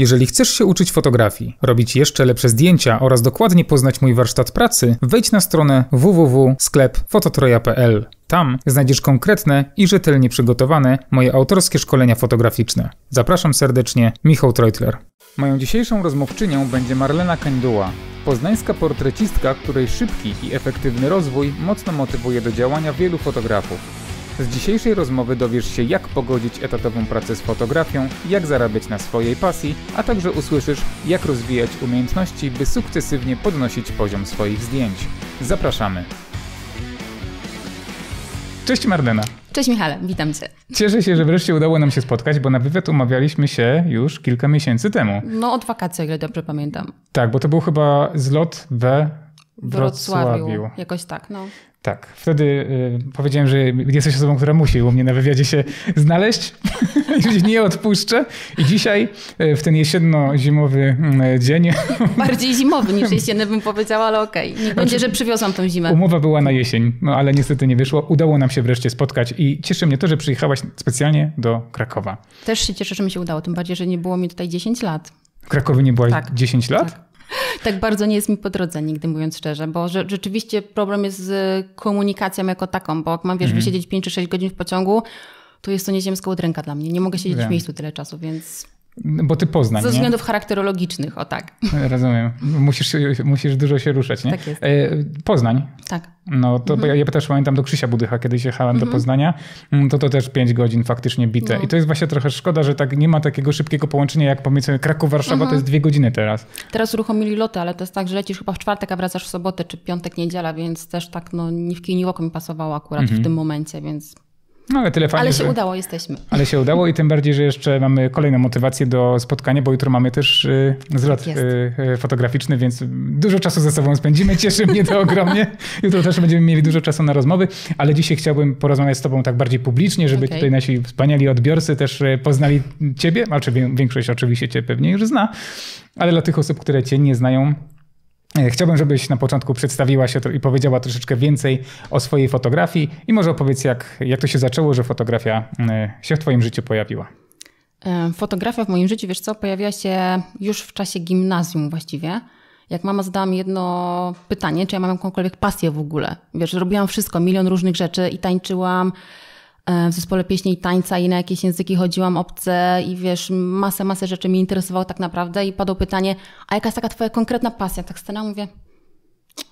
Jeżeli chcesz się uczyć fotografii, robić jeszcze lepsze zdjęcia oraz dokładnie poznać mój warsztat pracy, wejdź na stronę www.sklepfototroja.pl. Tam znajdziesz konkretne i rzetelnie przygotowane moje autorskie szkolenia fotograficzne. Zapraszam serdecznie, Michał Treutler. Moją dzisiejszą rozmówczynią będzie Marlena Kanduła, poznańska portrecistka, której szybki i efektywny rozwój mocno motywuje do działania wielu fotografów. Z dzisiejszej rozmowy dowiesz się, jak pogodzić etatową pracę z fotografią, jak zarabiać na swojej pasji, a także usłyszysz, jak rozwijać umiejętności, by sukcesywnie podnosić poziom swoich zdjęć. Zapraszamy! Cześć Mardena. Cześć Michale, witam Cię. Cieszę się, że wreszcie udało nam się spotkać, bo na wywiad umawialiśmy się już kilka miesięcy temu. No od wakacji, o ile dobrze pamiętam. Tak, bo to był chyba zlot we Wrocławiu. Wrocławiu. Jakoś tak, no. Tak. Wtedy y, powiedziałem, że jesteś osobą, która musi u mnie na wywiadzie się znaleźć. Już nie odpuszczę. I dzisiaj, y, w ten jesienno-zimowy y, dzień... Bardziej zimowy niż jesienny bym powiedziała, ale okej. Okay. znaczy, będzie, że przywiozłam tą zimę. Umowa była na jesień, no ale niestety nie wyszło. Udało nam się wreszcie spotkać i cieszy mnie to, że przyjechałaś specjalnie do Krakowa. Też się cieszę, że mi się udało, tym bardziej, że nie było mi tutaj 10 lat. W Krakowie nie byłaś tak, 10 lat? Tak tak bardzo nie jest mi po drodze nigdy, mówiąc szczerze, bo że, rzeczywiście problem jest z komunikacją jako taką, bo jak mam, wiesz, mhm. wysiedzieć 5 czy 6 godzin w pociągu, to jest to nieziemska udręka dla mnie. Nie mogę siedzieć Wiem. w miejscu tyle czasu, więc... Bo ty Poznań, Ze względów nie? charakterologicznych, o tak. Rozumiem. Musisz, musisz dużo się ruszać, nie? Tak jest. E, poznań. Tak. No to mhm. ja, ja też pamiętam do Krzysia Budycha, kiedy jechałem mhm. do Poznania, mm, to to też 5 godzin faktycznie bite. No. I to jest właśnie trochę szkoda, że tak nie ma takiego szybkiego połączenia jak pomiędzy Kraków-Warszawa, mhm. to jest dwie godziny teraz. Teraz uruchomili loty, ale to jest tak, że lecisz chyba w czwartek, a wracasz w sobotę, czy piątek, niedziela, więc też tak no, nie w mi pasowało akurat w mhm. tym momencie, więc no ale tyle fajnie. Ale się że, udało, jesteśmy. Ale się udało i tym bardziej, że jeszcze mamy kolejną motywację do spotkania, bo jutro mamy też y, zlot tak y, y, fotograficzny, więc dużo czasu ze sobą spędzimy. Cieszy mnie to ogromnie. Jutro też będziemy mieli dużo czasu na rozmowy, ale dzisiaj chciałbym porozmawiać z Tobą tak bardziej publicznie, żeby okay. tutaj nasi wspaniali odbiorcy też y, poznali Ciebie, znaczy większość oczywiście Cię pewnie już zna, ale dla tych osób, które Cię nie znają, E, chciałbym, żebyś na początku przedstawiła się i powiedziała troszeczkę więcej o swojej fotografii i może opowiedz, jak, jak to się zaczęło, że fotografia e, się w Twoim życiu pojawiła. E, fotografia w moim życiu, wiesz co, pojawiła się już w czasie gimnazjum właściwie. Jak mama zadała mi jedno pytanie, czy ja mam jakąkolwiek pasję w ogóle. Wiesz, robiłam wszystko, milion różnych rzeczy i tańczyłam, E, w zespole pieśni i tańca i na jakieś języki chodziłam obce i wiesz, masę, masę rzeczy mi interesowało tak naprawdę i padło pytanie, a jaka jest taka twoja konkretna pasja? Tak stanęłam, mówię,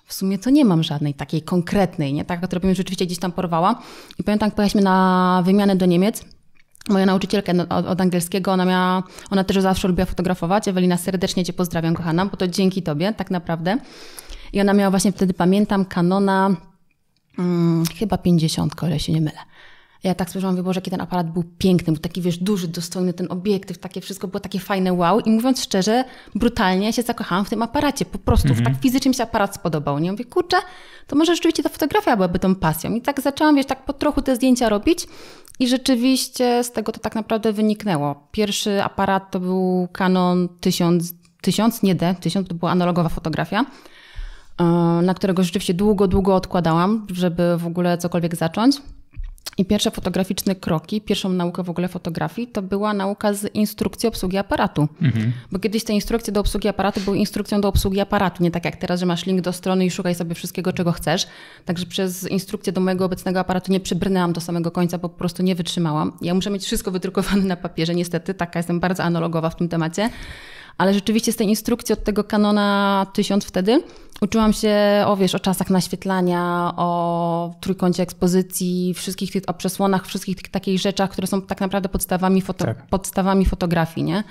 w sumie to nie mam żadnej takiej konkretnej, nie? Taka, którą by rzeczywiście gdzieś tam porwała. I pamiętam, jak pojechaliśmy na wymianę do Niemiec. Moja nauczycielka od, no, od angielskiego, ona miała, ona też zawsze lubiła fotografować. Ewelina, serdecznie Cię pozdrawiam, kochana, bo to dzięki Tobie, tak naprawdę. I ona miała właśnie wtedy, pamiętam, kanona, hmm, chyba 50, o ile się nie mylę. Ja tak spojrzałam, mówię, Boże, jaki ten aparat był piękny, był taki, wiesz, duży, dostojny, ten obiektyw, takie wszystko było takie fajne, wow. I mówiąc szczerze, brutalnie się zakochałam w tym aparacie. Po prostu mm -hmm. tak mhm. fizycznie mi się aparat spodobał. Nie mówię, kurczę, to może rzeczywiście ta fotografia byłaby tą pasją. I tak zaczęłam, wiesz, tak po trochu te zdjęcia robić. I rzeczywiście z tego to tak naprawdę wyniknęło. Pierwszy aparat to był Canon 1000, 1000 nie D, 1000 to była analogowa fotografia e, na którego rzeczywiście długo, długo odkładałam, żeby w ogóle cokolwiek zacząć. I pierwsze fotograficzne kroki, pierwszą naukę w ogóle fotografii, to była nauka z instrukcji obsługi aparatu. Mhm. Bo kiedyś te instrukcje do obsługi aparatu były instrukcją do obsługi aparatu, nie tak jak teraz, że masz link do strony i szukaj sobie wszystkiego, czego chcesz. Także przez instrukcję do mojego obecnego aparatu nie przybrnęłam do samego końca, bo po prostu nie wytrzymałam. Ja muszę mieć wszystko wydrukowane na papierze, niestety, taka jestem bardzo analogowa w tym temacie. Ale rzeczywiście z tej instrukcji od tego Canona 1000 wtedy Uczyłam się o, wiesz, o czasach naświetlania, o trójkącie ekspozycji, wszystkich tych, o przesłonach, wszystkich tych takich rzeczach, które są tak naprawdę podstawami, foto, tak. podstawami fotografii, nie?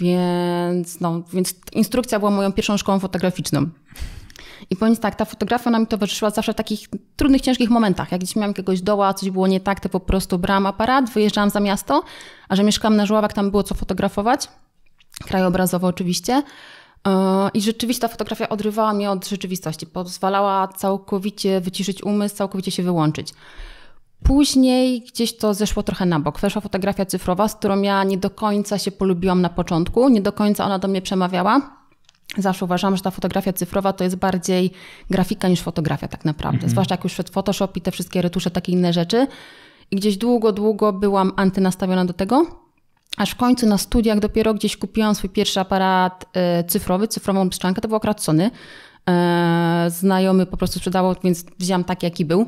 Więc, no, więc instrukcja była moją pierwszą szkołą fotograficzną. I powiem tak, ta fotografia ona mi towarzyszyła zawsze w takich trudnych, ciężkich momentach. Jak gdzieś miałam jakiegoś doła, coś było nie tak, to po prostu brałam aparat, wyjeżdżałam za miasto, a że mieszkałam na Żuławach, tam było co fotografować, krajobrazowo oczywiście, E, I rzeczywiście ta fotografia odrywała mnie od rzeczywistości, pozwalała całkowicie wyciszyć umysł, całkowicie się wyłączyć. Później gdzieś to zeszło trochę na bok. Weszła fotografia cyfrowa, z którą ja nie do końca się polubiłam na początku, nie do końca ona do mnie przemawiała. Zawsze uważam, że ta fotografia cyfrowa to jest bardziej grafika niż fotografia tak naprawdę. Mhm. Zwłaszcza jak już przed Photoshop i te wszystkie retusze, takie inne rzeczy. I gdzieś długo, długo byłam antynastawiona do tego. Aż w końcu na studiach dopiero gdzieś kupiłam swój pierwszy aparat e, cyfrowy, cyfrową pszczankę, to był akurat Sony. E, znajomy po prostu sprzedawał, więc wziąłam taki, jaki był.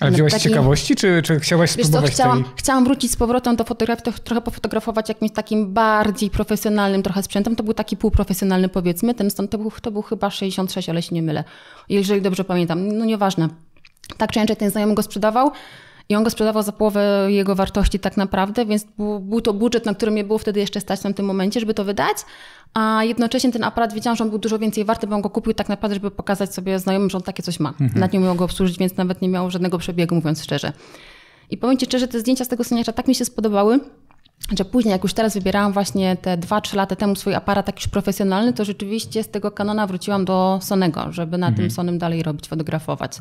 Ale wziąłaś z ciekawości, czy, czy chciałaś wiesz spróbować co, chciałam, tej... chciałam wrócić z powrotem do fotografii, trochę pofotografować jakimś takim bardziej profesjonalnym trochę sprzętem. To był taki półprofesjonalny powiedzmy, ten stąd to był, to był chyba 66, ale się nie mylę. Jeżeli dobrze pamiętam, no nieważne. Tak czy inaczej ten znajomy go sprzedawał. I on go sprzedawał za połowę jego wartości tak naprawdę, więc był to budżet, na którym nie było wtedy jeszcze stać na tym momencie, żeby to wydać. A jednocześnie ten aparat wiedziałam, że on był dużo więcej warty, bo on go kupił tak naprawdę, żeby pokazać sobie znajomym, że on takie coś ma. Mhm. Nad nie miał go obsłużyć, więc nawet nie miał żadnego przebiegu, mówiąc szczerze. I powiem Ci szczerze, te zdjęcia z tego seniacza tak mi się spodobały, że później, jak już teraz wybierałam właśnie te 2-3 lata temu swój aparat już profesjonalny, to rzeczywiście z tego kanona wróciłam do Sonego, żeby na mhm. tym Sonym dalej robić, fotografować.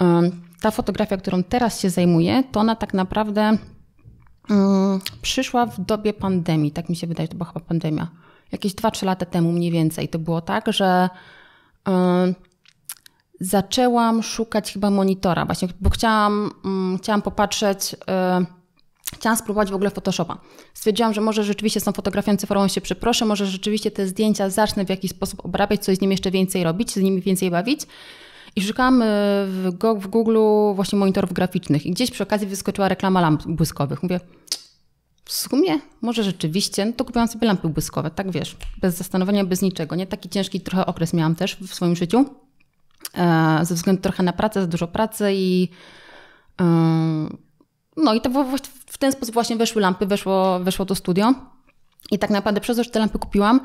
Um, ta fotografia, którą teraz się zajmuję, to ona tak naprawdę mm, przyszła w dobie pandemii. Tak mi się wydaje, że to była chyba pandemia. Jakieś 2-3 lata temu mniej więcej. To było tak, że mm, zaczęłam szukać chyba monitora właśnie, bo chciałam, mm, chciałam popatrzeć... Y, chciałam spróbować w ogóle Photoshopa. Stwierdziłam, że może rzeczywiście z tą fotografią cyfrową się przeproszę, może rzeczywiście te zdjęcia zacznę w jakiś sposób obrabiać, coś z nimi jeszcze więcej robić, z nimi więcej bawić. I szukałam e, w, Googleu Google właśnie monitorów graficznych i gdzieś przy okazji wyskoczyła reklama lamp błyskowych. Mówię, w sumie może rzeczywiście, no to kupiłam sobie lampy błyskowe, tak wiesz, bez zastanowienia, bez niczego. Nie taki ciężki trochę okres miałam też w swoim życiu, e, ze względu trochę na pracę, za dużo pracy i e, no i to właśnie w ten sposób właśnie weszły lampy, weszło, weszło to studio. I tak naprawdę przez to, że te lampy kupiłam,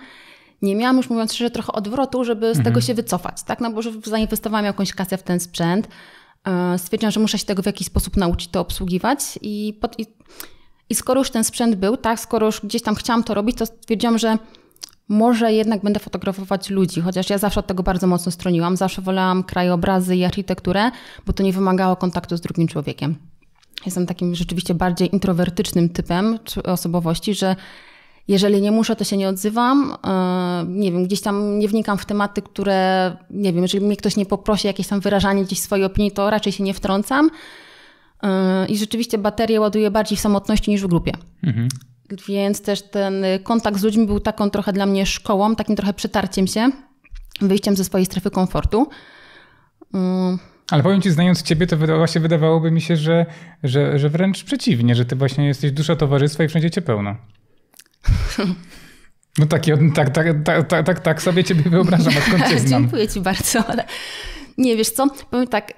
nie miałam już mówiąc szczerze trochę odwrotu, żeby z mhm. tego się wycofać, tak? No bo już zainwestowałam jakąś kasę w ten sprzęt, e, stwierdziłam, że muszę się tego w jakiś sposób nauczyć to obsługiwać i, pod, i, i skoro już ten sprzęt był, tak, skoro już gdzieś tam chciałam to robić, to stwierdziłam, że może jednak będę fotografować ludzi, chociaż ja zawsze od tego bardzo mocno stroniłam, zawsze wolałam krajobrazy i architekturę, bo to nie wymagało kontaktu z drugim człowiekiem. Jestem takim rzeczywiście bardziej introwertycznym typem osobowości, że jeżeli nie muszę, to się nie odzywam. E, nie wiem, gdzieś tam nie wnikam w tematy, które, nie wiem, jeżeli mnie ktoś nie poprosi jakieś tam wyrażanie gdzieś swojej opinii, to raczej się nie wtrącam. E, I rzeczywiście baterię ładuję bardziej w samotności niż w grupie. Mhm. Więc też ten kontakt z ludźmi był taką trochę dla mnie szkołą, takim trochę przetarciem się, wyjściem ze swojej strefy komfortu. E, Ale powiem ci, znając ciebie, to właśnie wydawałoby mi się, że, że, że wręcz przeciwnie, że ty właśnie jesteś dusza towarzystwa i wszędzie cię pełno. No tak, tak, tak, tak, tak, tak, tak, sobie ciebie wyobrażam, odkąd cię znam. Dziękuję ci bardzo. Nie, wiesz co, powiem tak,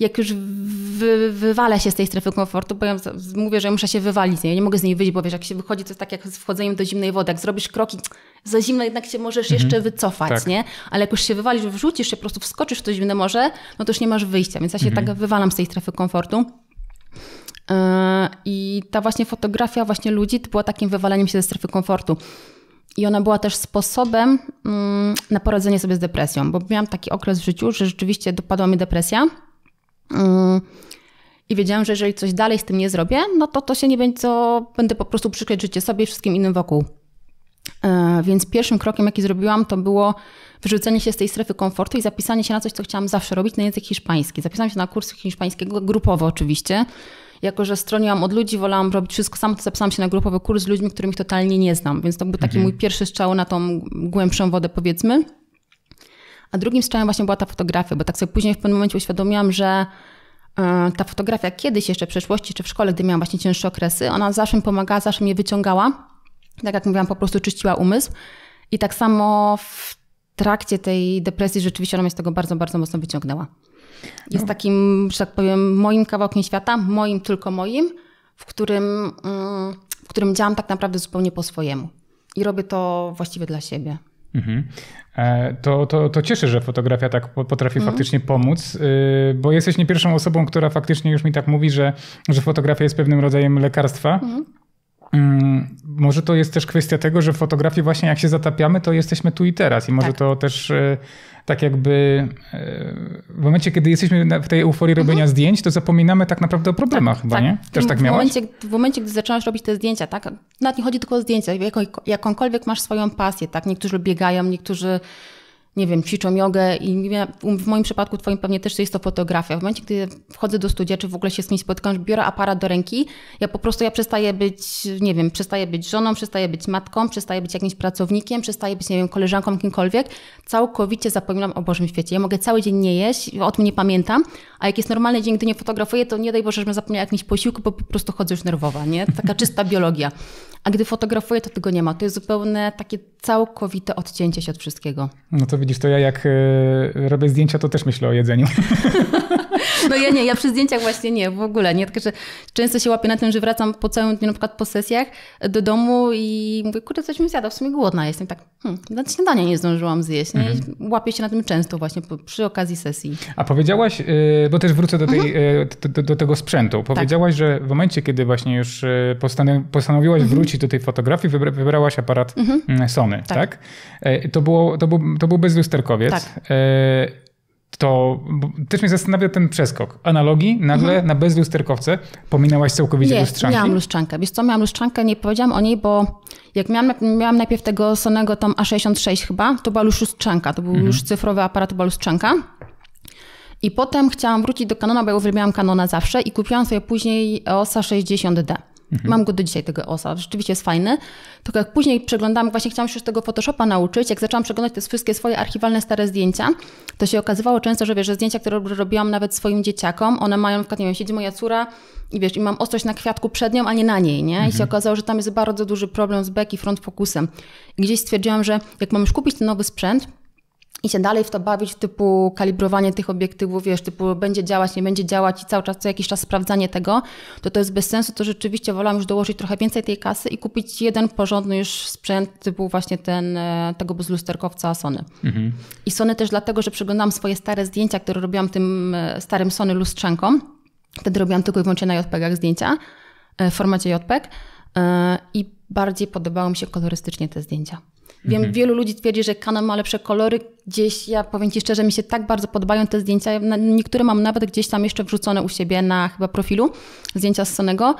jak już wy, wywalę się z tej strefy komfortu, bo ja mówię, że muszę się wywalić, Nie, nie mogę z niej wyjść, bo wiesz, jak się wychodzi, to jest tak jak z wchodzeniem do zimnej wody. Jak zrobisz kroki, za zimno jednak się możesz mhm. jeszcze wycofać, tak. nie? Ale jak już się wywalisz, wrzucisz się, po prostu wskoczysz w to zimne morze, no to już nie masz wyjścia, więc ja się mhm. tak wywalam z tej strefy komfortu. E, I ta właśnie fotografia właśnie ludzi była takim wywaleniem się ze strefy komfortu. I ona była też sposobem mm, na poradzenie sobie z depresją, bo miałam taki okres w życiu, że rzeczywiście dopadła mi depresja. Mm, I wiedziałam, że jeżeli coś dalej z tym nie zrobię, no to to się nie będzie, co będę po prostu przykryć życie sobie i wszystkim innym wokół. E, więc pierwszym krokiem, jaki zrobiłam, to było wyrzucenie się z tej strefy komfortu i zapisanie się na coś, co chciałam zawsze robić, na język hiszpański. Zapisałam się na kurs hiszpańskiego, grupowo oczywiście. Jako, że stroniłam od ludzi, wolałam robić wszystko sam, to zapisałam się na grupowy kurs z ludźmi, których totalnie nie znam. Więc to był taki mhm. mój pierwszy strzał na tą głębszą wodę, powiedzmy. A drugim strzałem właśnie była ta fotografia, bo tak sobie później w pewnym momencie uświadomiłam, że e, ta fotografia kiedyś jeszcze w przeszłości, czy w szkole, gdy miałam właśnie cięższe okresy, ona zawsze mi pomagała, zawsze mnie wyciągała. Tak jak mówiłam, po prostu czyściła umysł. I tak samo w trakcie tej depresji rzeczywiście ona mnie z tego bardzo, bardzo mocno wyciągnęła. Jest no. takim, że tak powiem, moim kawałkiem świata, moim tylko moim, w którym, mm, w którym działam tak naprawdę zupełnie po swojemu. I robię to właściwie dla siebie. Mhm. E, to, to, to cieszę, że fotografia tak potrafi mhm. faktycznie pomóc, y, bo jesteś nie pierwszą osobą, która faktycznie już mi tak mówi, że, że fotografia jest pewnym rodzajem lekarstwa. Mhm. Mm, może to jest też kwestia tego, że w fotografii właśnie jak się zatapiamy, to jesteśmy tu i teraz. I może tak. to też e, tak jakby e, w momencie, kiedy jesteśmy w tej euforii mhm. robienia zdjęć, to zapominamy tak naprawdę o problemach tak, chyba, tak. nie? Też tak, tak miałaś? W momencie, w momencie, gdy zaczynasz robić te zdjęcia, tak? Nawet nie chodzi tylko o zdjęcia, jaką, jakąkolwiek masz swoją pasję, tak? Niektórzy biegają, niektórzy nie wiem, ćwiczą jogę i w moim przypadku, twoim pewnie też jest to fotografia. W momencie, gdy wchodzę do studia, czy w ogóle się z kimś spotykam, biorę aparat do ręki, ja po prostu, ja przestaję być, nie wiem, przestaję być żoną, przestaję być matką, przestaję być jakimś pracownikiem, przestaję być, nie wiem, koleżanką, kimkolwiek. Całkowicie zapominam o Bożym świecie. Ja mogę cały dzień nie jeść, o tym nie pamiętam, a jak jest normalny dzień, gdy nie fotografuję, to nie daj Boże, żebym zapomniała jakimś posiłku, bo po prostu chodzę już nerwowa, nie? Taka czysta biologia. A gdy fotografuję, to tego nie ma. To jest zupełne takie całkowite odcięcie się od wszystkiego. No to widzisz, to ja jak e, robię zdjęcia, to też myślę o jedzeniu. No ja nie, ja przy zdjęciach właśnie nie, w ogóle nie. Tylko, że często się łapię na tym, że wracam po całym dniu, na przykład po sesjach do domu i mówię, kurde, coś mi zjada, w sumie głodna jestem. Tak, hmm, nawet śniadania nie zdążyłam zjeść. Nie? Mhm. Łapię się na tym często właśnie przy okazji sesji. A powiedziałaś, y, bo też wrócę do, tej, mhm. Y, do, do, tego sprzętu. Tak. Powiedziałaś, tak. że w momencie, kiedy właśnie już y, postanowiłaś mhm. wrócić do tej fotografii, wybrałaś aparat mhm. mm, Sony, tak? tak? To, było, to, był, to był bezlusterkowiec. Tak to też mnie zastanawia ten przeskok. Analogi nagle mhm. na bezlusterkowce pominałaś całkowicie nie, lustrzanki? miałam lustrzankę. Wiesz co, miałam lustrzankę, nie powiedziałam o niej, bo jak miałam, miałam najpierw tego Sonego tam A66 chyba, to była już lustrzanka. To był mhm. już cyfrowy aparat, to była lustrzanka. I potem chciałam wrócić do Canona, bo ja uwielbiałam Canona zawsze i kupiłam sobie później OSA 60D. Mhm. Mam go do dzisiaj, tego osa. Rzeczywiście jest fajny. Tylko jak później przeglądamy, właśnie chciałam się już tego Photoshopa nauczyć, jak zaczęłam przeglądać te wszystkie swoje archiwalne stare zdjęcia, to się okazywało często, że wiesz, że zdjęcia, które robiłam nawet swoim dzieciakom, one mają, w nie wiem, siedzi moja córa i wiesz, i mam ostrość na kwiatku przed nią, a nie na niej, nie? I się mhm. okazało, że tam jest bardzo duży problem z back i front focusem. I gdzieś stwierdziłam, że jak mam już kupić ten nowy sprzęt, i się dalej w to bawić, typu kalibrowanie tych obiektywów, wiesz, typu będzie działać, nie będzie działać i cały czas, co jakiś czas sprawdzanie tego, to to jest bez sensu, to rzeczywiście wolałam już dołożyć trochę więcej tej kasy i kupić jeden porządny już sprzęt typu właśnie ten, e, tego bezlusterkowca Sony. Mhm. I Sony też dlatego, że przeglądam swoje stare zdjęcia, które robiłam tym e, starym Sony lustrzanką, wtedy robiłam tylko i wyłącznie na JPEG-ach zdjęcia, e, w formacie JPEG i bardziej podobały mi się kolorystycznie te zdjęcia. Wiem, mhm. wielu ludzi twierdzi, że Canon ma lepsze kolory. Gdzieś, ja powiem Ci szczerze, mi się tak bardzo podobają te zdjęcia. Niektóre mam nawet gdzieś tam jeszcze wrzucone u siebie na chyba profilu, zdjęcia z Sonego.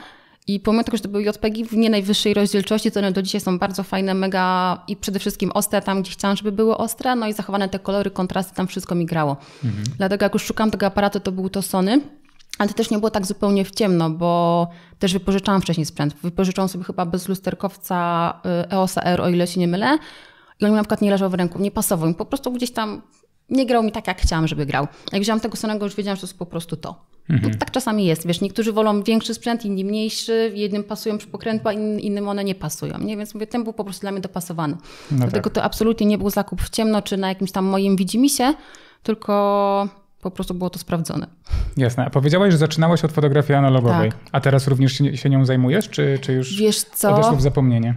I pomimo tego, że to były JPG w nie najwyższej rozdzielczości, to one do dzisiaj są bardzo fajne, mega i przede wszystkim ostre tam, gdzie chciałam, żeby były ostre, no i zachowane te kolory, kontrasty, tam wszystko mi grało. Mhm. Dlatego jak już szukam tego aparatu, to był to Sony. Ale to też nie było tak zupełnie w ciemno, bo też wypożyczałam wcześniej sprzęt. Wypożyczałam sobie chyba bez lusterkowca y, EOSA R, o ile się nie mylę. I on mi na przykład nie leżał w ręku, nie pasował mi, po prostu gdzieś tam nie grał mi tak, jak chciałam, żeby grał. Jak wziąłam tego samego, już wiedziałam, że to jest po prostu to. Mhm. No, tak czasami jest, wiesz, niektórzy wolą większy sprzęt, inni mniejszy, jednym pasują przy pokrętła, innym one nie pasują, nie? Więc mówię, ten był po prostu dla mnie dopasowany. No Dlatego tak. to absolutnie nie był zakup w ciemno, czy na jakimś tam moim widzimisie, tylko po prostu było to sprawdzone. Jasne. Powiedziałaś, że zaczynałaś od fotografii analogowej, tak. a teraz również się nią zajmujesz, czy, czy już Wiesz co? odeszło w zapomnienie?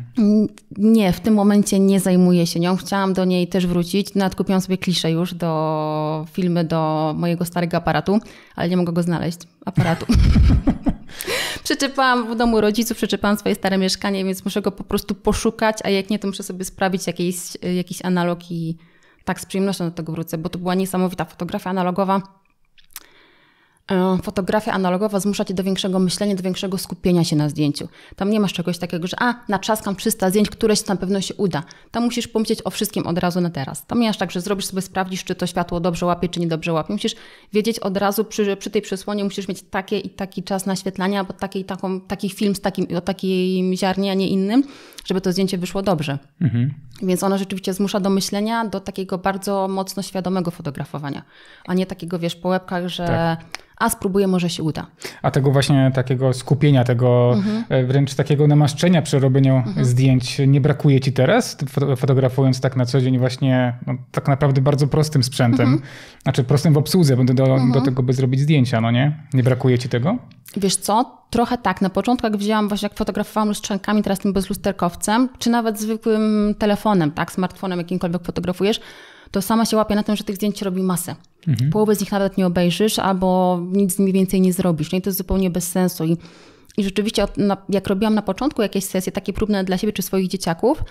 Nie, w tym momencie nie zajmuję się nią. Chciałam do niej też wrócić. Nadkupiłam sobie kliszę już do filmy, do mojego starego aparatu, ale nie mogę go znaleźć, aparatu. przyczepałam w domu rodziców, przyczepałam swoje stare mieszkanie, więc muszę go po prostu poszukać, a jak nie, to muszę sobie sprawić jakieś jakiś analog i tak, z przyjemnością do tego wrócę, bo to była niesamowita fotografia analogowa E, fotografia analogowa zmusza cię do większego myślenia, do większego skupienia się na zdjęciu. Tam nie masz czegoś takiego, że a, naczaskam 300 zdjęć, któreś na pewno się uda. Tam musisz pomyśleć o wszystkim od razu na teraz. Tam nie masz tak, że zrobisz sobie, sprawdzisz, czy to światło dobrze łapie, czy nie dobrze łapie. Musisz wiedzieć od razu, przy, przy tej przesłonie musisz mieć takie i taki czas naświetlania, albo taki, taką, taki film z takim, o takiej ziarnie, a nie innym, żeby to zdjęcie wyszło dobrze. Mhm. Więc ono rzeczywiście zmusza do myślenia, do takiego bardzo mocno świadomego fotografowania, a nie takiego, wiesz, po łebkach, że... Tak a spróbuję, może się uda. A tego właśnie takiego skupienia, tego mhm. wręcz takiego namaszczenia przy robieniu mhm. zdjęć nie brakuje ci teraz, fotografując tak na co dzień właśnie no, tak naprawdę bardzo prostym sprzętem, mhm. znaczy prostym w obsłudze, do, do, do mhm. tego, by zrobić zdjęcia, no nie? Nie brakuje ci tego? Wiesz co, trochę tak. Na początku jak wzięłam, właśnie jak fotografowałam lustrzankami, teraz tym bezlusterkowcem, czy nawet zwykłym telefonem, tak, smartfonem jakimkolwiek fotografujesz, to sama się łapie na tym, że tych zdjęć robi masę. Mhm. Połowę z nich nawet nie obejrzysz, albo nic z nimi więcej nie zrobisz. No i to jest zupełnie bez sensu. I, i rzeczywiście, jak robiłam na początku jakieś sesje takie próbne dla siebie czy swoich dzieciaków,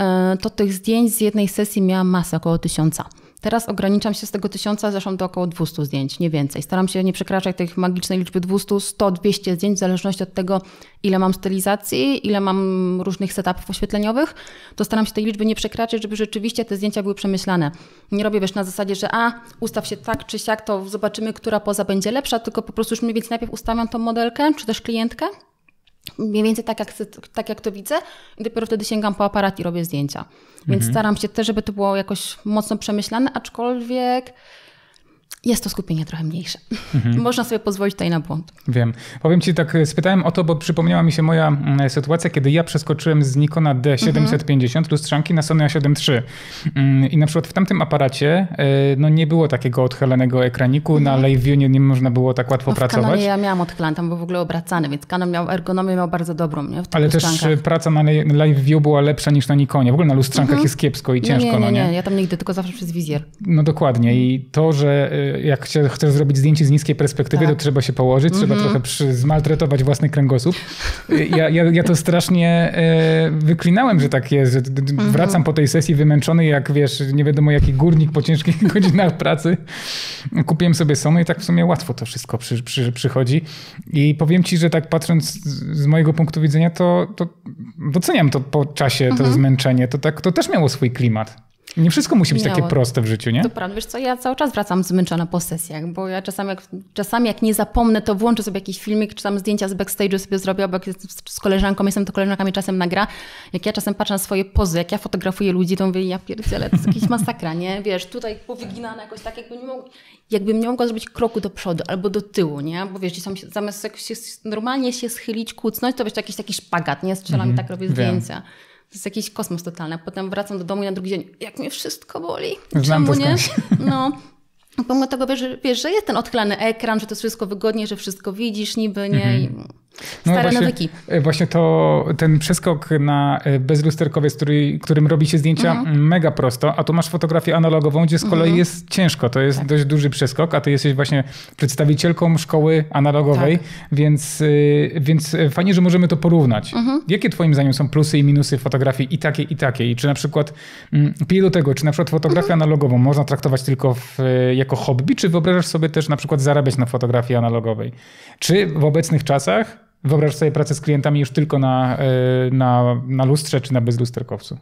e, to tych zdjęć z jednej sesji miałam masę, około tysiąca. Teraz ograniczam się z tego tysiąca, zresztą do około 200 zdjęć, nie więcej. Staram się nie przekraczać tej magicznej liczby 200, 100, 200 zdjęć, w zależności od tego, ile mam stylizacji, ile mam różnych setupów oświetleniowych, to staram się tej liczby nie przekraczać, żeby rzeczywiście te zdjęcia były przemyślane. Nie robię wiesz na zasadzie, że a, ustaw się tak czy siak, to zobaczymy, która poza będzie lepsza, tylko po prostu już mniej więcej najpierw ustawiam tą modelkę, czy też klientkę, mniej więcej tak jak, tak jak to widzę i dopiero wtedy sięgam po aparat i robię zdjęcia. Więc mhm. staram się też, żeby to było jakoś mocno przemyślane, aczkolwiek jest to skupienie trochę mniejsze. Mhm. Można sobie pozwolić tutaj na błąd. Wiem. Powiem ci tak, e, spytałem o to, bo przypomniała mi się moja e, sytuacja, kiedy ja przeskoczyłem z Nikona D750 mhm. lustrzanki na Sony A7 III. Mm, I na przykład w tamtym aparacie e, no, nie było takiego odchylanego ekraniku, mhm. na live view nie, nie można było tak łatwo no, w pracować. ja miałam odchylany, tam był w ogóle obracany, więc Canon miał ergonomię miał bardzo dobrą. Nie? Ale też praca na live view była lepsza niż na Nikonie. W ogóle na lustrzankach mhm. jest kiepsko i ciężko. Nie, nie, no nie, no, nie, ja tam nigdy, tylko zawsze przez wizjer. No dokładnie i to, że Y, jak chcesz zrobić zdjęcie z niskiej perspektywy, tak. to trzeba się położyć, mm -hmm. trzeba mhm. trochę przy, zmaltretować własny kręgosłup. Y, ja, ja, ja to strasznie y, wyklinałem, że tak jest, że mm -hmm. wracam po tej sesji wymęczony, jak wiesz, nie wiadomo jaki górnik po ciężkich godzinach pracy. Kupiłem sobie Sony i tak w sumie łatwo to wszystko przy, przy, przychodzi. I powiem ci, że tak patrząc z mojego punktu widzenia, to, to doceniam to po czasie, to mm -hmm. zmęczenie. To, tak, to też miało swój klimat. Nie wszystko musi być takie proste w życiu, nie? To prawda. Wiesz co, ja cały czas wracam zmęczona po sesjach, bo ja czasami jak, czasami jak nie zapomnę, to włączę sobie jakiś filmik, czy tam zdjęcia z backstage'u sobie zrobię, albo jak z koleżanką jestem, to koleżankami czasem nagra. Jak ja czasem patrzę na swoje pozy, jak ja fotografuję ludzi, to mówię, ja pierdzielę, to jest jakaś masakra, nie? Wiesz, tutaj powyginane jakoś tak, jakby nie mogła, jakbym nie mogła zrobić kroku do przodu albo do tyłu, nie? Bo wiesz, tam się, zamiast się, normalnie się schylić, kucnąć, to wiesz, jakiś taki szpagat, nie? Strzelam mm, tak robię zdjęcia. Wiem. To jest jakiś kosmos totalny. Potem wracam do domu i na drugi dzień, jak mnie wszystko boli. Znam Czemu nie? No. Pomimo tego wiesz, wiesz, że jest ten odchylany ekran, że to jest wszystko wygodnie, że wszystko widzisz niby, nie? Mhm. No Stare no właśnie, nawyki. E, właśnie to ten przeskok na e, bezlusterkowiec, który, którym robi się zdjęcia mhm. mega prosto, a tu masz fotografię analogową, gdzie z kolei mhm. jest ciężko. To jest tak. dość duży przeskok, a ty jesteś właśnie przedstawicielką szkoły analogowej, tak. więc, y, więc y, fajnie, że możemy to porównać. Mhm. Jakie twoim zdaniem są plusy i minusy fotografii i takiej, i takiej? Czy na przykład, mm, piję do tego, czy na przykład fotografię mhm. analogową można traktować tylko w, jako hobby, czy wyobrażasz sobie też na przykład zarabiać na fotografii analogowej? Czy w obecnych czasach Wyobraź sobie pracę z klientami już tylko na, e, na, na lustrze czy na bezlusterkowcu.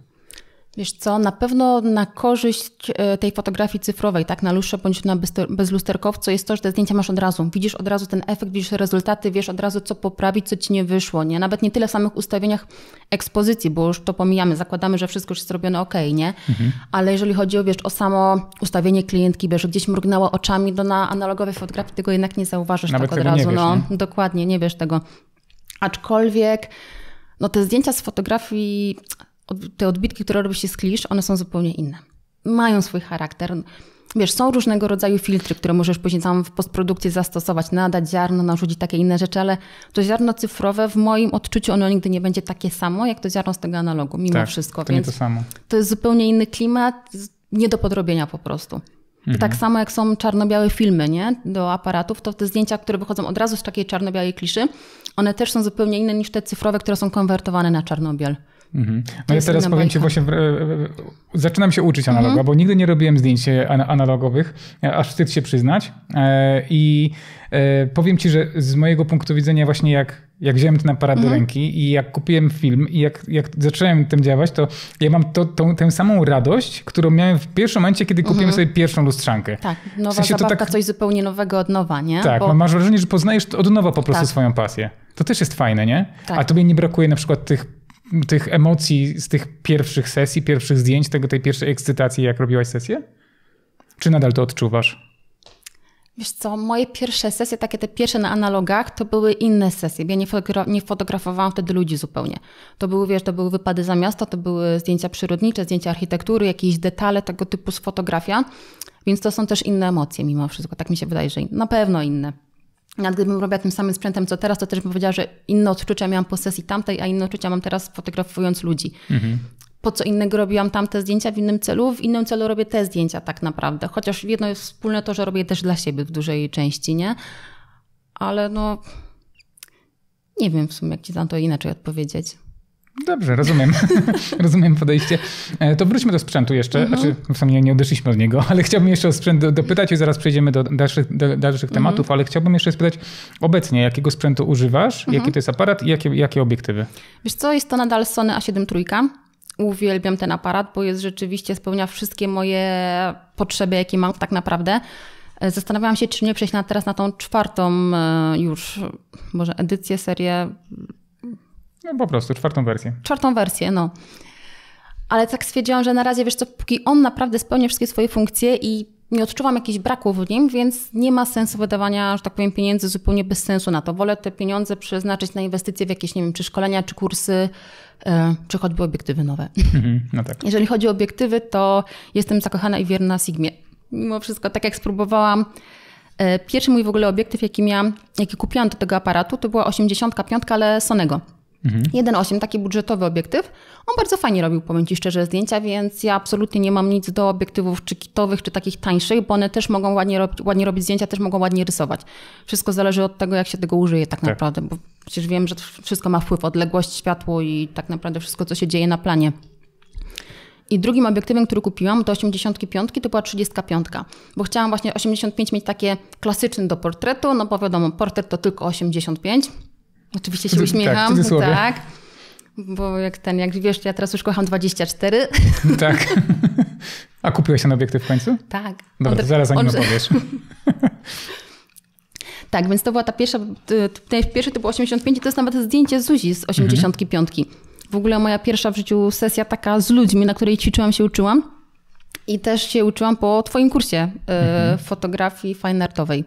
Wiesz co, na pewno na korzyść e, tej fotografii cyfrowej, tak, na lustrze bądź na bezlusterkowcu jest to, że te zdjęcia masz od razu. Widzisz od razu ten efekt, widzisz rezultaty, wiesz od razu, co poprawić, co ci nie wyszło, nie? Nawet nie tyle w samych ustawieniach ekspozycji, bo już to pomijamy, zakładamy, że wszystko już jest zrobione ok, nie? Mhm. Ale jeżeli chodzi o, wiesz, o samo ustawienie klientki, wiesz, gdzieś mrugnęła oczami, do na analogowej fotografii tego jednak nie zauważysz Nawet tak od razu, wiesz, no. Dokładnie, nie wiesz tego. Aczkolwiek, no te zdjęcia z fotografii te odbitki, które robi się z klisz, one są zupełnie inne. Mają swój charakter. Wiesz, są różnego rodzaju filtry, które możesz później sam w postprodukcji zastosować, nadać ziarno, narzucić takie inne rzeczy, ale to ziarno cyfrowe w moim odczuciu ono nigdy nie będzie takie samo, jak to ziarno z tego analogu, mimo tak, wszystko. To Więc nie to samo. To jest zupełnie inny klimat, nie do podrobienia po prostu. Tak mhm. Tak samo jak są czarno-białe filmy nie? do aparatów, to te zdjęcia, które wychodzą od razu z takiej czarno-białej kliszy, one też są zupełnie inne niż te cyfrowe, które są konwertowane na czarno-biel. Mhm. No ja teraz powiem bajka. Ci właśnie, e, e, zaczynam się uczyć analoga, mhm. bo nigdy nie robiłem zdjęć e, analogowych, aż wstyd się przyznać. I powiem Ci, że z mojego punktu widzenia właśnie jak, jak wziąłem ten aparat mhm. do ręki i jak kupiłem film i jak, jak zacząłem tym działać, to ja mam to, tą, tę samą radość, którą miałem w pierwszym momencie, kiedy kupiłem mhm. sobie pierwszą lustrzankę. Tak, nowa w sensie zabawka, tak... coś zupełnie nowego od nowa, nie? Tak, bo... masz wrażenie, że poznajesz od nowa po prostu tak. swoją pasję. To też jest fajne, nie? Tak. A tobie nie brakuje na przykład tych tych emocji z tych pierwszych sesji, pierwszych zdjęć, tego, tej pierwszej ekscytacji, jak robiłaś sesję? Czy nadal to odczuwasz? Wiesz co, moje pierwsze sesje, takie te pierwsze na analogach, to były inne sesje. Ja nie, fotogra- nie fotografowałam wtedy ludzi zupełnie. To były, wiesz, to były wypady za miasto, to były zdjęcia przyrodnicze, zdjęcia architektury, jakieś detale tego typu z fotografia. Więc to są też inne emocje mimo wszystko. Tak mi się wydaje, że na pewno inne. Nawet gdybym robiła tym samym sprzętem, co teraz, to też bym powiedziała, że inne odczucia miałam po sesji tamtej, a inne odczucia mam teraz fotografując ludzi. Mhm po co innego robiłam tamte zdjęcia w innym celu, w innym celu robię te zdjęcia tak naprawdę. Chociaż jedno jest wspólne to, że robię też dla siebie w dużej części, nie? Ale no, nie wiem w sumie, jak ci na to inaczej odpowiedzieć. Dobrze, rozumiem. rozumiem podejście. E, to wróćmy do sprzętu jeszcze. Mhm. Znaczy, w sumie nie odeszliśmy od niego, ale chciałbym jeszcze o sprzęt dopytać i zaraz przejdziemy do dalszych, do dalszych mhm. tematów, ale chciałbym jeszcze spytać obecnie, jakiego sprzętu używasz, mhm. jaki to jest aparat i jakie, jakie obiektywy? Wiesz co, jest to nadal Sony A7 trójka. Uwielbiam ten aparat, bo jest rzeczywiście, spełnia wszystkie moje potrzeby, jakie mam tak naprawdę. E, zastanawiałam się, czy nie przejść na, teraz na tą czwartą e, już, może edycję, serię, no po prostu, czwartą wersję. Czwartą wersję, no. Ale tak stwierdziłam, że na razie, wiesz co, póki on naprawdę spełnia wszystkie swoje funkcje i nie odczuwam jakichś braków w nim, więc nie ma sensu wydawania, że tak powiem, pieniędzy zupełnie bez sensu na to. Wolę te pieniądze przeznaczyć na inwestycje w jakieś, nie wiem, czy szkolenia, czy kursy, yy, czy choćby obiektywy nowe. Mhm, no tak. Jeżeli chodzi o obiektywy, to jestem zakochana i wierna Sigmie. Mimo wszystko, tak jak spróbowałam, yy, pierwszy mój w ogóle obiektyw, jaki miałam, jaki kupiłam do tego aparatu, to była 85, ale Sonego. Mhm. 1.8, taki budżetowy obiektyw. On bardzo fajnie robił, powiem Ci szczerze, zdjęcia, więc ja absolutnie nie mam nic do obiektywów czy kitowych, czy takich tańszych, bo one też mogą ładnie, rob ładnie robić zdjęcia, też mogą ładnie rysować. Wszystko zależy od tego, jak się tego użyje tak, tak. naprawdę, bo przecież wiem, że wszystko ma wpływ, odległość, światło i tak naprawdę wszystko, co się dzieje na planie. I drugim obiektywem, który kupiłam, to 85, to była 35, bo chciałam właśnie 85 mieć takie klasyczne do portretu, no bo wiadomo, portret to tylko 85, Oczywiście się znaczy, tak, uśmiecham. Tak, tak. Bo jak ten, jak wiesz, ja teraz już kocham 24. Tak. A kupiłeś ten obiektyw w końcu? Tak. Dobra, zaraz zanim nim opowiesz. Tak, więc to była ta pierwsza, y, ten pierwszy to był 85 i to jest nawet zdjęcie Zuzi z 85. Mhm. W ogóle moja pierwsza w życiu sesja taka z ludźmi, na której ćwiczyłam się uczyłam. I też się uczyłam po twoim kursie y, mhm. fotografii fine artowej.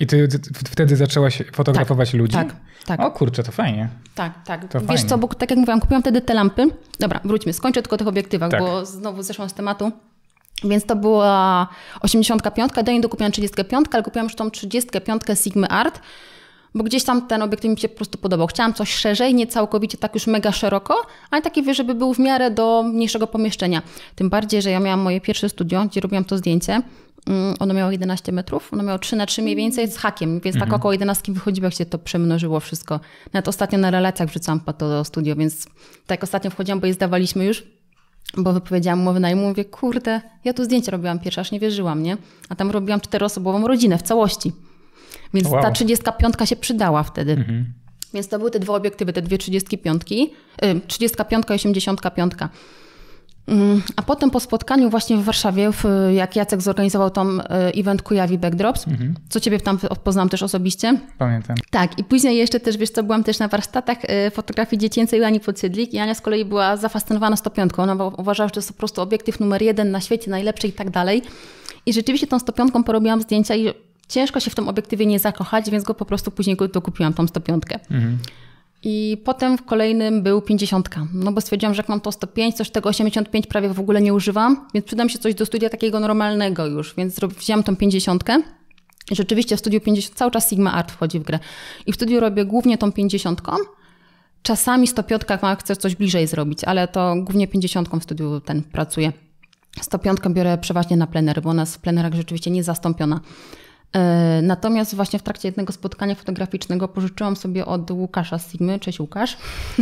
I ty, wtedy zaczęłaś fotografować tak, ludzi? Tak, tak. O kurczę, to fajnie. Tak, tak. To Wiesz fajnie. co, bo tak jak mówiłam, kupiłam wtedy te lampy. Dobra, wróćmy, skończę tylko o tych obiektywach, tak. bo znowu zeszłam z tematu. Więc to była 85, do niej dokupiłam 35, ale kupiłam już tą 35 Sigma Art, bo gdzieś tam ten obiektyw mi się po prostu podobał. Chciałam coś szerzej, nie całkowicie tak już mega szeroko, ale taki, wie, żeby był w miarę do mniejszego pomieszczenia. Tym bardziej, że ja miałam moje pierwsze studio, gdzie robiłam to zdjęcie Mm, ono miało 11 metrów, ono miało 3 na 3 mniej więcej z hakiem, więc tak mhm. tak około 11 wychodziło, jak się to przemnożyło wszystko. Nawet ostatnio na relacjach wrzucam to do studio, więc tak ostatnio wchodziłam, bo je zdawaliśmy już, bo wypowiedziałam umowę najmu, mówię, kurde, ja tu zdjęcie robiłam pierwsze, aż nie wierzyłam, nie? A tam robiłam czteroosobową rodzinę w całości. Więc wow. ta 35 się przydała wtedy. Mhm. Więc to były te dwa obiektywy, te dwie 35, 35 y, i 85. Mm, a potem po spotkaniu właśnie w Warszawie, jak Jacek zorganizował tam e, event Kujawi Backdrops, mhm. co ciebie tam poznałam też osobiście. Pamiętam. Tak, i później jeszcze też, wiesz co, byłam też na warsztatach e, fotografii dziecięcej Ani Podsiedlik i Ania z kolei była zafascynowana stopiątką. Ona uważała, że to jest po prostu obiektyw numer jeden na świecie, najlepszy i tak dalej. I rzeczywiście tą stopiątką porobiłam zdjęcia i ciężko się w tym obiektywie nie zakochać, więc go po prostu później dokupiłam tą stopiątkę. Mhm. I potem w kolejnym był 50. No bo stwierdziłam, że jak mam to 105, coś tego 85 prawie w ogóle nie używam, więc przydam się coś do studia takiego normalnego już, więc wzięłam tą 50. Rzeczywiście w studiu 50 cały czas Sigma Art wchodzi w grę. I w studiu robię głównie tą 50. Czasami 105, jak chcę coś bliżej zrobić, ale to głównie 50 w studiu ten pracuję. 105 biorę przeważnie na plener, bo ona jest w plenerach rzeczywiście niezastąpiona. E, natomiast właśnie w trakcie jednego spotkania fotograficznego pożyczyłam sobie od Łukasza z Sigmy, cześć Łukasz,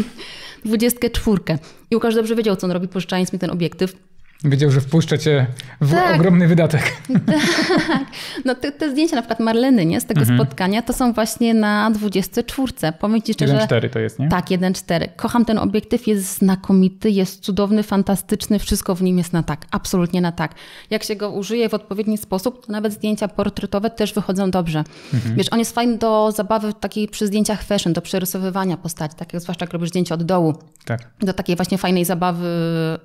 dwudziestkę czwórkę. I Łukasz dobrze wiedział, co on robi, pożyczając mi ten obiektyw. Wiedział, że wpuszczę cię w tak. ogromny wydatek. Tak. No te, te, zdjęcia na przykład Marleny nie, z tego mhm. spotkania to są właśnie na 24. Powiem ci szczerze... 1.4 to jest, nie? Tak, 1.4. Kocham ten obiektyw, jest znakomity, jest cudowny, fantastyczny, wszystko w nim jest na tak, absolutnie na tak. Jak się go użyje w odpowiedni sposób, to nawet zdjęcia portretowe też wychodzą dobrze. Mhm. Wiesz, on jest fajny do zabawy takiej przy zdjęciach fashion, do przerysowywania postaci, tak jak zwłaszcza jak robisz zdjęcie od dołu. Tak. Do takiej właśnie fajnej zabawy...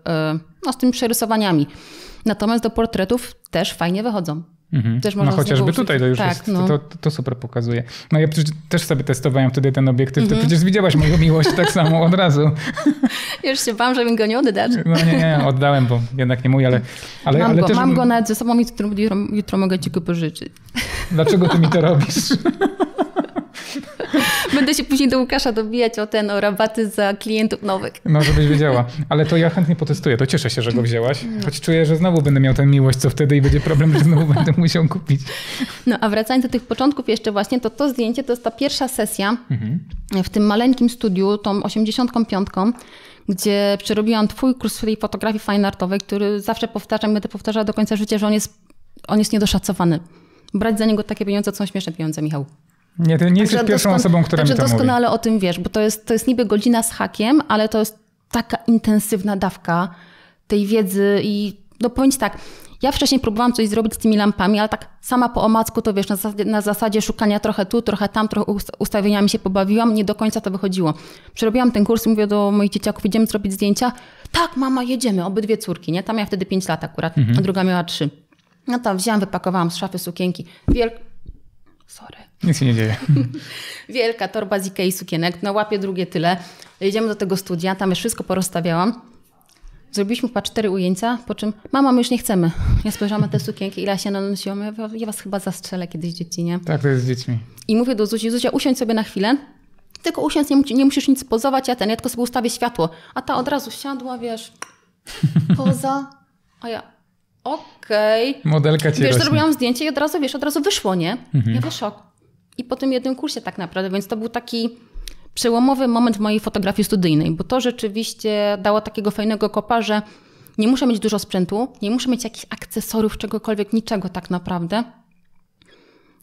E, no, z tymi przerysowaniami. Natomiast do portretów też fajnie wychodzą. Mhm. no chociażby tutaj to już tak, jest, no. to, to, super pokazuje. No ja też sobie testowałem wtedy ten obiektyw, mhm. to przecież widziałaś moją miłość tak samo od razu. Już się bałam, że mi go nie oddasz. No nie, nie, oddałem, bo jednak nie mój, ale... ale mam ale go, też... mam go nawet ze sobą i jutro, jutro mogę ci go pożyczyć. Dlaczego ty mi to robisz? Będę się później do Łukasza dobijać o ten, o rabaty za klientów nowych. No, żebyś wiedziała. Ale to ja chętnie potestuję, to cieszę się, że go mm. wzięłaś. Mm. Choć czuję, że znowu będę miał tę miłość, co wtedy i będzie problem, że znowu będę musiał kupić. No, a wracając do tych początków jeszcze właśnie, to to zdjęcie to jest ta pierwsza sesja mhm. w tym maleńkim studiu, tą 85 gdzie przerobiłam twój kurs swojej fotografii fine artowej, który zawsze powtarzam, będę powtarzała do końca życia, że on jest, on jest niedoszacowany. Brać za niego takie pieniądze, co są śmieszne pieniądze, Michał. Nie, ty nie jesteś pierwszą osobą, która także mi to doskonale o tym wiesz, bo to jest, to jest niby godzina z hakiem, ale to jest taka intensywna dawka tej wiedzy i no powiem ci tak, ja wcześniej próbowałam coś zrobić z tymi lampami, ale tak sama po omacku to wiesz, na zasadzie, na zasadzie szukania trochę tu, trochę tam, trochę ustawieniami się pobawiłam, nie do końca to wychodziło. Przerobiłam ten kurs, mówię do moich dzieciaków, idziemy zrobić zdjęcia. Tak, mama, jedziemy, obydwie córki, nie? Tam ja wtedy 5 lat akurat, mhm. a druga miała 3. No to wzięłam, wypakowałam z szafy sukienki, wielkie Sorry. Nic się nie dzieje. Wielka torba z Ikei sukienek, na no, łapie drugie tyle. Jedziemy do tego studia, tam już wszystko porozstawiałam. Zrobiliśmy chyba cztery ujęcia, po czym mama, my już nie chcemy. Ja spojrzałam na te sukienki, ile się nanosiłam. Ja, ja was chyba zastrzelę kiedyś dzieci, nie? Tak, to jest z dziećmi. I mówię do Zuzi, Zuzia, usiądź sobie na chwilę. Tylko usiądź, nie, nie musisz nic pozować, ja ten, ja tylko sobie ustawię światło. A ta od razu siadła, wiesz, poza, a ja okej. Okay. Modelka cię Wiesz, zrobiłam zdjęcie i od razu, wiesz, od razu wyszło, nie? Mhm. Ja wiesz, I po tym jednym kursie tak naprawdę, więc to był taki przełomowy moment w mojej fotografii studyjnej, bo to rzeczywiście dało takiego fajnego kopa, że nie muszę mieć dużo sprzętu, nie muszę mieć jakichś akcesoriów, czegokolwiek, niczego tak naprawdę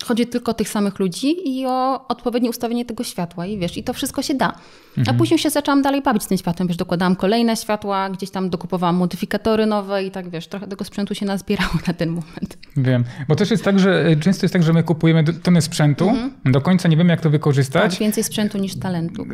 chodzi tylko o tych samych ludzi i o odpowiednie ustawienie tego światła i wiesz, i to wszystko się da. Mhm. A później się zaczęłam dalej bawić z tym światłem, wiesz, dokładałam kolejne światła, gdzieś tam dokupowałam modyfikatory nowe i tak, wiesz, trochę tego sprzętu się nazbierało na ten moment. Wiem, bo też jest tak, że y, często jest tak, że my kupujemy tony sprzętu, mhm. do końca nie wiemy, jak to wykorzystać. Tak, więcej sprzętu niż talentu.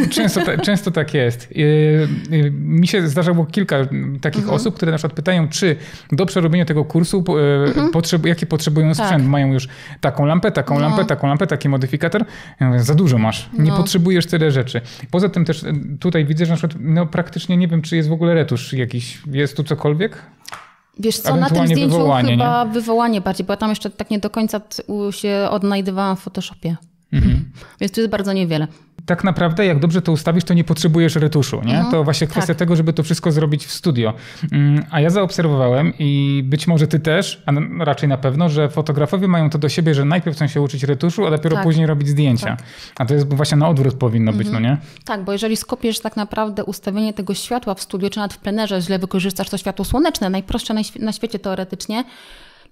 Y, często, ta, często tak jest. Y, mi się zdarzało kilka takich mhm. osób, które na przykład pytają, czy do przerobienia tego kursu, mhm. potrzeb, potrzebują tak. sprzęt, tak. mają już taką lampę, taką no. lampę, taką lampę, taki modyfikator. Ja mówię, za dużo masz, nie no. potrzebujesz tyle rzeczy. Poza tym też y, tutaj widzę, że na przykład, no, praktycznie nie wiem, czy jest w ogóle retusz jakiś. Jest tu cokolwiek? Wiesz co, na tym zdjęciu wywołanie, chyba nie? wywołanie bardziej, bo ja tam jeszcze tak nie do końca się odnajdywałam w Photoshopie. Mhm. Więc tu jest bardzo niewiele tak naprawdę, jak dobrze to ustawisz, to nie potrzebujesz retuszu. Nie? Mhm. To właśnie kwestia tak. tego, żeby to wszystko zrobić w studio. Mm, a ja zaobserwowałem i być może ty też, a raczej na pewno, że fotografowie mają to do siebie, że najpierw chcą się uczyć retuszu, a dopiero tak. później robić zdjęcia. Tak. A to jest właśnie na odwrót powinno być, no mhm. no nie? Tak, bo jeżeli skopiesz tak naprawdę ustawienie tego światła w studiu, czy nawet w plenerze, źle wykorzystasz to światło słoneczne, najprostsze na, świe na świecie teoretycznie,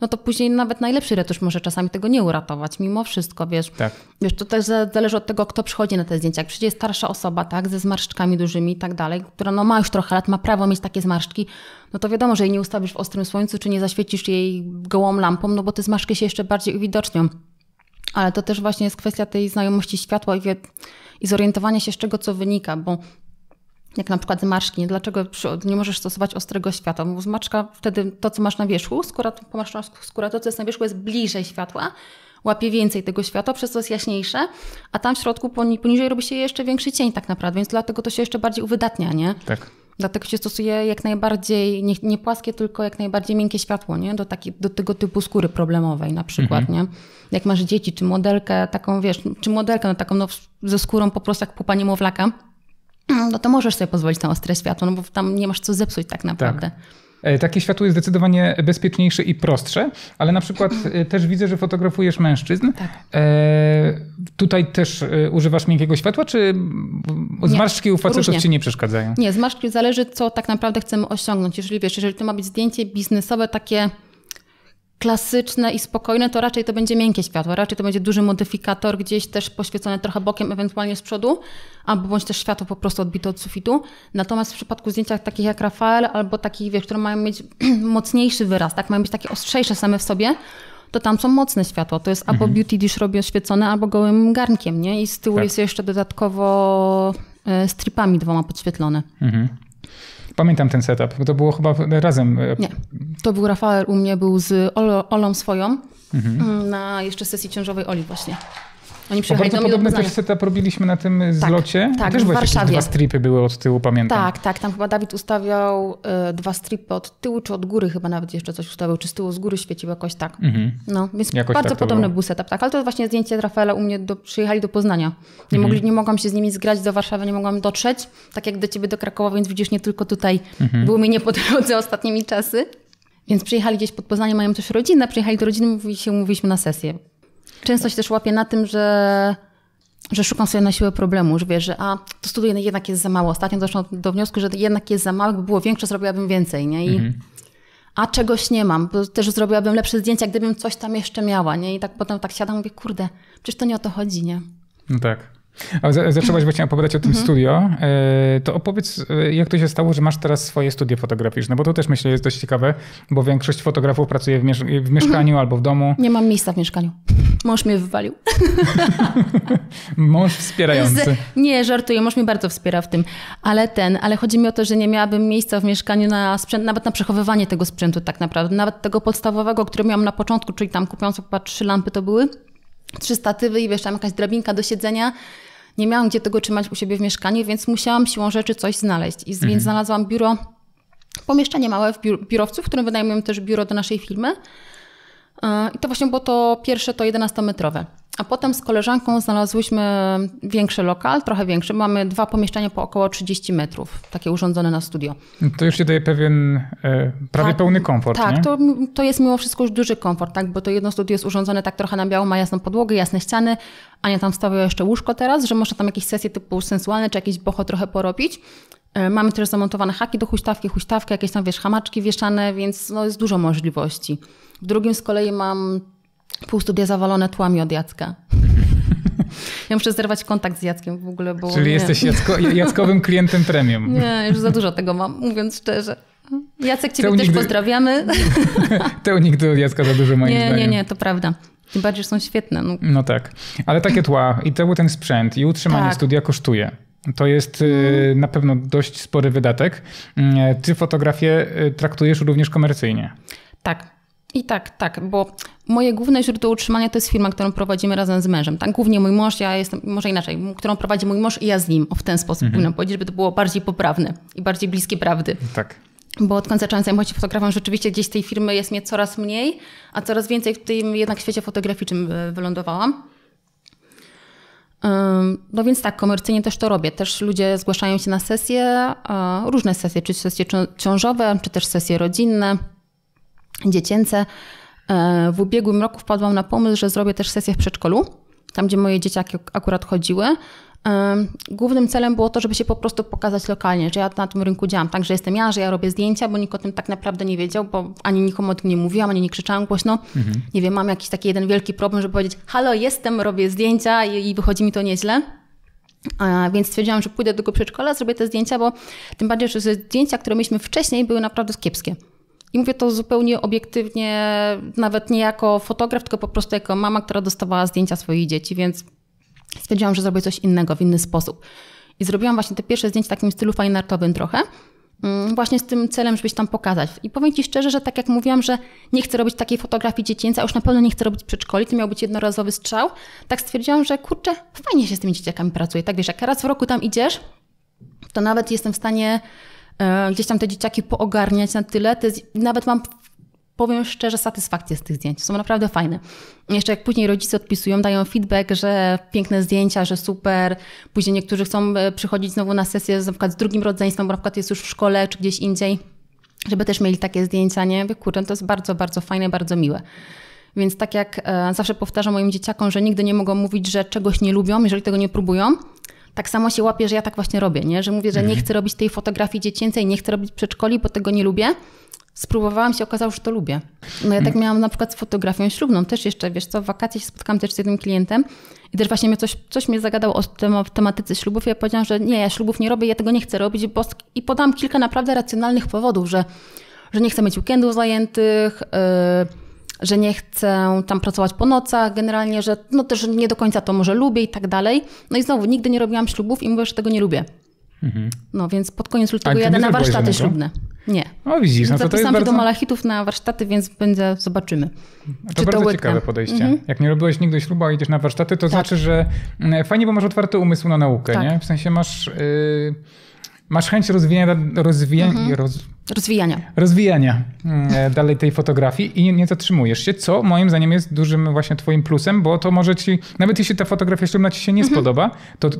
no to później nawet najlepszy retusz może czasami tego nie uratować, mimo wszystko, wiesz. Tak. Wiesz, to też zależy od tego, kto przychodzi na te zdjęcia. Jak przyjdzie starsza osoba, tak, ze zmarszczkami dużymi i tak dalej, która no ma już trochę lat, ma prawo mieć takie zmarszczki, no to wiadomo, że jej nie ustawisz w ostrym słońcu, czy nie zaświecisz jej gołą lampą, no bo te zmarszczki się jeszcze bardziej uwidocznią. Ale to też właśnie jest kwestia tej znajomości światła i, i zorientowania się, z czego co wynika, bo jak na przykład zmarszki, dlaczego nie możesz stosować ostrego światła? Bo zmarszka wtedy to, co masz na wierzchu, skóra, pomarszczona skóra, to, co jest na wierzchu, jest bliżej światła, łapie więcej tego światła, przez co jest jaśniejsze, a tam w środku poniżej robi się jeszcze większy cień tak naprawdę, więc dlatego to się jeszcze bardziej uwydatnia, nie? Tak. Dlatego się stosuje jak najbardziej, nie, nie płaskie, tylko jak najbardziej miękkie światło, nie? Do, taki, do tego typu skóry problemowej na przykład, mhm. nie? Jak masz dzieci, czy modelkę taką, wiesz, czy modelkę no, taką no, ze skórą po prostu jak pupa niemowlaka, no to możesz sobie pozwolić na ostre światło, no bo tam nie masz co zepsuć tak naprawdę. Tak. E, takie światło jest zdecydowanie bezpieczniejsze i prostsze, ale na przykład e, też widzę, że fotografujesz mężczyzn. Tak. E, tutaj też e, używasz miękkiego światła, czy zmarszczki nie, u facetów różnie. ci nie przeszkadzają? Nie, zmarszczki zależy, co tak naprawdę chcemy osiągnąć. Jeżeli wiesz, jeżeli to ma być zdjęcie biznesowe, takie klasyczne i spokojne, to raczej to będzie miękkie światło, raczej to będzie duży modyfikator, gdzieś też poświecony trochę bokiem, ewentualnie z przodu, albo bądź też światło po prostu odbite od sufitu. Natomiast w przypadku zdjęciach takich jak Rafael, albo takich, wiesz, które mają mieć mocniejszy wyraz, tak, mają być takie ostrzejsze same w sobie, to tam są mocne światła. To jest mhm. albo beauty dish robi oświecone, albo gołym garnkiem, nie? I z tyłu tak. jest jeszcze dodatkowo e, stripami dwoma podświetlone. Mhm. Pamiętam ten setup, bo to było chyba razem. E, Nie, to był Rafael u mnie, był z Olą swoją, mhm. na jeszcze sesji ciążowej Oli właśnie. Oni no przyjechali do podobne do też setup robiliśmy na tym tak, zlocie. Tak, też w Warszawie. dwa stripy były od tyłu, pamiętam. Tak, tak. Tam chyba Dawid ustawiał y, dwa stripy od tyłu czy od góry chyba nawet jeszcze coś ustawiał, czy z tyłu, z góry świecił jakoś tak. Mhm. No, więc jakoś bardzo tak podobny był setup. Tak, ale to właśnie zdjęcie Rafaela u mnie do, przyjechali do Poznania. Nie, mhm. mogli, nie mogłam się z nimi zgrać do Warszawy, nie mogłam dotrzeć, tak jak do ciebie do Krakowa, więc widzisz, nie tylko tutaj mhm. było mi nie po drodze ostatnimi czasy. Więc przyjechali gdzieś pod Poznanie, mają coś rodzinę, przyjechali do rodziny, mówi się, mówiliśmy na sesję. Często się też łapię na tym, że że szukam sobie na siłę problemu, że wiesz, że a, to studiuję jednak jest za mało. Ostatnio doszłam do wniosku, że jednak jest za mało, gdyby było większe, zrobiłabym więcej, nie? I, mhm. A czegoś nie mam, bo też zrobiłabym lepsze zdjęcia, gdybym coś tam jeszcze miała, nie? I tak potem tak siadam, mówię, kurde, przecież to nie o to chodzi, nie? No tak. A zaczęłaś właśnie opowiadać o tym mhm. studio. E, to opowiedz, e, jak to się stało, że masz teraz swoje studio fotograficzne, bo to też myślę jest dość ciekawe, bo większość fotografów pracuje w, miesz w mieszkaniu mhm. albo w domu. Nie mam miejsca w mieszkaniu. Mąż mnie wywalił. mąż wspierający. nie, żartuję, mąż mnie bardzo wspiera w tym, ale ten, ale chodzi mi o to, że nie miałabym miejsca w mieszkaniu na sprzęt, nawet na przechowywanie tego sprzętu tak naprawdę, nawet tego podstawowego, który miałam na początku, czyli tam kupiąc chyba trzy lampy to były, trzy statywy i wiesz, tam jakaś drabinka do siedzenia nie miałam gdzie tego trzymać u siebie w mieszkaniu, więc musiałam siłą rzeczy coś znaleźć. I mhm. Więc znalazłam biuro, pomieszczenie małe w biurowcu, w którym wynajmujemy też biuro do naszej firmy. E, I to właśnie było to pierwsze, to 11-metrowe. A potem z koleżanką znalazłyśmy większy lokal, trochę większy. Mamy dwa pomieszczenia po około 30 metrów, takie urządzone na studio. To już się daje pewien e, prawie tak, pełny komfort. Tak, nie? To, to jest mimo wszystko już duży komfort, tak? bo to jedno studio jest urządzone tak trochę na biało, ma jasną podłogę, jasne ściany. Ania tam stawiła jeszcze łóżko teraz, że można tam jakieś sesje typu sensualne czy jakieś boho trochę porobić. E, mamy też zamontowane haki do huśtawki, huśtawki, jakieś tam wiesz, hamaczki wieszane, więc no, jest dużo możliwości. W drugim z kolei mam pół studia zawalone tłami od Jacka. Ja muszę zerwać kontakt z Jackiem w ogóle, bo... Czyli nie. jesteś Jacko, Jackowym klientem premium. Nie, już za dużo tego mam, mówiąc szczerze. Jacek, ciebie Teł też nigdy... pozdrawiamy. Teł nigdy od Jacka za dużo, moim nie, zdaniem. Nie, nie, nie, to prawda. Tym bardziej, że są świetne. No. no. tak. Ale takie tła i cały ten sprzęt i utrzymanie tak. studia kosztuje. To jest y, mhm. na pewno dość spory wydatek. Mm, ty fotografię y, traktujesz również komercyjnie. Tak, i tak, tak, bo moje główne źródło utrzymania to jest firma, którą prowadzimy razem z mężem. Tak, głównie mój mąż, ja jestem, może inaczej, którą prowadzi mój mąż i ja z nim. O, w ten sposób mhm. powinnam powiedzieć, żeby to było bardziej poprawne i bardziej bliskie prawdy. Tak. Bo odkąd zaczęłam zajmować się fotografem, rzeczywiście gdzieś z tej firmy jest mnie coraz mniej, a coraz więcej w tym jednak świecie fotograficznym e, wylądowałam. No więc tak, komercyjnie też to robię. Też ludzie zgłaszają się na sesje, różne sesje, czy sesje ciążowe, czy też sesje rodzinne dziecięce. E, w ubiegłym roku wpadłam na pomysł, że zrobię też sesję w przedszkolu, tam gdzie moje dzieciaki akurat chodziły. E, głównym celem było to, żeby się po prostu pokazać lokalnie, że ja na tym rynku działam, tak, że jestem ja, że ja robię zdjęcia, bo nikt o tym tak naprawdę nie wiedział, bo ani nikomu o tym nie mówiłam, ani nie krzyczałam głośno. Mhm. Nie wiem, mam jakiś taki jeden wielki problem, żeby powiedzieć, halo, jestem, robię zdjęcia i, i wychodzi mi to nieźle. A, e, więc stwierdziłam, że pójdę do tego przedszkola, zrobię te zdjęcia, bo tym bardziej, że zdjęcia, które mieliśmy wcześniej, były naprawdę kiepskie. I mówię to zupełnie obiektywnie, nawet nie jako fotograf, tylko po prostu jako mama, która dostawała zdjęcia swoich dzieci, więc stwierdziłam, że zrobię coś innego, w inny sposób. I zrobiłam właśnie te pierwsze zdjęcia w takim stylu fajnartowym trochę, mm, właśnie z tym celem, żebyś tam pokazać. I powiem Ci szczerze, że tak jak mówiłam, że nie chcę robić takiej fotografii dziecięcej, a już na pewno nie chcę robić przedszkoli, to miał być jednorazowy strzał. Tak stwierdziłam, że kurczę, fajnie się z tymi dzieciakami pracuje. Tak wiesz, jak raz w roku tam idziesz, to nawet jestem w stanie E, gdzieś tam te dzieciaki poogarniać na tyle. Te, nawet mam powiem szczerze, satysfakcję z tych zdjęć. Są naprawdę fajne. Jeszcze jak później rodzice odpisują, dają feedback, że piękne zdjęcia, że super. Później niektórzy chcą e, przychodzić znowu na sesję z, na przykład z drugim rodzeństwem, bo na przykład jest już w szkole czy gdzieś indziej, żeby też mieli takie zdjęcia, nie? Mówię, kurczę, to jest bardzo, bardzo fajne, bardzo miłe. Więc tak jak e, zawsze powtarzam moim dzieciakom, że nigdy nie mogą mówić, że czegoś nie lubią, jeżeli tego nie próbują, tak samo się łapię, że ja tak właśnie robię, nie? że mówię, że nie mhm. chcę robić tej fotografii dziecięcej, nie chcę robić przedszkoli, bo tego nie lubię. Spróbowałam się, okazało, że to lubię. No ja tak mhm. miałam na przykład z fotografią ślubną też jeszcze, wiesz co, w wakacje się spotkałam też z jednym klientem i też właśnie mnie coś, coś mnie zagadał o tematyce ślubów i ja powiedziałam, że nie, ja ślubów nie robię, ja tego nie chcę robić bo... i podałam kilka naprawdę racjonalnych powodów, że, że nie chcę mieć weekendów zajętych, yy że nie chcę tam pracować po nocach generalnie, że no też nie do końca to może lubię i tak dalej. No i znowu, nigdy nie robiłam ślubów i mówię, że tego nie lubię. Mhm. No więc pod koniec lutego jadę na warsztaty ślubne. Nie. O, widzisz, no to, to jest bardzo... do malachitów na warsztaty, więc będzie, zobaczymy. To czy bardzo to ciekawe podejście. Mm -hmm. Jak nie robiłeś nigdy śluba i idziesz na warsztaty, to tak. znaczy, że mm, fajnie, bo masz otwarty umysł na naukę, tak. nie? W sensie masz... Yy masz chęć rozwijania, mhm. roz, rozwijania. rozwijania mm, e, dalej tej fotografii i nie, nie zatrzymujesz się, co moim zdaniem jest dużym właśnie twoim plusem, bo to może ci, nawet jeśli ta fotografia ślubna ci się nie mhm. spodoba, to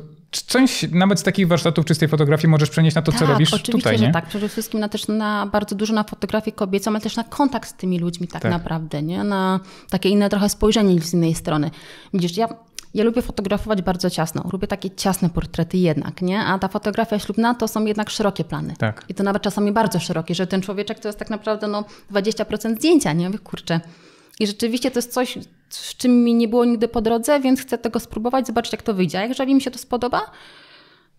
część nawet z takich warsztatów czystej fotografii możesz przenieść na to, tak, co robisz oczywiście, tutaj, że tak. Przede wszystkim na, też na bardzo dużo na fotografię kobiecą, ale też na kontakt z tymi ludźmi tak, tak, naprawdę, nie? Na takie inne trochę spojrzenie z innej strony. Widzisz, ja ja lubię fotografować bardzo ciasno. Lubię takie ciasne portrety jednak, nie? A ta fotografia ślubna to są jednak szerokie plany. Tak. I to nawet czasami bardzo szerokie, że ten człowieczek to jest tak naprawdę no 20% zdjęcia, nie? Mówię, kurczę. I rzeczywiście to jest coś, z czym mi nie było nigdy po drodze, więc chcę tego spróbować, zobaczyć jak to wyjdzie. A jeżeli mi się to spodoba,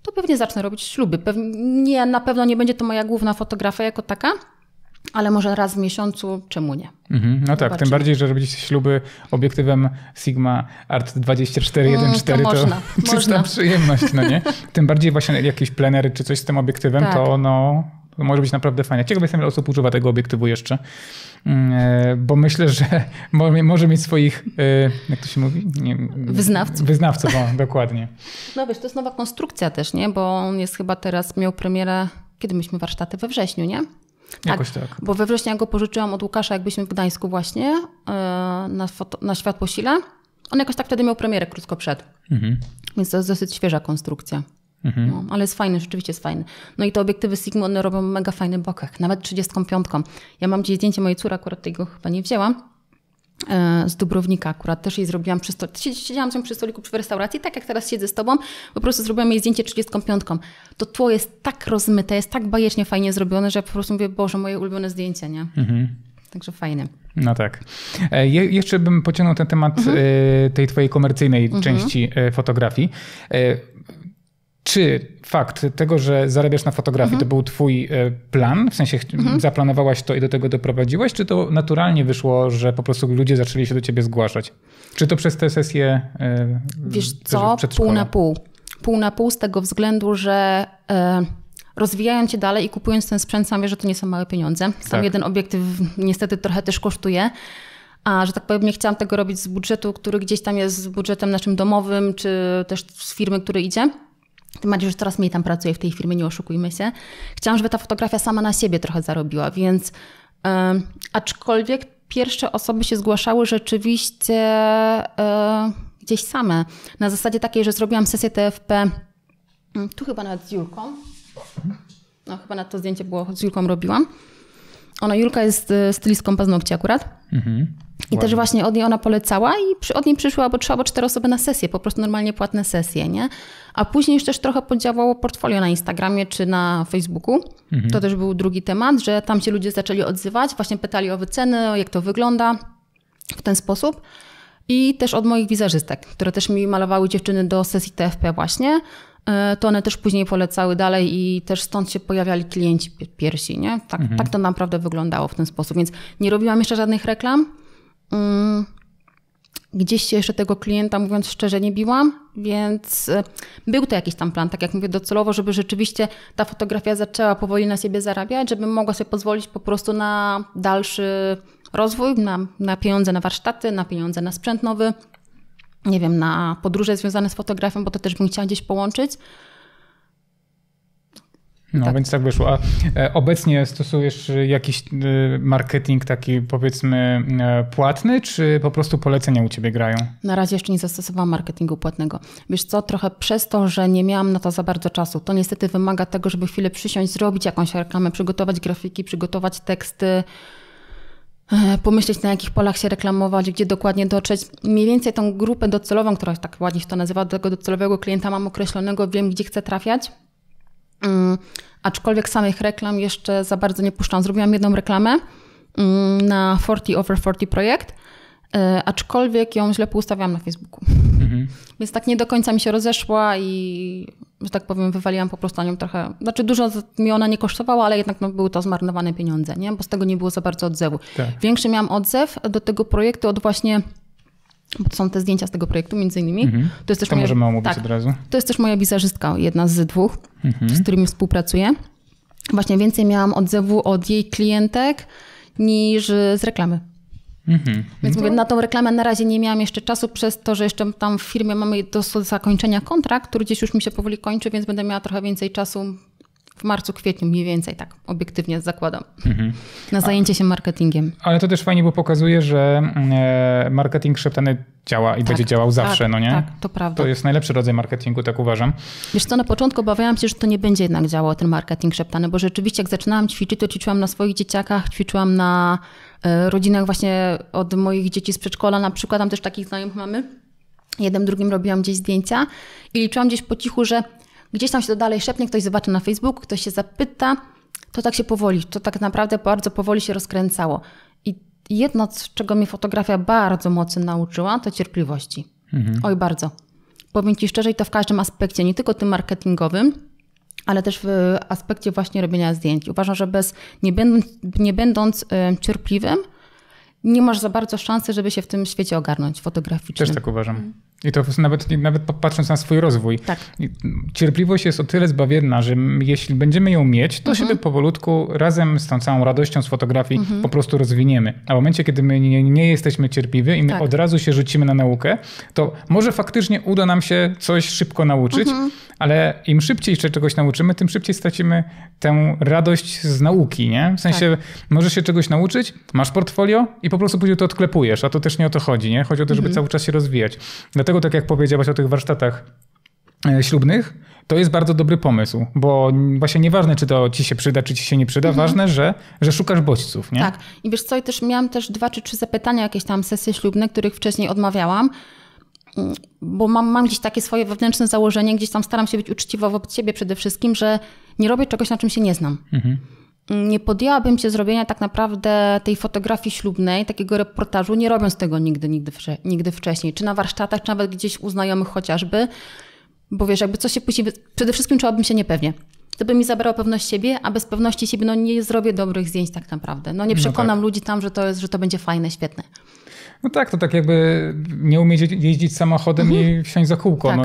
to pewnie zacznę robić śluby. Pewnie, na pewno nie będzie to moja główna fotografia jako taka, ale może raz w miesiącu, czemu nie? Mhm, no tak, tym bardziej, że robicie śluby obiektywem Sigma Art 2414, mm, to, to, można, to przyjemność, no nie? Tym bardziej właśnie jakieś plenery czy coś z tym obiektywem, tak. to no, może być naprawdę fajnie. Ciekawe jestem, ile osób używa tego obiektywu jeszcze, mm, e, bo myślę, że może mieć swoich, e, jak to się mówi? Nie, wyznawców. Wyznawców, o, dokładnie. No wiesz, to jest nowa konstrukcja też, nie? Bo on jest chyba teraz, miał premierę, kiedy myśmy warsztaty? We wrześniu, nie? Tak, jakoś tak, Bo we wrześniu ja go pożyczyłam od Łukasza, jak byliśmy w Gdańsku właśnie, e, na, foto, na Światłosile. On jakoś tak wtedy miał premierę krótko przed. Mhm. Więc to jest dosyć świeża konstrukcja. Mhm. No, ale jest fajny, rzeczywiście jest fajny. No i te obiektywy Sigma, one robią mega fajny bokach, nawet 35. Ja mam gdzieś zdjęcie mojej córki, akurat tego chyba nie wzięłam E, z Dubrownika akurat, też jej zrobiłam przy stoliku, siedziałam z nią przy stoliku przy restauracji, tak jak teraz siedzę z tobą, po prostu zrobiłam jej zdjęcie 35. To tło jest tak rozmyte, jest tak bajecznie fajnie zrobione, że po prostu mówię, Boże, moje ulubione zdjęcie, nie? Mhm. Także fajne. No tak. E, je, jeszcze bym pociągnął ten temat mhm. E, tej twojej komercyjnej mhm. części fotografii. Czy fakt tego, że zarabiasz na fotografii, mhm. to był twój e, plan? W sensie mhm. zaplanowałaś to i do tego doprowadziłaś? Czy to naturalnie wyszło, że po prostu ludzie zaczęli się do ciebie zgłaszać? Czy to przez te sesje? E, wiesz co, pół na pół. Pół na pół z tego względu, że e, rozwijając się dalej i kupując ten sprzęt, sam wiesz, że to nie są małe pieniądze. Sam tak. jeden obiektyw niestety trochę też kosztuje. A że tak powiem, nie chciałam tego robić z budżetu, który gdzieś tam jest z budżetem naszym domowym, czy też z firmy, który idzie. Tym bardziej, że coraz mniej tam pracuję w tej firmie, nie oszukujmy się. Chciałam, żeby ta fotografia sama na siebie trochę zarobiła, więc aczkolwiek pierwsze osoby się zgłaszały rzeczywiście e, gdzieś same. Na zasadzie takiej, że zrobiłam sesję TFP mm, tu chyba nawet z Julką. No, chyba na to zdjęcie było, z Julką robiłam. Ona, Julka jest e, stylistką paznokci akurat. Mhm. I też właśnie od niej ona polecała i od niej przyszły albo trzy, albo cztery osoby na sesję, po prostu normalnie płatne sesje, nie? A później już też trochę podziałało portfolio na Instagramie czy na Facebooku. Mhm. To też był drugi temat, że tam się ludzie zaczęli odzywać, właśnie pytali o wyceny, o jak to wygląda w ten sposób. I też od moich wizerzystek, które też mi malowały dziewczyny do sesji TFP właśnie, e, to one też później polecały dalej i też stąd się pojawiali klienci piersi, nie? Tak, mhm. tak to naprawdę wyglądało w ten sposób, więc nie robiłam jeszcze żadnych reklam, Mm, gdzieś się jeszcze tego klienta, mówiąc szczerze, nie biłam, więc e, był to jakiś tam plan, tak jak mówię, docelowo, żeby rzeczywiście ta fotografia zaczęła powoli na siebie zarabiać, żebym mogła sobie pozwolić po prostu na dalszy rozwój, na, na pieniądze na warsztaty, na pieniądze na sprzęt nowy, nie wiem, na podróże związane z fotografią, bo to też bym chciała gdzieś połączyć. No, tak. więc tak wyszło. A e, obecnie stosujesz jakiś e, marketing taki, powiedzmy, e, płatny, czy po prostu polecenia u ciebie grają? Na razie jeszcze nie zastosowałam marketingu płatnego. Wiesz co, trochę przez to, że nie miałam na to za bardzo czasu, to niestety wymaga tego, żeby chwilę przysiąść, zrobić jakąś reklamę, przygotować grafiki, przygotować teksty pomyśleć, na jakich polach się reklamować, gdzie dokładnie dotrzeć. Mniej więcej tą grupę docelową, która tak ładnie się to nazywa, do tego docelowego klienta mam określonego, wiem, gdzie chcę trafiać, Mm, aczkolwiek samych reklam jeszcze za bardzo nie puszczam. Zrobiłam jedną reklamę mm, na 40 over 40 projekt, e, aczkolwiek ją źle poustawiałam na Facebooku. Mhm. Więc tak nie do końca mi się rozeszła i, że tak powiem, wywaliłam po prostu na nią trochę. Znaczy, dużo mi ona nie kosztowała, ale jednak no, były to zmarnowane pieniądze, nie? bo z tego nie było za bardzo odzewu. Tak. Większy miałam odzew do tego projektu od właśnie bo to są te zdjęcia z tego projektu między innymi. Mhm. To, jest też to moja, możemy omówić tak, od razu. To jest też moja wizerzystka, jedna z dwóch, mhm. z którymi współpracuję. Właśnie więcej miałam odzewu od jej klientek niż z reklamy. Mhm. Więc mówię, mhm. na tą reklamę na razie nie miałam jeszcze czasu, przez to, że jeszcze tam w firmie mamy do zakończenia kontrakt, który gdzieś już mi się powoli kończy, więc będę miała trochę więcej czasu w marcu, kwietniu mniej więcej, tak obiektywnie zakładam, mhm. na zajęcie się marketingiem. Ale to też fajnie, bo pokazuje, że mm, e, marketing szeptany działa i tak, będzie działał tak, zawsze, tak, no nie? Tak, to prawda. To jest najlepszy rodzaj marketingu, tak uważam. Wiesz co, na początku obawiałam się, że to nie będzie jednak działał ten marketing szeptany, bo rzeczywiście jak zaczynałam ćwiczyć, to ćwiczyłam na swoich dzieciakach, ćwiczyłam na e, rodzinach właśnie od moich dzieci z przedszkola, na przykład tam też takich znajomych mamy. Jednym, drugim robiłam gdzieś zdjęcia i liczyłam gdzieś po cichu, że Gdzieś tam się to dalej szepnie, ktoś zobaczy na Facebooku, ktoś się zapyta. To tak się powoli, to tak naprawdę bardzo powoli się rozkręcało. I jedno, z czego mnie fotografia bardzo mocno nauczyła, to cierpliwości. Mhm. Oj, bardzo. Powiem Ci szczerze, i to w każdym aspekcie, nie tylko tym marketingowym, ale też w aspekcie właśnie robienia zdjęć. Uważam, że bez, nie będąc, nie będąc e, cierpliwym, nie masz za bardzo szansy, żeby się w tym świecie ogarnąć fotograficznie. Też tak uważam. Mhm. I to nawet, nawet patrząc na swój rozwój. Tak. Cierpliwość jest o tyle zbawienna, że jeśli będziemy ją mieć, to mhm. siebie powolutku razem z tą całą radością z fotografii mhm. po prostu rozwiniemy. A w momencie, kiedy my nie, nie jesteśmy cierpliwi i my tak. od razu się rzucimy na naukę, to może faktycznie uda nam się coś szybko nauczyć, mhm. ale im szybciej jeszcze czegoś nauczymy, tym szybciej stracimy tę radość z nauki, nie? W sensie tak. możesz się czegoś nauczyć, masz portfolio i po prostu później to odklepujesz, a to też nie o to chodzi, nie? Chodzi o to, żeby mhm. cały czas się rozwijać. Dlatego Dlatego, tak jak powiedziałaś o tych warsztatach e, ślubnych, to jest bardzo dobry pomysł, bo właśnie nieważne, czy to ci się przyda, czy ci się nie przyda, mhm. ważne, że, że szukasz bodźców, nie? Tak. I wiesz co, i też miałam też dwa czy trzy zapytania, jakieś tam sesje ślubne, których wcześniej odmawiałam, mm, bo mam, mam gdzieś takie swoje wewnętrzne założenie, gdzieś tam staram się być uczciwa wobec siebie przede wszystkim, że nie robię czegoś, na czym się nie znam. Mhm nie podjęłabym się zrobienia tak naprawdę tej fotografii ślubnej, takiego reportażu, nie robiąc tego nigdy, nigdy, nigdy wcześniej, czy na warsztatach, czy nawet gdzieś u znajomych chociażby, bo wiesz, jakby coś się później, przede wszystkim czułabym się niepewnie. To by mi zabrało pewność siebie, a bez pewności siebie no nie zrobię dobrych zdjęć tak naprawdę. No nie no przekonam no tak. ludzi tam, że to, jest, że to będzie fajne, świetne. No tak, to tak jakby nie umieć jeździć samochodem mhm. i wsiąść za kółko. Tak. No,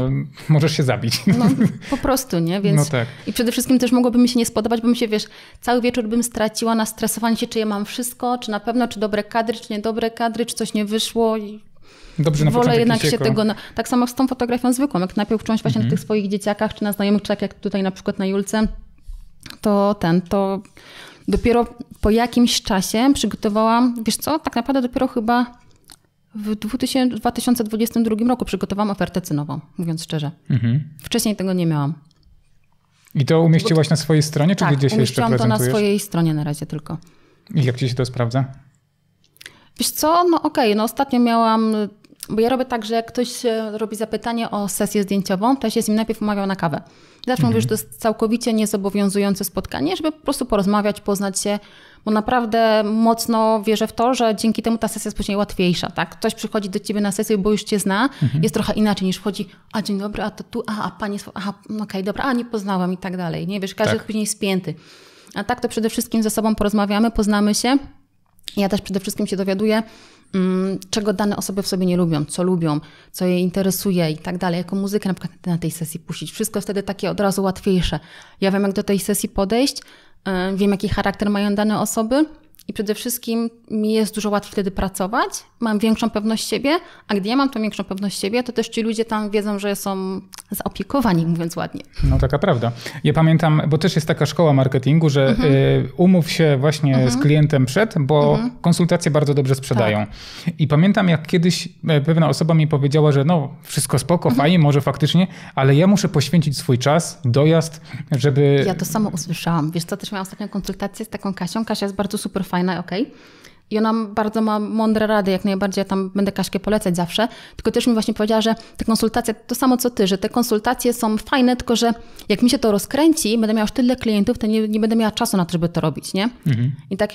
możesz się zabić. No, po prostu, nie? Więc... No tak. I przede wszystkim też mogłoby mi się nie spodobać, bo mi się, wiesz, cały wieczór bym straciła na stresowanie się, czy ja mam wszystko, czy na pewno, czy dobre kadry, czy niedobre kadry, czy coś nie wyszło i... Dobrze, na Wolę jednak się tego. No, tak samo z tą fotografią zwykłą. Jak najpierw uczyłam właśnie mhm. na tych swoich dzieciakach, czy na znajomych, czy tak jak tutaj na przykład na Julce, to ten, to dopiero po jakimś czasie przygotowałam, wiesz co, tak naprawdę dopiero chyba w 2022 roku przygotowałam ofertę cenową, mówiąc szczerze. Mhm. Wcześniej tego nie miałam. I to umieściłaś na swojej stronie, czy tak, gdzieś jeszcze prezentujesz? to na swojej stronie na razie tylko. I jak ci się to sprawdza? Wiesz co, no okej, okay. no ostatnio miałam, bo ja robię tak, że jak ktoś e, robi zapytanie o sesję zdjęciową, to ja się z nim najpierw umawiam na kawę. Zawsze mhm. mówię, że to jest całkowicie niezobowiązujące spotkanie, żeby po prostu porozmawiać, poznać się, bo naprawdę mocno wierzę w to, że dzięki temu ta sesja jest później łatwiejsza, tak? Ktoś przychodzi do ciebie na sesję, bo już cię zna, mhm. jest trochę inaczej niż wchodzi, a dzień dobry, a to tu, a, a pani, aha, no okej, okay, dobra, a nie poznałam i tak dalej, nie? Wiesz, każdy tak. później spięty. A tak to przede wszystkim ze sobą porozmawiamy, poznamy się. Ja też przede wszystkim się dowiaduję, mm, czego dane osoby w sobie nie lubią, co lubią, co je interesuje i tak dalej, jaką muzykę na przykład na tej sesji puścić. Wszystko wtedy takie od razu łatwiejsze. Ja wiem, jak do tej sesji podejść, E, wiem, jaki charakter mają dane osoby, i przede wszystkim mi jest dużo łatwiej wtedy pracować, mam większą pewność siebie, a gdy ja mam tą większą pewność siebie, to też ci ludzie tam wiedzą, że są zaopiekowani, mówiąc ładnie. No taka prawda. Ja pamiętam, bo też jest taka szkoła marketingu, że mhm. y, umów się właśnie mhm. z klientem przed, bo mhm. konsultacje bardzo dobrze sprzedają. Tak. I pamiętam, jak kiedyś e, pewna osoba mi powiedziała, że no wszystko spoko, mhm. fajnie, może faktycznie, ale ja muszę poświęcić swój czas, dojazd, żeby... Ja to samo usłyszałam. Wiesz co, też miałam ostatnią konsultację z taką Kasią. Kasia jest bardzo super fajna, okej. Okay. I ona bardzo ma mądre rady, jak najbardziej ja tam będę Kaśkę polecać zawsze. Tylko też mi właśnie powiedziała, że te konsultacje, to samo co ty, że te konsultacje są fajne, tylko że jak mi się to rozkręci, będę miała już tyle klientów, to nie, nie będę miała czasu na to, żeby to robić, nie? Mhm. I tak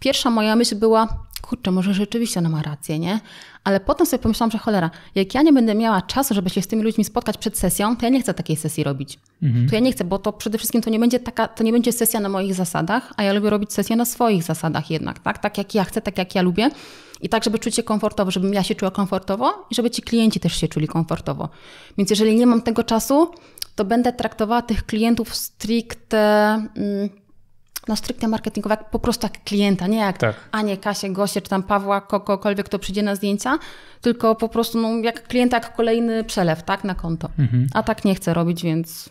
pierwsza moja myśl była, kurczę, może rzeczywiście ona ma rację, nie? Ale potem sobie pomyślałam, że cholera, jak ja nie będę miała czasu, żeby się z tymi ludźmi spotkać przed sesją, to ja nie chcę takiej sesji robić. Mhm. To ja nie chcę, bo to przede wszystkim to nie będzie taka, to nie będzie sesja na moich zasadach, a ja lubię robić sesję na swoich zasadach jednak, tak? Tak jak ja chcę, tak jak ja lubię. I tak, żeby czuć się komfortowo, żebym ja się czuła komfortowo i żeby ci klienci też się czuli komfortowo. Więc jeżeli nie mam tego czasu, to będę traktowała tych klientów stricte... Mm, no, stricte marketingowe, jak po prostu jak klienta, nie jak tak. Anię, Kasię, Gosię, czy tam Pawła, kogokolwiek, kto przyjdzie na zdjęcia, tylko po prostu no, jak klienta, jak kolejny przelew, tak, na konto. Mhm. A tak nie chcę robić, więc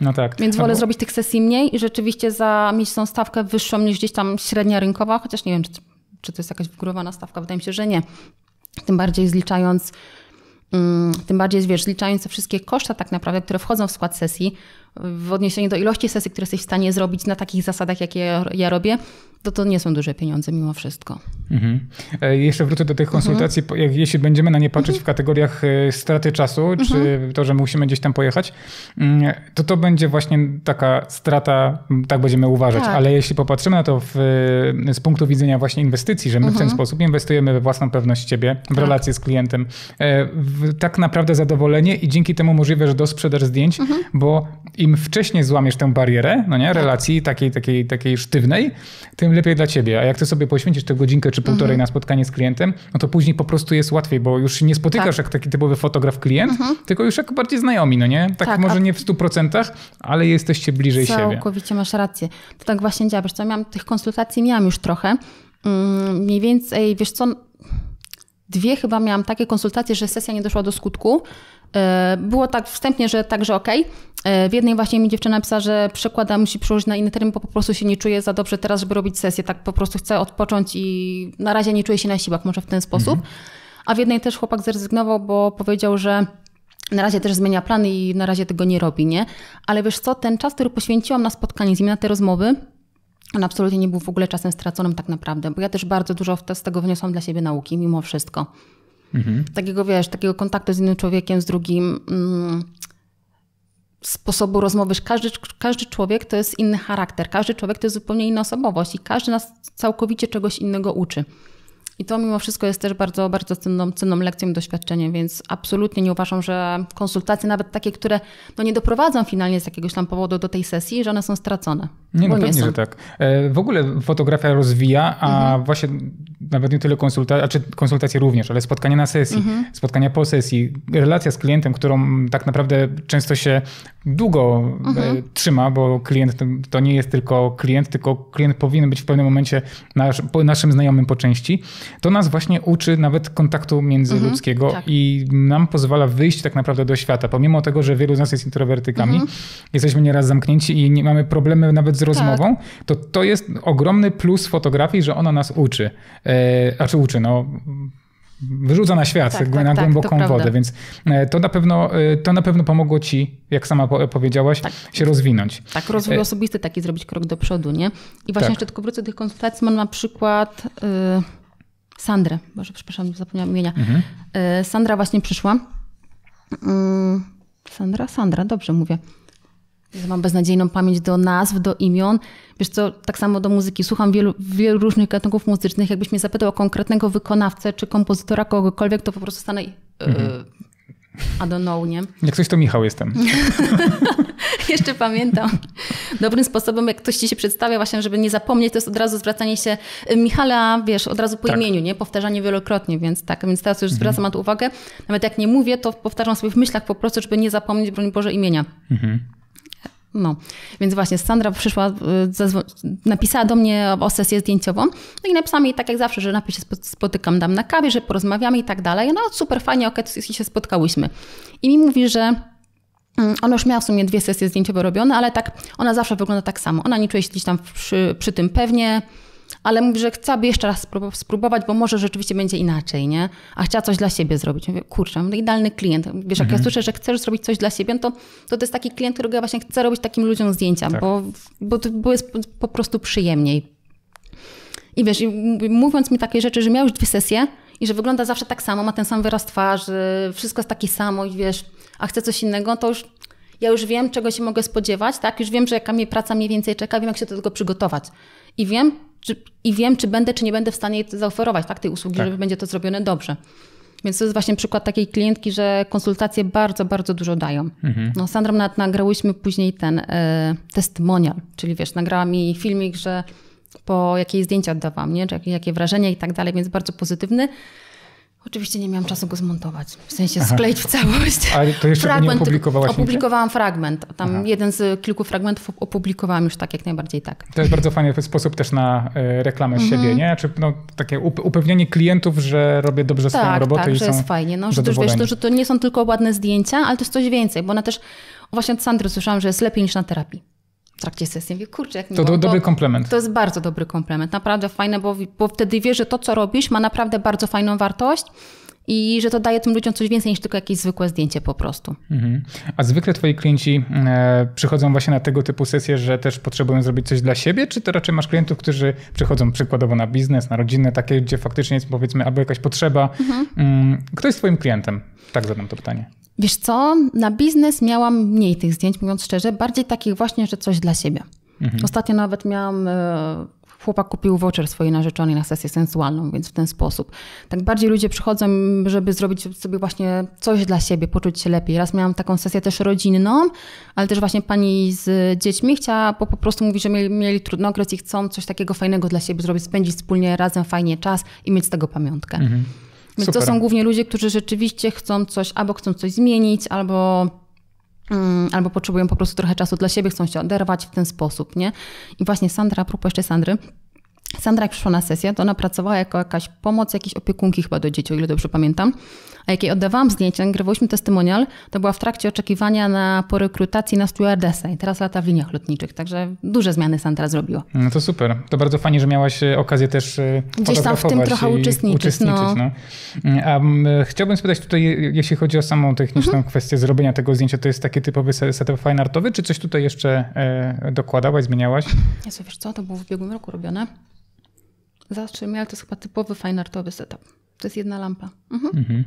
no tak. Więc wolę Albo... zrobić tych sesji mniej i rzeczywiście za tą stawkę wyższą niż gdzieś tam średnia rynkowa, chociaż nie wiem, czy, czy to jest jakaś wygórowana stawka, wydaje mi się, że nie. Tym bardziej zliczając, mm, tym bardziej wiesz, zliczając te wszystkie koszta tak naprawdę, które wchodzą w skład sesji, w odniesieniu do ilości sesji, które jesteś w stanie zrobić na takich zasadach, jakie ja, ja robię, to to nie są duże pieniądze mimo wszystko. Mhm. E, jeszcze wrócę do tych mhm. konsultacji. Mhm. Jak, jeśli będziemy na nie patrzeć mhm. w kategoriach e, straty czasu, czy mhm. to, że musimy gdzieś tam pojechać, mm, to to będzie właśnie taka strata, tak będziemy uważać. Tak. Ale jeśli popatrzymy na to w, z punktu widzenia właśnie inwestycji, że my w ten mhm. sposób inwestujemy we własną pewność siebie, w tak. relacje z klientem, e, w tak naprawdę zadowolenie i dzięki temu możliwe, że do sprzedaż zdjęć, bo im wcześniej złamiesz tę barierę, no nie, tak. relacji takiej, takiej, takiej sztywnej, tym lepiej dla ciebie. A jak ty sobie poświęcisz tę godzinkę czy półtorej mhm. na spotkanie z klientem, no to później po prostu jest łatwiej, bo już się nie spotykasz tak. jak taki typowy fotograf klient, mhm. tylko już jak bardziej znajomi, no nie? Tak, tak może a... nie w stu procentach, ale jesteście bliżej Całkowicie siebie. Całkowicie masz rację. To tak właśnie działa. Wiesz co, miałam tych konsultacji miałam już trochę. Mm, mniej więcej, wiesz co, dwie chyba miałam takie konsultacje, że sesja nie doszła do skutku, E, było tak wstępnie, że także okej. Okay. E, w jednej właśnie mi dziewczyna pisała, że przekłada musi przełożyć na inny termin, bo po prostu się nie czuje za dobrze teraz, żeby robić sesję. Tak po prostu chce odpocząć i na razie nie czuje się na siłach, może w ten sposób. Mhm. A w jednej też chłopak zrezygnował, bo powiedział, że na razie też zmienia plany i na razie tego nie robi, nie? Ale wiesz co, ten czas, który poświęciłam na spotkanie z nim, na te rozmowy, on absolutnie nie był w ogóle czasem straconym tak naprawdę, bo ja też bardzo dużo z tego wyniosłam dla siebie nauki mimo wszystko. Mhm. Takiego, wiesz, takiego kontaktu z innym człowiekiem, z drugim. Mm, sposobu rozmowy. Każdy, każdy człowiek to jest inny charakter, każdy człowiek to jest zupełnie inna osobowość i każdy nas całkowicie czegoś innego uczy. I to mimo wszystko jest też bardzo, bardzo cenną, cenną lekcją i doświadczeniem, więc absolutnie nie uważam, że konsultacje, nawet takie, które no nie doprowadzą finalnie z jakiegoś tam powodu do tej sesji, że one są stracone. Nie, no pewnie, nie że tak. E, w ogóle fotografia rozwija, a mhm. właśnie nawet nie tyle konsultacje, czy konsultacje również, ale spotkania na sesji, mhm. spotkania po sesji, relacja z klientem, którą tak naprawdę często się długo e, mhm. trzyma, bo klient to nie jest tylko klient, tylko klient powinien być w pewnym momencie nasz, naszym znajomym po części, to nas właśnie uczy nawet kontaktu międzyludzkiego mhm, tak. i nam pozwala wyjść tak naprawdę do świata. Pomimo tego, że wielu z nas jest introwertykami, mhm. jesteśmy nieraz zamknięci i nie mamy problemy nawet z tak. rozmową, tak. to to jest ogromny plus fotografii, że ona nas uczy e, E, a czy uczy, no wyrzuca na świat tak, tak, na tak, tak głęboką wodę, więc e, to na, pewno, e, to na pewno pomogło ci, jak sama powiedziałaś, tak. się rozwinąć. Tak, rozwój osobisty taki zrobić krok do przodu, nie? I właśnie tak. jeszcze tylko wrócę do tych konsultacji, mam na przykład y, Sandrę, boże przepraszam, zapomniałam imienia. Mhm. Y, Sandra właśnie przyszła. Y, Sandra? Sandra, dobrze mówię mam beznadziejną pamięć do nazw, do imion. Wiesz co, tak samo do muzyki. Słucham wielu, wielu różnych gatunków muzycznych. Jakbyś mnie zapytał o konkretnego wykonawcę czy kompozytora kogokolwiek, to po prostu stanę i... do e, mhm. I don't know, nie? Jak coś to Michał jestem. Jeszcze pamiętam. Dobrym sposobem, jak ktoś ci się przedstawia, właśnie, żeby nie zapomnieć, to jest od razu zwracanie się e, Michala, wiesz, od razu po tak. imieniu, nie? Powtarzanie wielokrotnie, więc tak, więc teraz już mhm. zwracam na to uwagę. Nawet jak nie mówię, to powtarzam sobie w myślach po prostu, żeby nie zapomnieć, broń Boże, imienia. Mhm. No, więc właśnie Sandra przyszła, y, napisała do mnie o sesję zdjęciową, no i napisała mi tak jak zawsze, że napisz się spotykam tam na kawie, że porozmawiamy i tak dalej. No super fajnie, ok, okay, się spotkałyśmy. I mi mówi, że mm, ona już miała w sumie dwie sesje zdjęciowe robione, ale tak ona zawsze wygląda tak samo. Ona nie czuje się gdzieś tam przy, przy tym pewnie, ale mówi, że chciałaby jeszcze raz spróbować, bo może rzeczywiście będzie inaczej, nie? A chciała coś dla siebie zrobić. Mówię, kurczę, no idealny klient. Wiesz, jak ja mhm. słyszę, że chcesz zrobić coś dla siebie, to, to to jest taki klient, którego ja właśnie chcę robić takim ludziom zdjęcia, tak. bo, bo, jest po prostu przyjemniej. I wiesz, mówiąc mi takie rzeczy, że miał już dwie sesje i że wygląda zawsze tak samo, ma ten sam wyraz twarzy, wszystko jest takie samo i wiesz, a chce coś innego, to już ja już wiem, czego się mogę spodziewać, tak? Już wiem, że jaka mnie praca mniej więcej czeka, wiem, jak się do tego przygotować. I wiem, czy, i wiem, czy będę, czy nie będę w stanie zaoferować tak, tej usługi, tak. żeby będzie to zrobione dobrze. Więc to jest właśnie przykład takiej klientki, że konsultacje bardzo, bardzo dużo dają. Mhm. No, Sandrą nawet nagrałyśmy później ten e, testimonial, czyli wiesz, nagrała mi filmik, że po jakiej zdjęcia oddawałam, nie? Czy jakie, jakie wrażenie i tak dalej, więc bardzo pozytywny. Oczywiście nie miałam czasu go zmontować, w sensie Aha. skleić w całość. Ale to jeszcze fragment, nie opublikowałaś Opublikowałam nigdzie? fragment. Tam Aha. jeden z kilku fragmentów opublikowałam już tak, jak najbardziej tak. To jest bardzo fajny sposób też na e, reklamę mhm. siebie, nie? Czy no, takie upewnienie klientów, że robię dobrze tak, swoją robotę tak, i że są jest fajnie. No, że, to, wiesz, to, że to nie są tylko ładne zdjęcia, ale to jest coś więcej, bo ona też, właśnie od Sandry słyszałam, że jest lepiej niż na terapii trakcie sesji. Mówię, kurczę, jak To, to dobry komplement. To jest bardzo dobry komplement, naprawdę fajne, bo, bo wtedy wiesz, że to, co robisz, ma naprawdę bardzo fajną wartość i że to daje tym ludziom coś więcej niż tylko jakieś zwykłe zdjęcie po prostu. Mhm. A zwykle twoi klienci e, przychodzą właśnie na tego typu sesje, że też potrzebują zrobić coś dla siebie, czy to raczej masz klientów, którzy przychodzą przykładowo na biznes, na rodzinę, takie, gdzie faktycznie jest powiedzmy albo jakaś potrzeba. Mhm. Mm, kto jest twoim klientem? Tak zadam to pytanie. Wiesz co, na biznes miałam mniej tych zdjęć, mówiąc szczerze, bardziej takich właśnie, że coś dla siebie. Mhm. Ostatnio nawet miałam, e, chłopak kupił voucher swojej narzeczonej na sesję sensualną, więc w ten sposób. Tak bardziej ludzie przychodzą, żeby zrobić sobie właśnie coś dla siebie, poczuć się lepiej. Raz miałam taką sesję też rodzinną, ale też właśnie pani z dziećmi chciała, po po prostu mówi, że mieli, mieli trudny okres i chcą coś takiego fajnego dla siebie zrobić, spędzić wspólnie razem fajnie czas i mieć z tego pamiątkę. Mhm. Super. To są głównie ludzie, którzy rzeczywiście chcą coś, albo chcą coś zmienić, albo mm, albo potrzebują po prostu trochę czasu dla siebie, chcą się oderwać w ten sposób, nie? I właśnie Sandra, a propos jeszcze Sandry, Sandra jak przyszła na sesję, to ona pracowała jako jakaś pomoc jakiejś opiekunki chyba do dzieci, o ile dobrze pamiętam. A jak jej oddawałam zdjęcia, nagrywałyśmy testimonial, to była w trakcie oczekiwania na po rekrutacji na stewardessę i teraz lata w liniach lotniczych, także duże zmiany Sandra zrobiła. No to super. To bardzo fajnie, że miałaś e, okazję też e, Gdzieś tam w tym trochę uczestniczyć. uczestniczyć no. No. A, chciałbym spytać tutaj, e, jeśli chodzi o samą techniczną mhm. kwestię zrobienia tego zdjęcia, to jest taki typowy setup fine artowy, czy coś tutaj jeszcze dokładałaś, zmieniałaś? Nie wiesz co, to było w ubiegłym roku robione zaostrzeń, ale to jest chyba typowy fine artowy setup. To jest jedna lampa. Mhm. Mhm.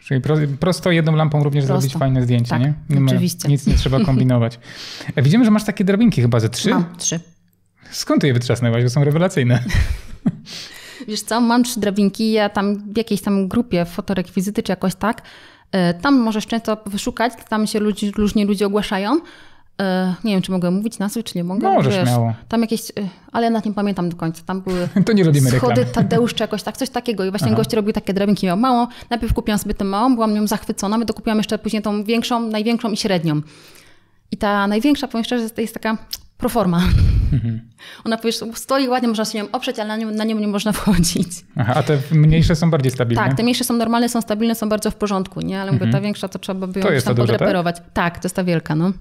Czyli prosto jedną lampą również prosto. zrobić fajne zdjęcie, tak, nie? nie ma, oczywiście. Nic nie trzeba kombinować. Widzimy, że masz takie drabinki chyba ze trzy? Mam trzy. Skąd je wytrzasnęłaś? Bo są rewelacyjne. Wiesz co, mam trzy drabinki, ja tam w jakiejś tam grupie fotorekwizyty czy jakoś tak, y, tam możesz często wyszukać, tam się ludzi, różni ludzie ogłaszają, E, nie wiem, czy mogę mówić nazwy, czy nie mogę. Możesz wiesz, śmiało. Tam jakieś, e, ale ja na nim pamiętam do końca. Tam były to nie robimy schody reklam. Tadeusz czy jakoś tak, coś takiego. I właśnie Aha. gość robił takie drabinki, miał mało. Najpierw kupiłam sobie tę małą, byłam nią zachwycona. My dokupiłam jeszcze później tą większą, największą i średnią. I ta największa, powiem szczerze, jest taka proforma. Mhm. Ona powiesz, stoi ładnie, można się nią oprzeć, ale na nią, na nią nie można wchodzić. Aha, a te mniejsze są bardziej stabilne? Tak, te mniejsze są normalne, są stabilne, są bardzo w porządku, nie? Ale mówię, ta mhm. większa to trzeba by ją tam tak? podreperować. Tak? tak, to jest ta wielka, no.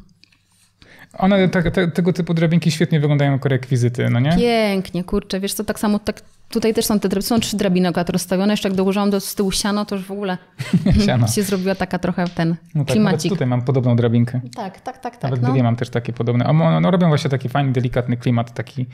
One, te, te, tego typu drabinki świetnie wyglądają jako rekwizyty, no nie? Pięknie, kurczę, wiesz co, tak samo tak, tutaj też są te drabiny, są trzy drabiny akurat rozstawione, jeszcze jak dołożyłam do z tyłu siano, to już w ogóle się zrobiła taka trochę ten no tak, klimacik. tutaj mam podobną drabinkę. Tak, tak, tak. tak nawet no. dwie mam też takie podobne. A no, no, robią właśnie taki fajny, delikatny klimat, taki...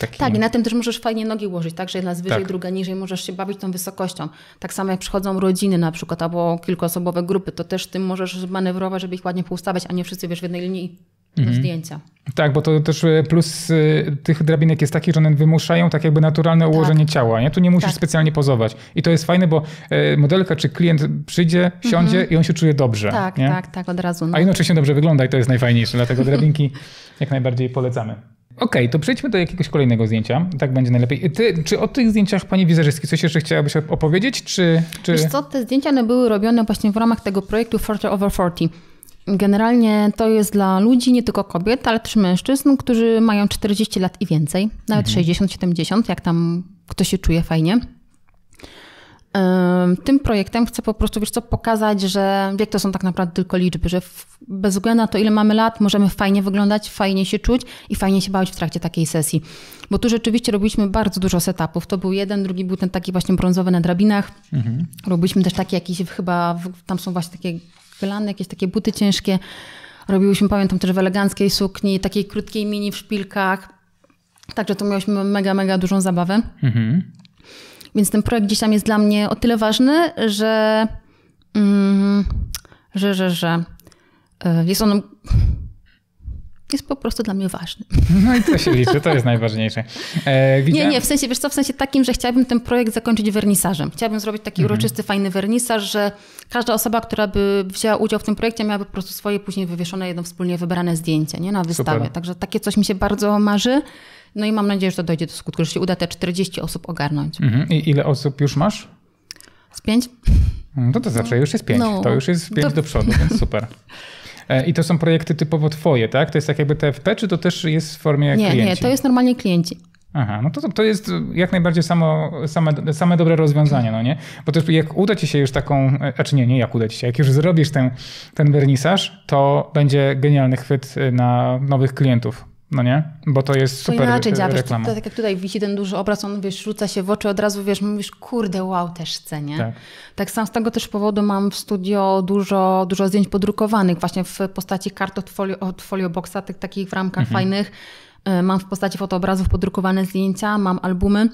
Taki... Tak, i na tym też możesz fajnie nogi ułożyć, tak, że jedna z wyżej, tak. druga niżej, możesz się bawić tą wysokością. Tak samo jak przychodzą rodziny na przykład, albo kilkuosobowe grupy, to też tym możesz manewrować, żeby ich ładnie poustawiać, a nie wszyscy wiesz w jednej linii mhm. zdjęcia. Tak, bo to też e, plus e, tych drabinek jest taki, że one wymuszają tak jakby naturalne tak. ułożenie tak. ciała. Nie? Tu nie musisz tak. specjalnie pozować. I to jest fajne, bo e, modelka czy klient przyjdzie, siądzie mm -hmm. i on się czuje dobrze. Tak, nie? tak, tak, od razu. No. A jednocześnie dobrze wygląda i to jest najfajniejsze, dlatego drabinki jak najbardziej polecamy. Okej, okay, to przejdźmy do jakiegoś kolejnego zdjęcia. Tak będzie najlepiej. Ty, czy o tych zdjęciach pani wizerzystki coś jeszcze chciałabyś opowiedzieć? Czy, czy... Wiesz co, te zdjęcia one były robione właśnie w ramach tego projektu 40 over 40. Generalnie to jest dla ludzi, nie tylko kobiet, ale też mężczyzn, którzy mają 40 lat i więcej, nawet mhm. 60-70, jak tam ktoś się czuje fajnie. Tym projektem chcę po prostu, wiesz co, pokazać, że wiek to są tak naprawdę tylko liczby, że bez względu na to, ile mamy lat, możemy fajnie wyglądać, fajnie się czuć i fajnie się bawić w trakcie takiej sesji. Bo tu rzeczywiście robiliśmy bardzo dużo setupów. To był jeden, drugi był ten taki właśnie brązowy na drabinach. Mhm. Robiliśmy też takie jakieś chyba, tam są właśnie takie wylane jakieś takie buty ciężkie. Robiłyśmy, pamiętam, też w eleganckiej sukni, takiej krótkiej mini w szpilkach. Także tu miałyśmy mega, mega dużą zabawę. Mhm. Więc ten projekt gdzieś tam jest dla mnie o tyle ważny, że, mm, że, że, że e, jest on jest po prostu dla mnie ważny. No i co się liczy, to jest najważniejsze. E, nie, nie, w sensie, wiesz co, w sensie takim, że chciałabym ten projekt zakończyć wernisażem. Chciałabym zrobić taki mhm. uroczysty, fajny wernisaż, że każda osoba, która by wzięła udział w tym projekcie, miałaby po prostu swoje później wywieszone, jedno wspólnie wybrane zdjęcie, nie, na wystawie. Super. Także takie coś mi się bardzo marzy. No i mam nadzieję, że to dojdzie do skutku, że się uda te 40 osób ogarnąć. Mhm. I ile osób już masz? Z pięć. No to, to znaczy, zawsze już jest pięć. No. To już jest pięć to... do przodu, więc super. E, I to są projekty typowo twoje, tak? To jest tak jakby TFP, czy to też jest w formie nie, klienci? Nie, nie, to jest normalnie klienci. Aha, no to, to jest jak najbardziej samo, same, same dobre rozwiązanie, no nie? Bo też jak uda ci się już taką, e, a czy nie, nie jak uda ci się, jak już zrobisz ten, ten wernisaż, to będzie genialny chwyt e, na nowych klientów, no nie? Bo to jest super inaczej działa, reklama. To, tak jak tutaj wisi ten duży obraz, on wiesz, rzuca się w oczy, od razu wiesz, mówisz, kurde, wow, też chcę, nie? Tak. tak sam z tego też powodu mam w studio dużo, dużo zdjęć podrukowanych właśnie w postaci kart od, folio, od boxa tych takich w ramkach mhm. fajnych. Y, mam w postaci fotoobrazów podrukowane zdjęcia, mam albumy.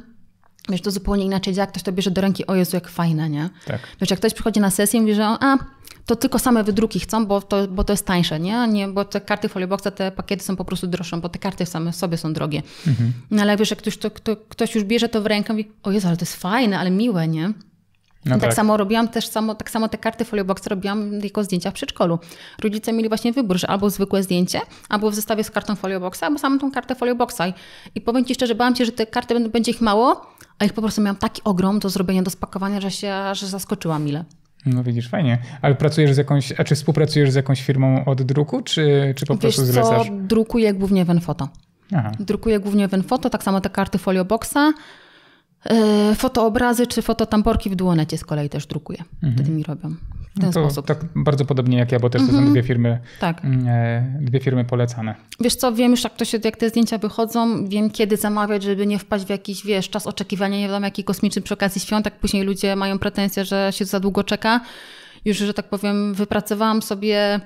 Wiesz, to zupełnie inaczej działa, ktoś to bierze do ręki, o Jezu, jak fajne, nie? Tak. Wiesz, jak ktoś przychodzi na sesję i mówi, że a, to tylko same wydruki chcą, bo to, bo to jest tańsze, nie? nie? Bo te karty folioboxa, te pakiety są po prostu droższe, bo te karty same sobie są drogie. Mhm. No ale wiesz, jak ktoś, to, to, ktoś już bierze to w rękę i mówi, o Jezu, ale to jest fajne, ale miłe, nie? No tak, tak. samo robiłam też samo, tak samo te karty foliebox robiłam jako zdjęcia w przedszkolu. Rodzice mieli właśnie wybór, że albo zwykłe zdjęcie, albo w zestawie z kartą folioboxa, albo samą tą kartę folioboxa I powiem Ci szczerze, bałam się, że te karty będzie ich mało, a ich po prostu miałam taki ogrom do zrobienia, do spakowania, że się że zaskoczyłam ile. No widzisz, fajnie. Ale pracujesz z jakąś, a czy współpracujesz z jakąś firmą od druku, czy, czy po Wiesz prostu zlecasz? co, drukuję głównie Venfoto. Aha. Drukuję głównie Venfoto, tak samo te karty folio boxa, yy, fotoobrazy czy fototamporki w Duonecie z kolei też drukuję. Mhm. Wtedy mi robią. No to, sposób. Tak bardzo podobnie jak ja, bo też to mm -hmm. są mhm. dwie firmy, tak. Mm, e, dwie firmy polecane. Wiesz co, wiem już jak, to się, jak te zdjęcia wychodzą, wiem kiedy zamawiać, żeby nie wpaść w jakiś, wiesz, czas oczekiwania, nie wiadomo jaki kosmiczny przy okazji świąt, tak później ludzie mają pretensje, że się za długo czeka. Już, że tak powiem, wypracowałam sobie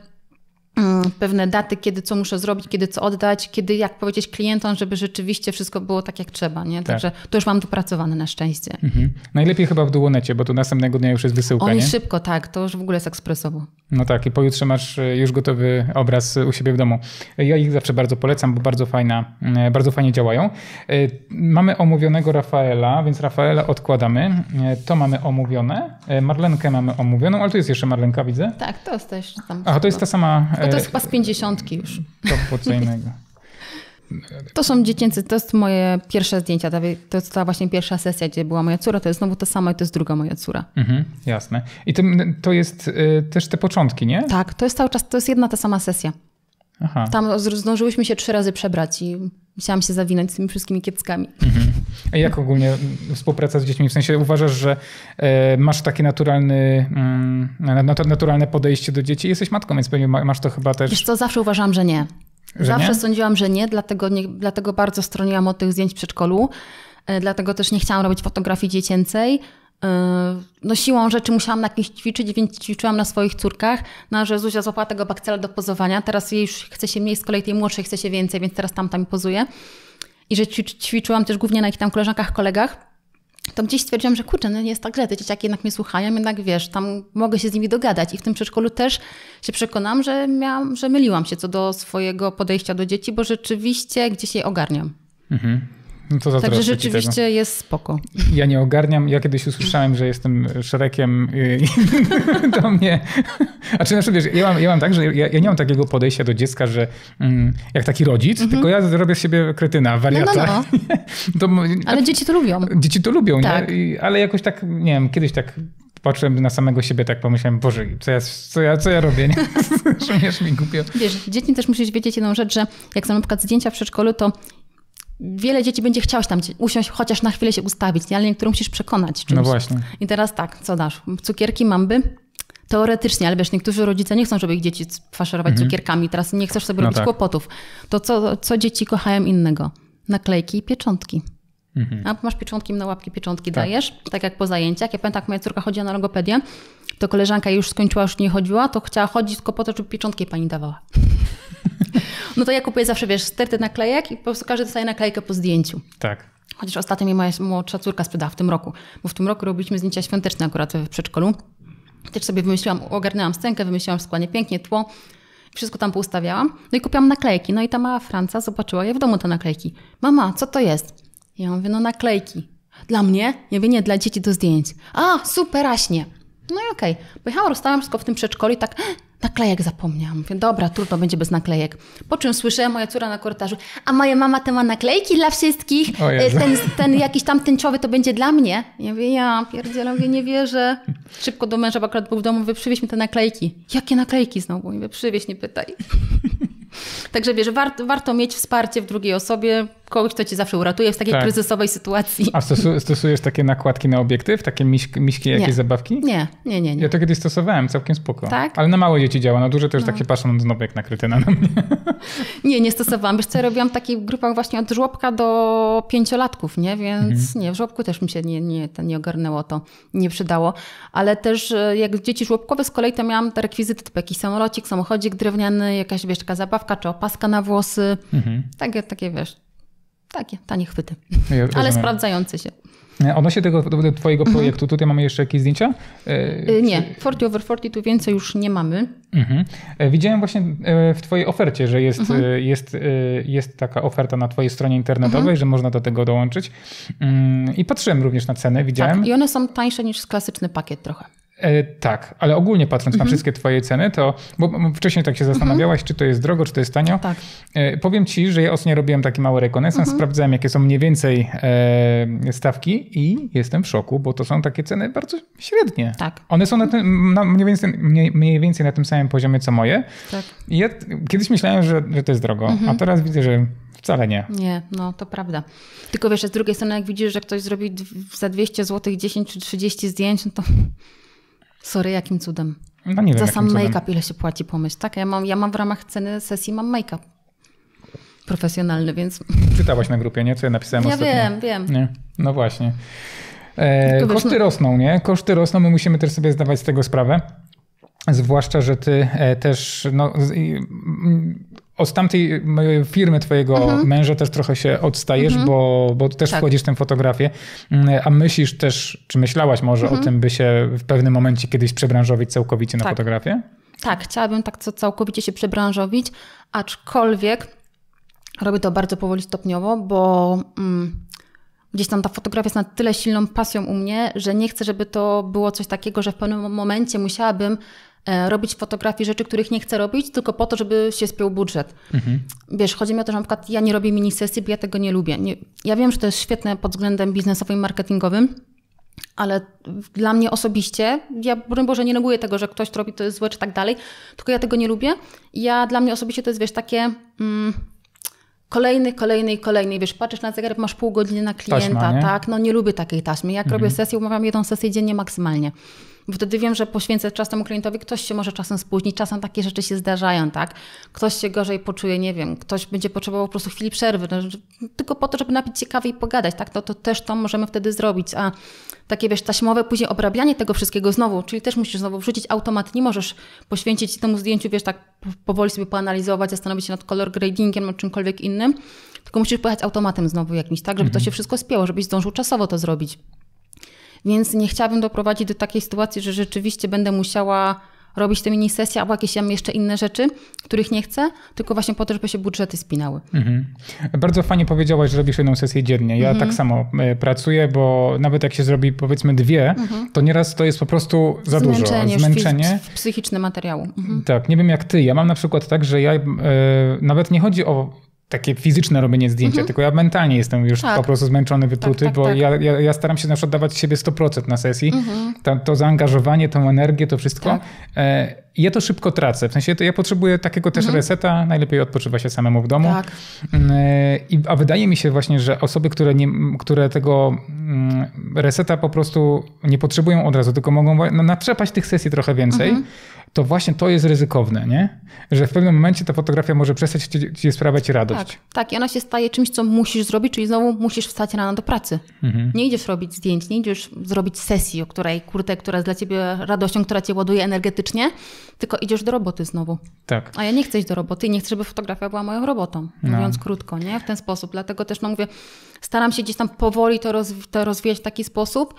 Mm, pewne daty, kiedy co muszę zrobić, kiedy co oddać, kiedy jak powiedzieć klientom, żeby rzeczywiście wszystko było tak jak trzeba. Nie? Tak. Także tak. to już mam dopracowane na szczęście. Mhm. Najlepiej chyba w Duonecie, bo to następnego dnia już jest wysyłka. Oni nie? szybko, tak, to już w ogóle jest ekspresowo. No tak, i pojutrze masz e, już gotowy obraz u siebie w domu. E, ja ich zawsze bardzo polecam, bo bardzo, fajna, e, bardzo fajnie działają. Mamy omówionego Rafaela, więc Rafaela odkładamy. To mamy omówione. Marlenkę mamy omówioną, ale tu jest jeszcze Marlenka, widzę. Tak, to jest też tam. A to jest ta sama to jest chyba z pięćdziesiątki już. To innego. To są dziecięce, to jest moje pierwsze zdjęcia, to jest ta właśnie pierwsza sesja, gdzie była moja córa, to jest znowu to samo i to jest druga moja córa. Mhm, jasne. I to, to jest y, też te początki, nie? Tak, to jest cały czas, to jest jedna ta sama sesja. Aha. Tam zdążyłyśmy się trzy razy przebrać i musiałam się zawinąć z tymi wszystkimi kieckami. Mhm. A jak ogólnie współpraca z dziećmi? W sensie uważasz, że e, masz takie naturalny, mm, naturalne podejście do dzieci? Jesteś matką, więc pewnie masz to chyba też... Wiesz co, zawsze uważam, że nie. Że zawsze nie? sądziłam, że nie dlatego, nie, dlatego bardzo stroniłam od tych zdjęć w przedszkolu. E, dlatego też nie chciałam robić fotografii dziecięcej no siłą rzeczy musiałam na kimś ćwiczyć, więc ćwiczyłam na swoich córkach, no, że Zuzia złapała tego bakcela do pozowania, teraz jej już chce się mniej, z kolei tej młodszej chce się więcej, więc teraz tamta mi pozuje. I że ćwiczyłam też głównie na jakichś tam koleżankach, kolegach, to gdzieś stwierdziłam, że kurczę, no nie jest tak źle, te dzieciaki jednak mnie słuchają, jednak wiesz, tam mogę się z nimi dogadać. I w tym przedszkolu też się przekonam, że, miałam, że myliłam się co do swojego podejścia do dzieci, bo rzeczywiście gdzieś je ogarniam. Mhm. No Także rzeczywiście tego. jest spoko. Ja nie ogarniam. Ja kiedyś usłyszałem, że jestem szerekiem do y, mnie. A czy znaczy, na przykład, wiesz, ja mam, ja mam tak, że ja, ja, nie mam takiego podejścia do dziecka, że mm, jak taki rodzic, mm -hmm. tylko ja zrobię z siebie kretyna, wariata. No, no, no. to, ale a, znaczy, dzieci to lubią. Dzieci to lubią, tak. nie? ale jakoś tak, nie wiem, kiedyś tak patrzyłem na samego siebie, tak pomyślałem, Boże, co ja, co ja, co ja robię? że mi głupio. Wiesz, dzieci też musisz wiedzieć jedną rzecz, że jak są na przykład zdjęcia w przedszkolu, to wiele dzieci będzie chciało tam usiąść, chociaż na chwilę się ustawić, nie? ale niektórych musisz przekonać czymś. No właśnie. I teraz tak, co dasz? Cukierki, mamby? Teoretycznie, ale wiesz, niektórzy rodzice nie chcą, żeby ich dzieci faszerować mhm. cukierkami, teraz nie chcesz sobie no robić tak. kłopotów. To co, co dzieci kochają innego? Naklejki i pieczątki. Mhm. A masz pieczątki na łapki, pieczątki tak. dajesz, tak jak po zajęciach. Ja pamiętam, jak moja córka chodziła na logopedię, to koleżanka już skończyła, już nie chodziła, to chciała chodzić tylko po to, żeby pieczątki pani dawała. No to ja kupuję zawsze, wiesz, sterty naklejek i po prostu każdy dostaje naklejkę po zdjęciu. Tak. Chociaż ostatnio mi moja młodsza córka sprzedała w tym roku, bo w tym roku robiliśmy zdjęcia świąteczne akurat w przedszkolu. Też sobie wymyśliłam, ogarnęłam scenkę, wymyśliłam składnie pięknie tło, wszystko tam poustawiałam. No i kupiłam naklejki. No i ta mała Franca zobaczyła je w domu te naklejki. Mama, co to jest? Ja mówię, no naklejki. Dla mnie? Ja mówię, nie, dla dzieci do zdjęć. A, super, superaśnie. No i okej. Okay. Pojechałam, rozstałam wszystko w tym przedszkolu i tak naklejek zapomniałam. Mówię, dobra, trudno będzie bez naklejek. Po czym słyszę moja córa na korytarzu, a moja mama te ma naklejki dla wszystkich, e, ten, ten, jakiś tam tęciowy to będzie dla mnie. Ja mówię, ja pierdzielę, mówię, nie wierzę. Szybko do męża, bo akurat był w domu, mówię, przywieź mi te naklejki. Jakie naklejki znowu? Mówię, przywieź, nie pytaj. Także wiesz, wart, warto mieć wsparcie w drugiej osobie, kogoś, kto ci zawsze uratuje w takiej tak. kryzysowej sytuacji. A stosujesz takie nakładki na obiektyw, takie miśki miśkie, jakieś nie. zabawki? Nie. nie, nie, nie. Ja to kiedyś stosowałem, całkiem spoko. Tak? Ale na małe dzieci działa, na duże też no. takie patrzą z jak nakryte na mnie. Nie, nie stosowałam. Wiesz co, ja robiłam w takich grupach właśnie od żłobka do pięciolatków, nie? Więc mhm. nie, w żłobku też mi się nie, nie, nie ogarnęło to, nie przydało. Ale też e, jak dzieci żłobkowe z kolei to miałam te rekwizyty typu jakiś samolocik, samochodzik drewniany, jakaś wiesz, taka zabawka oprawka czy opaska na włosy. Mhm. Takie, takie wiesz, takie tanie chwyty, ja ale sprawdzające się. Odnośnie tego do Twojego mhm. projektu, tutaj mamy jeszcze jakieś zdjęcia? Y, y, nie, 40 over 40 tu więcej już nie mamy. Mhm. E, widziałem właśnie e, w Twojej ofercie, że jest, mhm. E, jest, jest taka oferta na Twojej stronie internetowej, mhm. że można do tego dołączyć. Mm, I patrzyłem również na ceny, widziałem. Tak, i one są tańsze niż klasyczny pakiet trochę. E, tak, ale ogólnie patrząc na mhm. wszystkie Twoje ceny, to. Bo wcześniej tak się mhm. zastanawiałaś, czy to jest drogo, czy to jest tanio. Tak. E, powiem Ci, że ja ostatnio robiłem taki mały rekonesans, mhm. sprawdzałem, jakie są mniej więcej e, stawki i jestem w szoku, bo to są takie ceny bardzo średnie. Tak. One są na tym, na mniej, więcej, mniej, mniej, więcej na tym samym poziomie, co moje. Tak. I ja kiedyś myślałem, że, że to jest drogo, a mhm. teraz widzę, że Wcale nie. Nie, no to prawda. Tylko wiesz, z drugiej strony, jak widzisz, że ktoś zrobi za 200 zł 10 czy 30 zdjęć, no to Sorry, jakim cudem? No nie wiem, Za sam make-up ile się płaci, pomyśl. Tak, ja mam, ja mam w ramach ceny sesji mam make-up profesjonalny, więc... Czytałaś na grupie, nie? Co ja napisałem ja ostatnio. wiem, wiem. Nie? No właśnie. E, koszty wiesz, no... rosną, nie? Koszty rosną, my musimy też sobie zdawać z tego sprawę. Zwłaszcza, że ty e, też no, od tamtej firmy twojego mhm. męża też trochę się odstajesz, mhm. bo, bo też tak. wchodzisz w tę fotografię, mm, a myślisz też, czy myślałaś może mhm. o tym, by się w pewnym momencie kiedyś przebranżowić całkowicie na tak. fotografię? Tak, chciałabym tak całkowicie się przebranżowić, aczkolwiek robię to bardzo powoli stopniowo, bo mm, gdzieś tam ta fotografia jest na tyle silną pasją u mnie, że nie chcę, żeby to było coś takiego, że w pewnym momencie musiałabym E, robić fotografii rzeczy, których nie chcę robić, tylko po to, żeby się spiął budżet. Mhm. Wiesz, chodzi mi o to, że na przykład ja nie robię mini sesji, bo ja tego nie lubię. Nie, ja wiem, że to jest świetne pod względem biznesowym i marketingowym, ale dla mnie osobiście, ja broń Boże nie neguję tego, że ktoś to robi, to jest złe czy tak dalej, tylko ja tego nie lubię. Ja dla mnie osobiście to jest, wiesz, takie... Mm, kolejny, kolejny i kolejny. Wiesz, patrzysz na zegarek, masz pół godziny na klienta, Taśma, tak? No nie lubię takiej taśmy. Jak mhm. robię sesję, umawiam jedną sesję dziennie maksymalnie. Bo wtedy wiem, że poświęcę czas temu klientowi, ktoś się może czasem spóźnić, czasem takie rzeczy się zdarzają, tak? Ktoś się gorzej poczuje, nie wiem, ktoś będzie potrzebował po prostu chwili przerwy, no, tylko po to, żeby napić kawy i pogadać, tak? To no to też to możemy wtedy zrobić, a takie wiesz, taśmowe później obrabianie tego wszystkiego znowu, czyli też musisz znowu wrzucić automat, nie możesz poświęcić temu zdjęciu, wiesz, tak powoli sobie poanalizować, zastanowić się nad kolor gradingiem, nad czymkolwiek innym, tylko musisz pojechać automatem znowu jakimś, tak, żeby mhm. to się wszystko spięło, żebyś zdążył czasowo to zrobić. Więc nie chciałabym doprowadzić do takiej sytuacji, że rzeczywiście będę musiała robić te mini sesje albo jakieś tam jeszcze inne rzeczy, których nie chcę, tylko właśnie po to, żeby się budżety spinały. Mhm. Bardzo fajnie powiedziałaś, że robisz jedną sesję dziennie. Ja tak mhm. tak samo e, pracuję, bo nawet jak się zrobi powiedzmy dwie, mhm. to nieraz to jest po prostu za Zmęczenie, dużo. Zmęczenie. Psychiczne materiału. Mhm. Tak, nie wiem jak ty. Ja mam na przykład tak, że ja e, nawet nie chodzi o takie fizyczne robienie zdjęcia, mhm. tylko ja mentalnie jestem już tak. po prostu zmęczony, wypluty, tak, tak, bo tak. ja, ja, ja, staram się na przykład dawać siebie 100% na sesji. Mhm. To, to, zaangażowanie, tą energię, to wszystko. Tak. E, ja to szybko tracę. W sensie to ja potrzebuję takiego też mhm. reseta. Najlepiej odpoczywa się samemu w domu. Tak. Mm, e, I, a wydaje mi się właśnie, że osoby, które, nie, które tego mm, reseta po prostu nie potrzebują od razu, tylko mogą natrzepać tych sesji trochę więcej, mhm to właśnie to jest ryzykowne, nie? Że w pewnym momencie ta fotografia może przestać ci, ci sprawiać radość. Tak, tak, i ona się staje czymś, co musisz zrobić, czyli znowu musisz wstać rano do pracy. Mhm. Nie idziesz robić zdjęć, nie idziesz zrobić sesji, o której, kurde, która jest dla ciebie radością, która cię ładuje energetycznie, tylko idziesz do roboty znowu. Tak. A ja nie chcę iść do roboty i nie chcę, żeby fotografia była moją robotą, no. mówiąc no. krótko, nie? W ten sposób. Dlatego też, no mówię, staram się gdzieś tam powoli to, rozw- to rozwijać w taki sposób,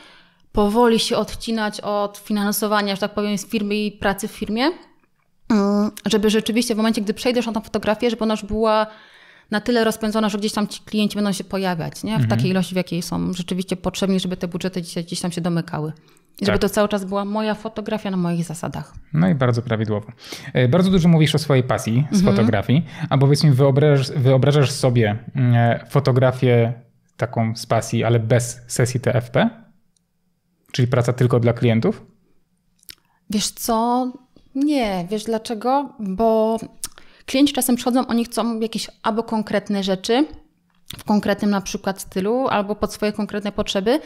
powoli się odcinać od finansowania, że tak powiem, z firmy i pracy w firmie, mm, żeby rzeczywiście w momencie, gdy przejdziesz na tą fotografię, żeby ona już była na tyle rozpędzona, że gdzieś tam ci klienci będą się pojawiać, nie? w mhm. takiej ilości, w jakiej są rzeczywiście potrzebni, żeby te budżety gdzieś tam się domykały. I żeby tak. to cały czas była moja fotografia na moich zasadach. No i bardzo prawidłowo. E, bardzo dużo mówisz o swojej pasji z mhm. fotografii, a powiedz mi, wyobrażasz, wyobrażasz sobie e, fotografię taką z pasji, ale bez sesji TFP? Czyli praca tylko dla klientów? Wiesz co? Nie, wiesz dlaczego? Bo klienci czasem przychodzą, oni chcą jakieś albo konkretne rzeczy w konkretnym na przykład stylu, albo pod swoje konkretne potrzeby,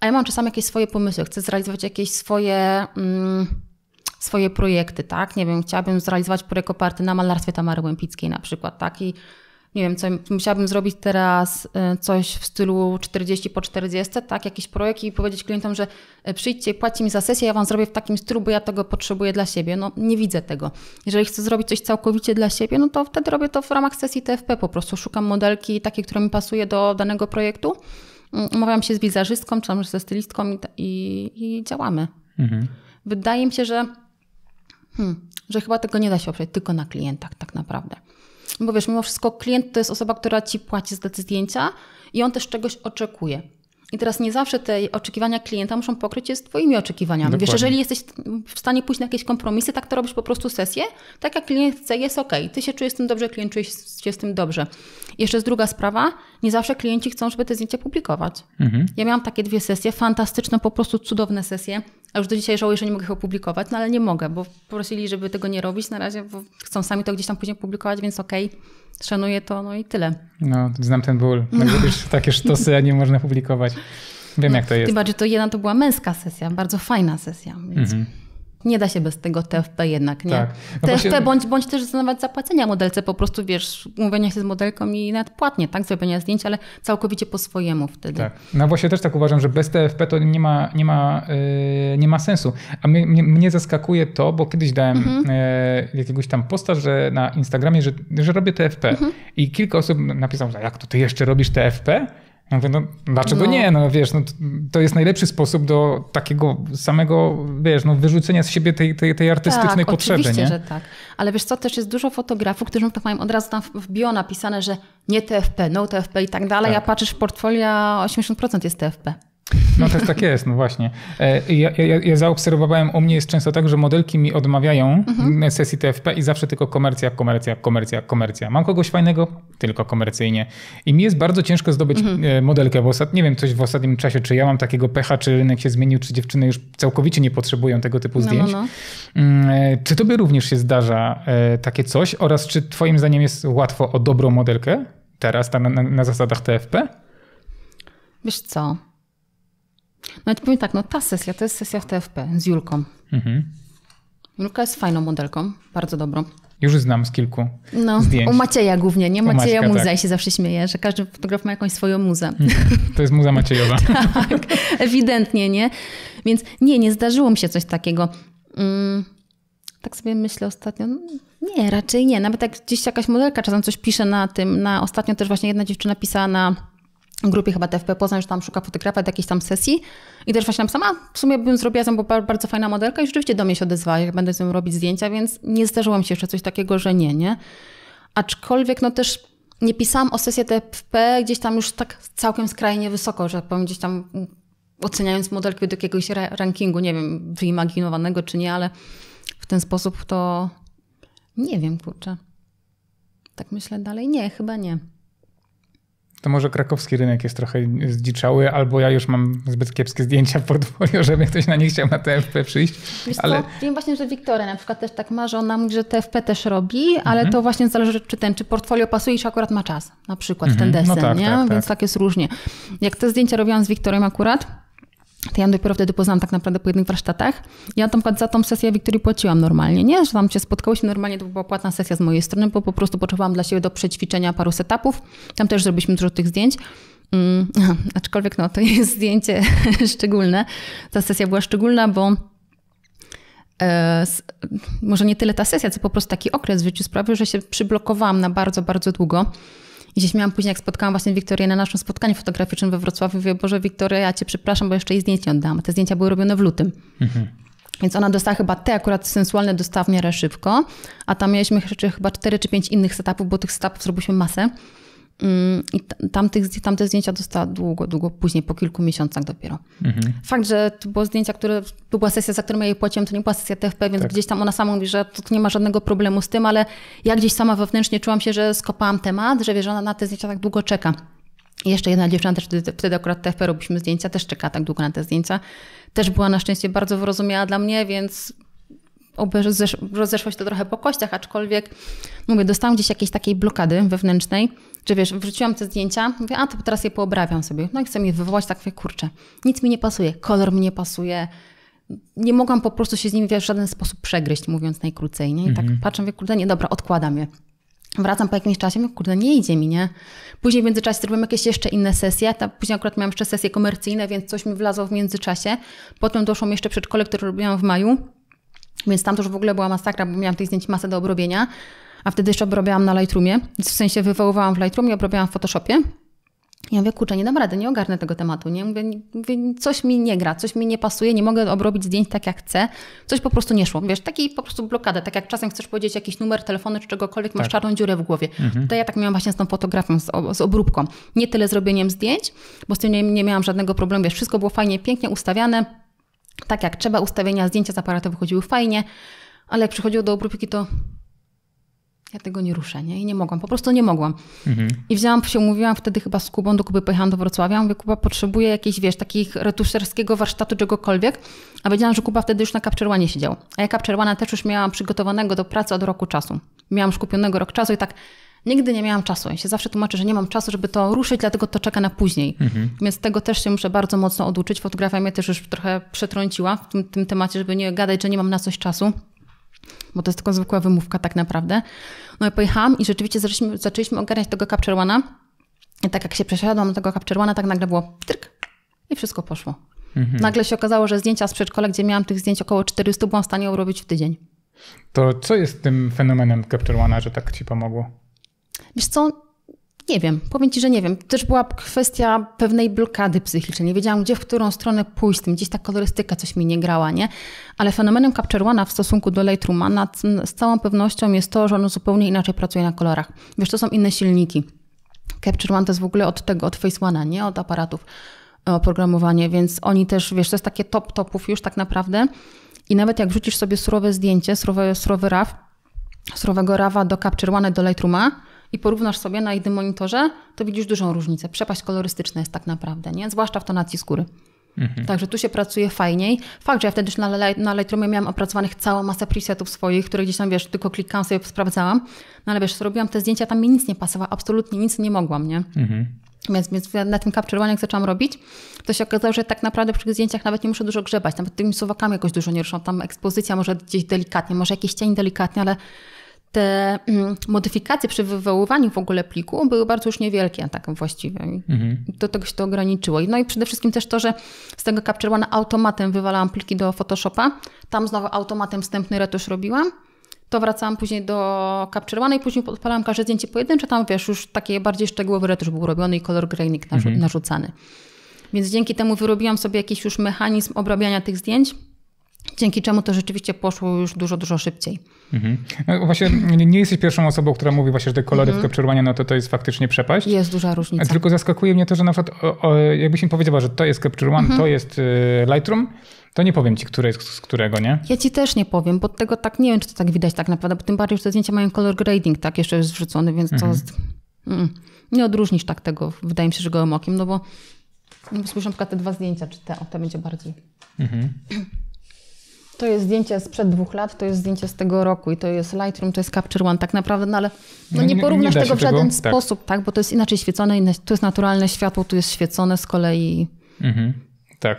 a ja mam czasami jakieś swoje pomysły, chcę zrealizować jakieś swoje, mm, swoje projekty, tak? Nie wiem, chciałabym zrealizować projekt oparty na malarstwie Tamary Łępickiej na przykład, tak? I nie wiem, co, musiałabym zrobić teraz y, coś w stylu 40 po 40, tak, jakiś projekt i powiedzieć klientom, że y, przyjdźcie, płacicie mi za sesję, ja wam zrobię w takim stylu, bo ja tego potrzebuję dla siebie. No nie widzę tego. Jeżeli chcę zrobić coś całkowicie dla siebie, no to wtedy robię to w ramach sesji TFP po prostu. Szukam modelki takiej, która mi pasuje do danego projektu. Mm, umawiam się z wizerzystką, czy tam ze stylistką i, i, i działamy. Mhm. Wydaje mi się, że, hmm, że chyba tego nie da się oprzeć tylko na klientach tak naprawdę bo wiesz, mimo wszystko klient to jest osoba, która ci płaci za te zdjęcia i on też czegoś oczekuje. I teraz nie zawsze te oczekiwania klienta muszą pokryć się z Twoimi oczekiwaniami. Dokładnie. Wiesz, jeżeli jesteś w stanie pójść na jakieś kompromisy, tak to robisz po prostu sesję, tak jak klient chce, jest ok. Ty się czujesz z tym dobrze, klient czuje się z tym dobrze. Jeszcze jest druga sprawa, nie zawsze klienci chcą, żeby te zdjęcia publikować. Mhm. Ja miałam takie dwie sesje, fantastyczne, po prostu cudowne sesje a już do dzisiaj żałuję, że nie mogę ich opublikować, no ale nie mogę, bo prosili, żeby tego nie robić na razie, bo chcą sami to gdzieś tam później publikować, więc okej, okay, szanuję to, no i tyle. No, znam ten ból. No. Takie sztosy, a nie można publikować. Wiem, no, jak to jest. Tym bardziej, to jedna to była męska sesja, bardzo fajna sesja. Więc... Mhm. Nie da się bez tego TFP jednak, nie? Tak. No TFP właśnie... bądź, bądź też nawet zapłacenia modelce, po prostu wiesz, umówienia się z modelką i nawet płatnie, tak, zrobienia zdjęć, ale całkowicie po swojemu wtedy. Tak. No właśnie też tak uważam, że bez TFP to nie ma, nie ma, yy, nie ma sensu. A mnie, mnie, mnie, zaskakuje to, bo kiedyś dałem mhm. yy, jakiegoś tam posta, że na Instagramie, że, że robię TFP mhm. i kilka osób napisało, jak to ty jeszcze robisz TFP? mówię, no dlaczego no. nie? No wiesz, no, to jest najlepszy sposób do takiego samego, wiesz, no, wyrzucenia z siebie tej, tej, tej artystycznej tak, potrzeby. Oczywiście, nie? że tak. Ale wiesz co, też jest dużo fotografów, którzy tak mają od razu tam w bio napisane, że nie TFP, no TFP i tak dalej, tak. a patrzysz w portfolio, 80% jest TFP. No też tak jest, no właśnie. E, ja, ja, ja zaobserwowałem, u mnie jest często tak, że modelki mi odmawiają mhm. sesji TFP i zawsze tylko komercja, komercja, komercja, komercja. Mam kogoś fajnego? Tylko komercyjnie. I mi jest bardzo ciężko zdobyć mhm. E, modelkę, w ostat... nie wiem, coś w ostatnim czasie, czy ja mam takiego pecha, czy rynek się zmienił, czy dziewczyny już całkowicie nie potrzebują tego typu no, no zdjęć. No, no. Czy tobie również się zdarza takie coś oraz czy twoim zdaniem jest łatwo o dobrą modelkę teraz na, na, na zasadach TFP? Wiesz co, no ja powiem tak, no ta sesja to jest sesja w TFP z Julką. Mhm. Julka jest fajną modelką, bardzo dobrą. Już znam z kilku no, zdjęć. U Macieja głównie, nie? Macieja Muza, tak. się zawsze śmieje, że każdy fotograf ma jakąś swoją muzę. Mhm. To jest muza Maciejowa. tak, ewidentnie, nie? Więc nie, nie zdarzyło mi się coś takiego. Mm, tak sobie myślę ostatnio. No, nie, raczej nie. Nawet jak gdzieś jakaś modelka czasem coś pisze na tym, na ostatnio też właśnie jedna dziewczyna pisała na grupie chyba TFP Poznań, że tam szuka fotografa jakiejś tam sesji i też właśnie tam sama, w sumie bym zrobiła bo bardzo fajna modelka i rzeczywiście do mnie się odezwała, jak będę z nią robić zdjęcia, więc nie zdarzyło się jeszcze coś takiego, że nie, nie. Aczkolwiek no też nie pisałam o sesję TFP gdzieś tam już tak całkiem skrajnie wysoko, że tak powiem gdzieś tam oceniając modelki do jakiegoś rankingu, nie wiem, wyimaginowanego czy nie, ale w ten sposób to nie wiem, kurczę. Tak myślę dalej. Nie, chyba nie. To może krakowski rynek jest trochę zdziczały, albo ja już mam zbyt kiepskie zdjęcia w portfolio, żeby ktoś na nie chciał na TFP przyjść. Wiesz ale... co? Wiem właśnie, że Wiktoria na przykład też tak ma, że ona mówi, że TFP też robi, ale mhm. to właśnie zależy, czy ten, czy portfolio pasuje czy akurat ma czas, na przykład ten desen, mhm. no tak, nie? Tak, tak. Więc tak jest różnie. Jak te zdjęcia robiłam z Wiktorem akurat, to ja dopiero wtedy poznałam tak naprawdę po jednych warsztatach. Ja tam za tą sesję Wiktorii płaciłam normalnie. Nie, że tam się spotkałyśmy normalnie, to była płatna sesja z mojej strony, bo po prostu potrzebowałam dla siebie do przećwiczenia paru setupów. Tam też zrobiliśmy dużo tych zdjęć. Mm, aczkolwiek no, to jest zdjęcie szczególne. Ta sesja była szczególna, bo e, może nie tyle ta sesja, co po prostu taki okres w życiu sprawił, że się przyblokowałam na bardzo, bardzo długo. I się śmiałam później, jak spotkałam właśnie Wiktorię na naszym spotkaniu fotograficznym we Wrocławiu. Mówię, Boże Wiktoria, ja cię przepraszam, bo jeszcze jej zdjęć nie oddałam. Te zdjęcia były robione w lutym. Mhm. Więc ona dostała chyba te akurat sensualne dostała w miarę szybko, a tam mieliśmy jeszcze chyba 4 czy 5 innych setupów, bo tych setupów zrobiliśmy masę. Mm, I tamtych, tamte zdjęcia dostała długo, długo później, po kilku miesiącach dopiero. Mhm. Fakt, że to było zdjęcia, które, to była sesja, za którą ja jej to nie była sesja TFP, więc tak. gdzieś tam ona sama mówi, że to, nie ma żadnego problemu z tym, ale ja gdzieś sama wewnętrznie czułam się, że skopałam temat, że wiesz, ona na te zdjęcia tak długo czeka. I jeszcze jedna dziewczyna też wtedy, wtedy akurat TFP robiliśmy zdjęcia, też czeka tak długo na te zdjęcia. Też była na szczęście bardzo wyrozumiała dla mnie, więc rozeszło się to trochę po kościach, aczkolwiek mówię, dostałam gdzieś jakiejś takiej blokady wewnętrznej, że wiesz, wrzuciłam te zdjęcia, mówię, a to teraz je poobrawiam sobie. No i chcę je wywołać, tak mówię, kurczę, nic mi nie pasuje, kolor mi nie pasuje, nie mogłam po prostu się z nimi wiesz, w żaden sposób przegryźć, mówiąc najkrócej. Nie? I tak mhm. tak patrzę, mówię, kurde, nie, dobra, odkładam je. Wracam po jakimś czasie, mówię, kurde, nie idzie mi, nie? Później w międzyczasie zrobiłam jakieś jeszcze inne sesje. Ta, później akurat miałam jeszcze sesje komercyjne, więc coś mi wlazło w międzyczasie. Potem doszło mi jeszcze przedszkole, które robiłam w maju. Więc tam to już w ogóle była masakra, bo miałam tych zdjęć masę do obrobienia. A wtedy jeszcze obrobiałam na Lightroomie. W sensie wywoływałam w Lightroomie, obrobiłam w Photoshopie. Ja mówię, kurczę, nie dam rady, nie ogarnę tego tematu. Nie? Mówię, mówię, coś mi nie gra, coś mi nie pasuje, nie mogę obrobić zdjęć tak jak chcę. Coś po prostu nie szło. Wiesz, taki po prostu blokadę. Tak jak czasem chcesz powiedzieć jakiś numer telefonu czy czegokolwiek, tak. masz czarną dziurę w głowie. Mhm. To ja tak miałam właśnie z tą fotografią, z, z obróbką. Nie tyle zrobieniem zdjęć, bo z tym nie, nie miałam żadnego problemu. Wiesz, wszystko było fajnie, pięknie ustawiane tak jak trzeba, ustawienia, zdjęcia z aparatu wychodziły fajnie, ale jak przychodziło do obróbki, to ja tego nie ruszę, nie? I nie mogłam, po prostu nie mogłam. Mhm. I wzięłam, się umówiłam wtedy chyba z Kubą, do Kuby pojechałam do Wrocławia, mówię, Kuba, potrzebuje jakiejś, wiesz, takich retuszerskiego warsztatu, czegokolwiek, a wiedziałam, że Kuba wtedy już na Capture siedział. A ja Capture też już miałam przygotowanego do pracy od roku czasu. Miałam już kupionego rok czasu i tak Nigdy nie miałam czasu. Ja się zawsze tłumaczę, że nie mam czasu, żeby to ruszyć, dlatego to czeka na później. Mhm. Więc tego też się muszę bardzo mocno oduczyć. Fotografia mnie też już trochę przetrąciła w tym, tym temacie, żeby nie gadać, że nie mam na coś czasu bo to jest tylko zwykła wymówka tak naprawdę. No i pojechałam i rzeczywiście zaczęliśmy, zaczęliśmy ogarniać tego Capture One'a. I tak jak się przesiadłam do tego Capture One'a, tak nagle było tryk i wszystko poszło. Mhm. Nagle się okazało, że zdjęcia z przedszkola, gdzie miałam tych zdjęć około 400, byłam w stanie urobić w tydzień. To co jest tym fenomenem Capture One'a, że tak ci pomogło? Wiesz co, nie wiem, powiem ci, że nie wiem. Też była kwestia pewnej blokady psychicznej. Nie wiedziałam, gdzie, w którą stronę pójść, tym gdzieś ta kolorystyka coś mi nie grała, nie? Ale fenomenem Capture One'a w stosunku do Lightrooma z całą pewnością jest to, że on zupełnie inaczej pracuje na kolorach. Wiesz, to są inne silniki. Capture One to jest w ogóle od tego, od Face One'a, nie od aparatów e, oprogramowanie, więc oni też, wiesz, to jest takie top topów już tak naprawdę. I nawet jak wrzucisz sobie surowe zdjęcie, surowe, surowy RAW, surowego RAWa do Capture One, do Lightrooma, i porównasz sobie na jednym monitorze, to widzisz dużą różnicę. Przepaść kolorystyczna jest tak naprawdę, nie? Zwłaszcza w tonacji skóry. Mhm. Także tu się pracuje fajniej. Fakt, że ja wtedy już na, Lightroomie miałam opracowanych całą masę presetów swoich, które gdzieś tam, wiesz, tylko klikałam sobie, sprawdzałam. No ale wiesz, robiłam te zdjęcia, tam mi nic nie pasowało, absolutnie nic nie mogłam, nie? Mhm. Więc, więc na tym Capture One, jak zaczęłam robić, to się okazało, że tak naprawdę przy tych zdjęciach nawet nie muszę dużo grzebać, nawet tymi suwakami jakoś dużo nie ruszam. Tam ekspozycja może gdzieś delikatnie, może jakiś cień delikatnie, ale te mm, modyfikacje przy wywoływaniu w ogóle pliku były bardzo już niewielkie, tak właściwie. Mhm. Do tego się to ograniczyło. No i przede wszystkim też to, że z tego Capture One automatem wywalałam pliki do Photoshopa, tam znowu automatem wstępny retusz robiłam, to wracałam później do Capture One no i później podpalałam każde zdjęcie pojedyncze, tam wiesz, już takie bardziej szczegółowy retusz był robiony i kolor grading narzu- mhm. narzucany. Więc dzięki temu wyrobiłam sobie jakiś już mechanizm obrabiania tych zdjęć, dzięki czemu to rzeczywiście poszło już dużo, dużo szybciej. Mhm. No właśnie nie jesteś pierwszą osobą, która mówi właśnie, że te kolory mhm. w Capture no to, to jest faktycznie przepaść. Jest duża różnica. Tylko zaskakuje mnie to, że na przykład o, o, jakbyś mi powiedziała, że to jest Capture One, mhm. to jest y, Lightroom, to nie powiem ci, które jest z którego, nie? Ja ci też nie powiem, bo tego tak nie wiem, czy to tak widać tak naprawdę, bo tym bardziej, że te zdjęcia mają color grading, tak, jeszcze jest wrzucony, więc mhm. to jest... Mm, nie odróżnisz tak tego, wydaje mi się, że gołym okiem, no bo, no bo słyszę na przykład te dwa zdjęcia, czy te, o, te będzie bardziej... Mhm to jest zdjęcie sprzed dwóch lat, to jest zdjęcie z tego roku i to jest Lightroom, to jest Capture One tak naprawdę, no ale no, no nie, porównasz nie tego w żaden tego, tak. sposób, tak. tak. Bo to jest inaczej świecone, to tu jest naturalne światło, tu jest świecone z kolei. Mhm, tak.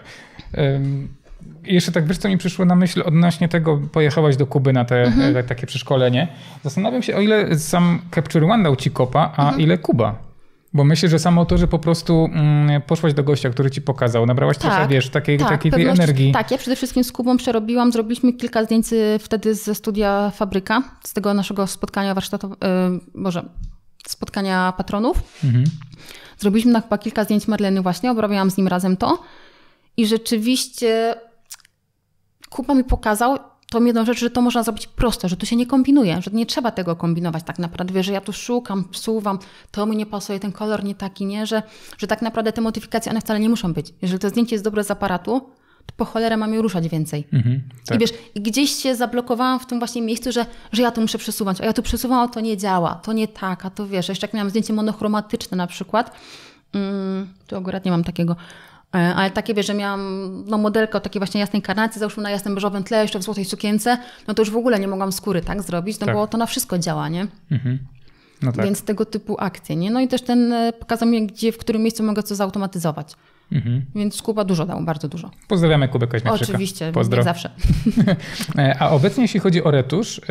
Um jeszcze tak wiesz, co mi przyszło na myśl odnośnie tego, pojechałaś do Kuby na te, mhm. takie przeszkolenie. Zastanawiam się, o ile sam Capture One dał ci kopa, a mhm. ile Kuba. Bo myślę, że samo to, że po prostu mm, poszłaś do gościa, który ci pokazał, nabrałaś tak, trochę, wiesz, takiej, tak, takiej energii. Tak, ja przede wszystkim z Kubą przerobiłam, zrobiliśmy kilka zdjęć y, wtedy ze studia Fabryka, z tego naszego spotkania warsztatowego, yy, może spotkania patronów. Mhm. Zrobiliśmy na chyba kilka zdjęć Marleny właśnie, obrabiałam z nim razem to. I rzeczywiście Kuba mi pokazał, tą jedną rzecz, że to można zrobić proste, że tu się nie kombinuje, że nie trzeba tego kombinować tak naprawdę, że ja tu szukam, psuwam, to mi nie pasuje, ten kolor nie taki, nie, że, że tak naprawdę te modyfikacje, one wcale nie muszą być. Jeżeli to zdjęcie jest dobre z aparatu, to po cholerę mam je ruszać więcej. Mhm, tak. I wiesz, gdzieś się zablokowałam w tym właśnie miejscu, że, że ja to muszę przesuwać, a ja tu przesuwałam, to nie działa, to nie tak, a to wiesz, jeszcze jak miałam zdjęcie monochromatyczne na przykład, mm, tu akurat nie mam takiego, E, ale takie, wiesz, że miałam no, modelkę o takiej właśnie jasnej karnacji, załóżmy na jasnym beżowym tle, jeszcze w złotej sukience, no to już w ogóle nie mogłam skóry tak zrobić, no tak. bo to na wszystko działa, nie? Mhm. No tak. Więc tego typu akcje, nie? No i też ten e, pokazał mi, gdzie, w którym miejscu mogę co zautomatyzować. Mhm. Więc Kuba dużo dał, bardzo dużo. Pozdrawiamy Kubę Koźmiaczyka. Oczywiście, Pozdro. zawsze. E, a obecnie jeśli chodzi o retusz,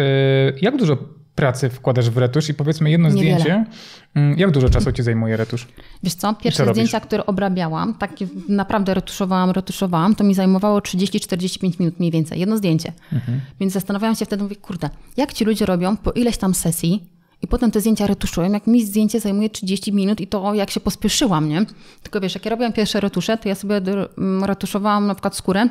jak dużo pracy wkładasz w retusz i powiedzmy jedno Niewiele. zdjęcie, mm, jak dużo czasu ci zajmuje retusz? Wiesz co, pierwsze co zdjęcia, które obrabiałam, tak naprawdę retuszowałam, retuszowałam, to mi zajmowało 30-45 minut mniej więcej, jedno zdjęcie. Mhm. Więc zastanawiałam się wtedy, mówię, kurde, jak ci ludzie robią po ileś tam sesji, i potem te zdjęcia retuszują. Jak mi zdjęcie zajmuje 30 minut i to jak się pospieszyłam, nie? Tylko wiesz, jak ja robiłam pierwsze retusze, to ja sobie mm, retuszowałam na przykład skórę,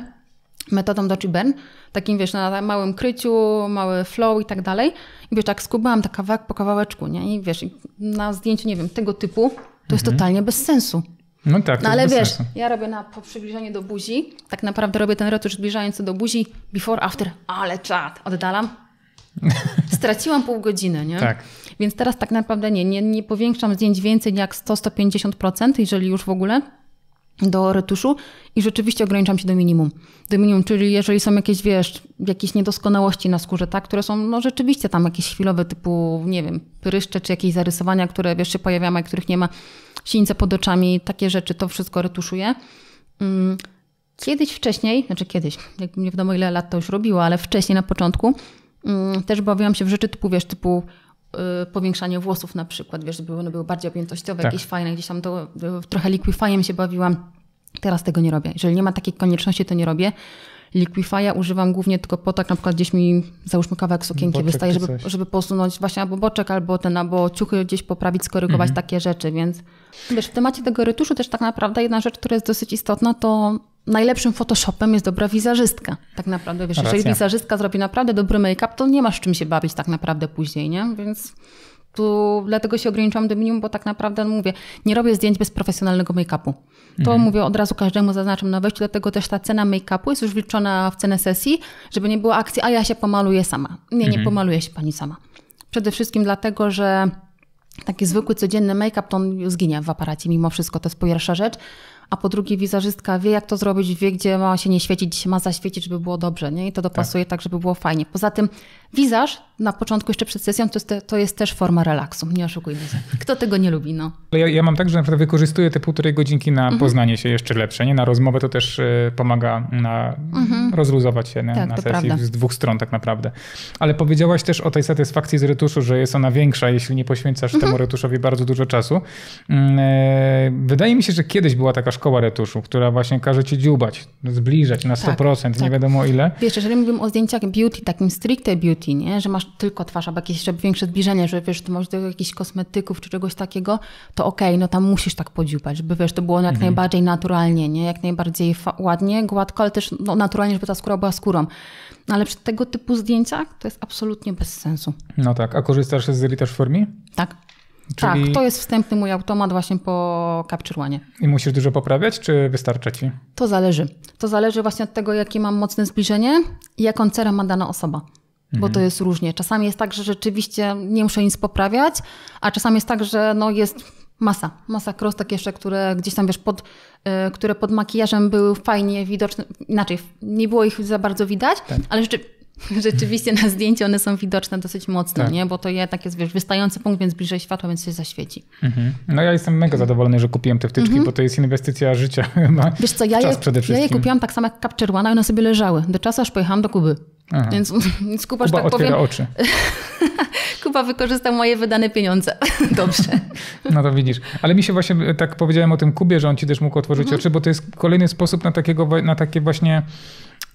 metodą Dodge Burn, takim wiesz, na małym kryciu, mały flow i tak dalej. I wiesz, tak skubałam tak kawałek po kawałeczku, nie? I wiesz, na zdjęciu, nie wiem, tego typu, to mhm. jest totalnie bez sensu. No tak, no, ale wiesz, sensu. ja robię na po przybliżenie do buzi, tak naprawdę robię ten retusz zbliżający do buzi, before, after, ale czad, oddalam. Straciłam pół godziny, nie? Tak. Więc teraz tak naprawdę nie, nie, nie powiększam zdjęć więcej jak 100-150%, jeżeli już w ogóle do retuszu i rzeczywiście ograniczam się do minimum. Do minimum, czyli jeżeli są jakieś, wiesz, jakieś niedoskonałości na skórze, tak, które są no rzeczywiście tam jakieś chwilowe typu, nie wiem, pryszcze czy jakieś zarysowania, które wiesz się pojawiają, a których nie ma, sińce pod oczami, takie rzeczy, to wszystko retuszuję. Mm, kiedyś wcześniej, znaczy kiedyś, nie wiadomo ile lat to już robiła, ale wcześniej na początku mm, też bawiłam się w rzeczy typu, wiesz, typu Y, powiększanie włosów na przykład, wiesz, żeby one były bardziej objętościowe, tak. jakieś fajne, gdzieś tam to, y, trochę liquifyem się bawiłam. Teraz tego nie robię. Jeżeli nie ma takiej konieczności, to nie robię. Liquifya używam głównie tylko po tak, na przykład gdzieś mi, załóżmy kawałek sukienki boczek wystaje, żeby, żeby posunąć właśnie albo boczek, albo ten, albo ciuchy gdzieś poprawić, skorygować, mhm. takie rzeczy, więc wiesz, w temacie tego retuszu też tak naprawdę jedna rzecz, która jest dosyć istotna, to najlepszym Photoshopem jest dobra wizerzystka. Tak naprawdę, wiesz, jeżeli wizerzystka zrobi naprawdę dobry make-up, to nie masz czym się bawić tak naprawdę później, nie? Więc tu dlatego się ograniczam do minimum, bo tak naprawdę no mówię, nie robię zdjęć bez profesjonalnego make-upu. To mhm. mówię od razu każdemu, zaznaczam na wejściu, dlatego też ta cena make-upu jest już wliczona w cenę sesji, żeby nie była akcji, a ja się pomaluję sama. Nie, mhm. nie pomaluję się pani sama. Przede wszystkim dlatego, że taki zwykły, codzienny make-up, to on zginie w aparacie mimo wszystko, to jest pierwsza rzecz a po drugie wizerzystka wie, jak to zrobić, wie, gdzie ma się nie świecić, gdzie się ma zaświecić, żeby było dobrze, nie? I to dopasuje tak, tak żeby było fajnie. Poza tym Wizaż na początku, jeszcze przed sesją, to jest, te, to jest też forma relaksu, nie oszukujmy się. Kto tego nie lubi, no. Ja, ja mam tak, że wykorzystuję te półtorej godzinki na mhm. poznanie się jeszcze lepsze, nie? Na rozmowę to też y, pomaga na mhm. rozluzować się nie? tak, na sesji prawda. z dwóch stron tak naprawdę. Ale powiedziałaś też o tej satysfakcji z retuszu, że jest ona większa, jeśli nie poświęcasz mhm. temu retuszowi bardzo dużo czasu. Mm, e, wydaje mi się, że kiedyś była taka szkoła retuszu, która właśnie każe ci dziubać, zbliżać na 100%, tak, nie tak. wiadomo ile. Wiesz, jeżeli mówimy o zdjęciach beauty, takim stricte beauty, beauty, nie? że masz tylko twarz, aby jakieś żeby większe zbliżenie, że wiesz, to masz do jakichś kosmetyków czy czegoś takiego, to okej, okay, no tam musisz tak podziupać, żeby wiesz, to było jak mhm. najbardziej naturalnie, nie? jak najbardziej ładnie, gładko, ale też no, naturalnie, żeby ta skóra była skórą. No, ale przy tego typu zdjęciach to jest absolutnie bez sensu. No tak, a korzystasz z Ritash formie? Tak. tak Czyli... Tak, to jest wstępny mój automat właśnie po Capture One. I musisz dużo poprawiać, czy wystarcza ci? To zależy. To zależy właśnie od tego, jakie mam mocne zbliżenie i jaką cerę ma dana osoba bo to mhm. jest różnie. Czasami jest tak, że rzeczywiście nie muszę nic poprawiać, a czasami jest tak, że no jest masa, masa krostek jeszcze, które gdzieś tam wiesz, pod, e, które pod makijażem były fajnie widoczne, inaczej, nie było ich za bardzo widać, tak. ale rzeczy, rzeczywiście na zdjęciu one są widoczne dosyć mocno, tak. nie? bo to je tak jest wiesz, wystający punkt, więc bliżej światła, więc się zaświeci. Mhm. No ja jestem mega zadowolony, że kupiłem te wtyczki, mhm. bo to jest inwestycja życia. Wiesz co, ja je, ja je kupiłam tak samo jak Capture One, one sobie leżały do czasu, aż pojechałam do Kuby. Aha. Więc, Kuba tak powiem, oczy. Kuba wykorzystał moje wydane pieniądze. Dobrze. No to widzisz. Ale mi się właśnie e, tak powiedziałem o tym Kubie, że on ci też mógł otworzyć mhm. oczy, bo to jest kolejny sposób na, takiego, na takie właśnie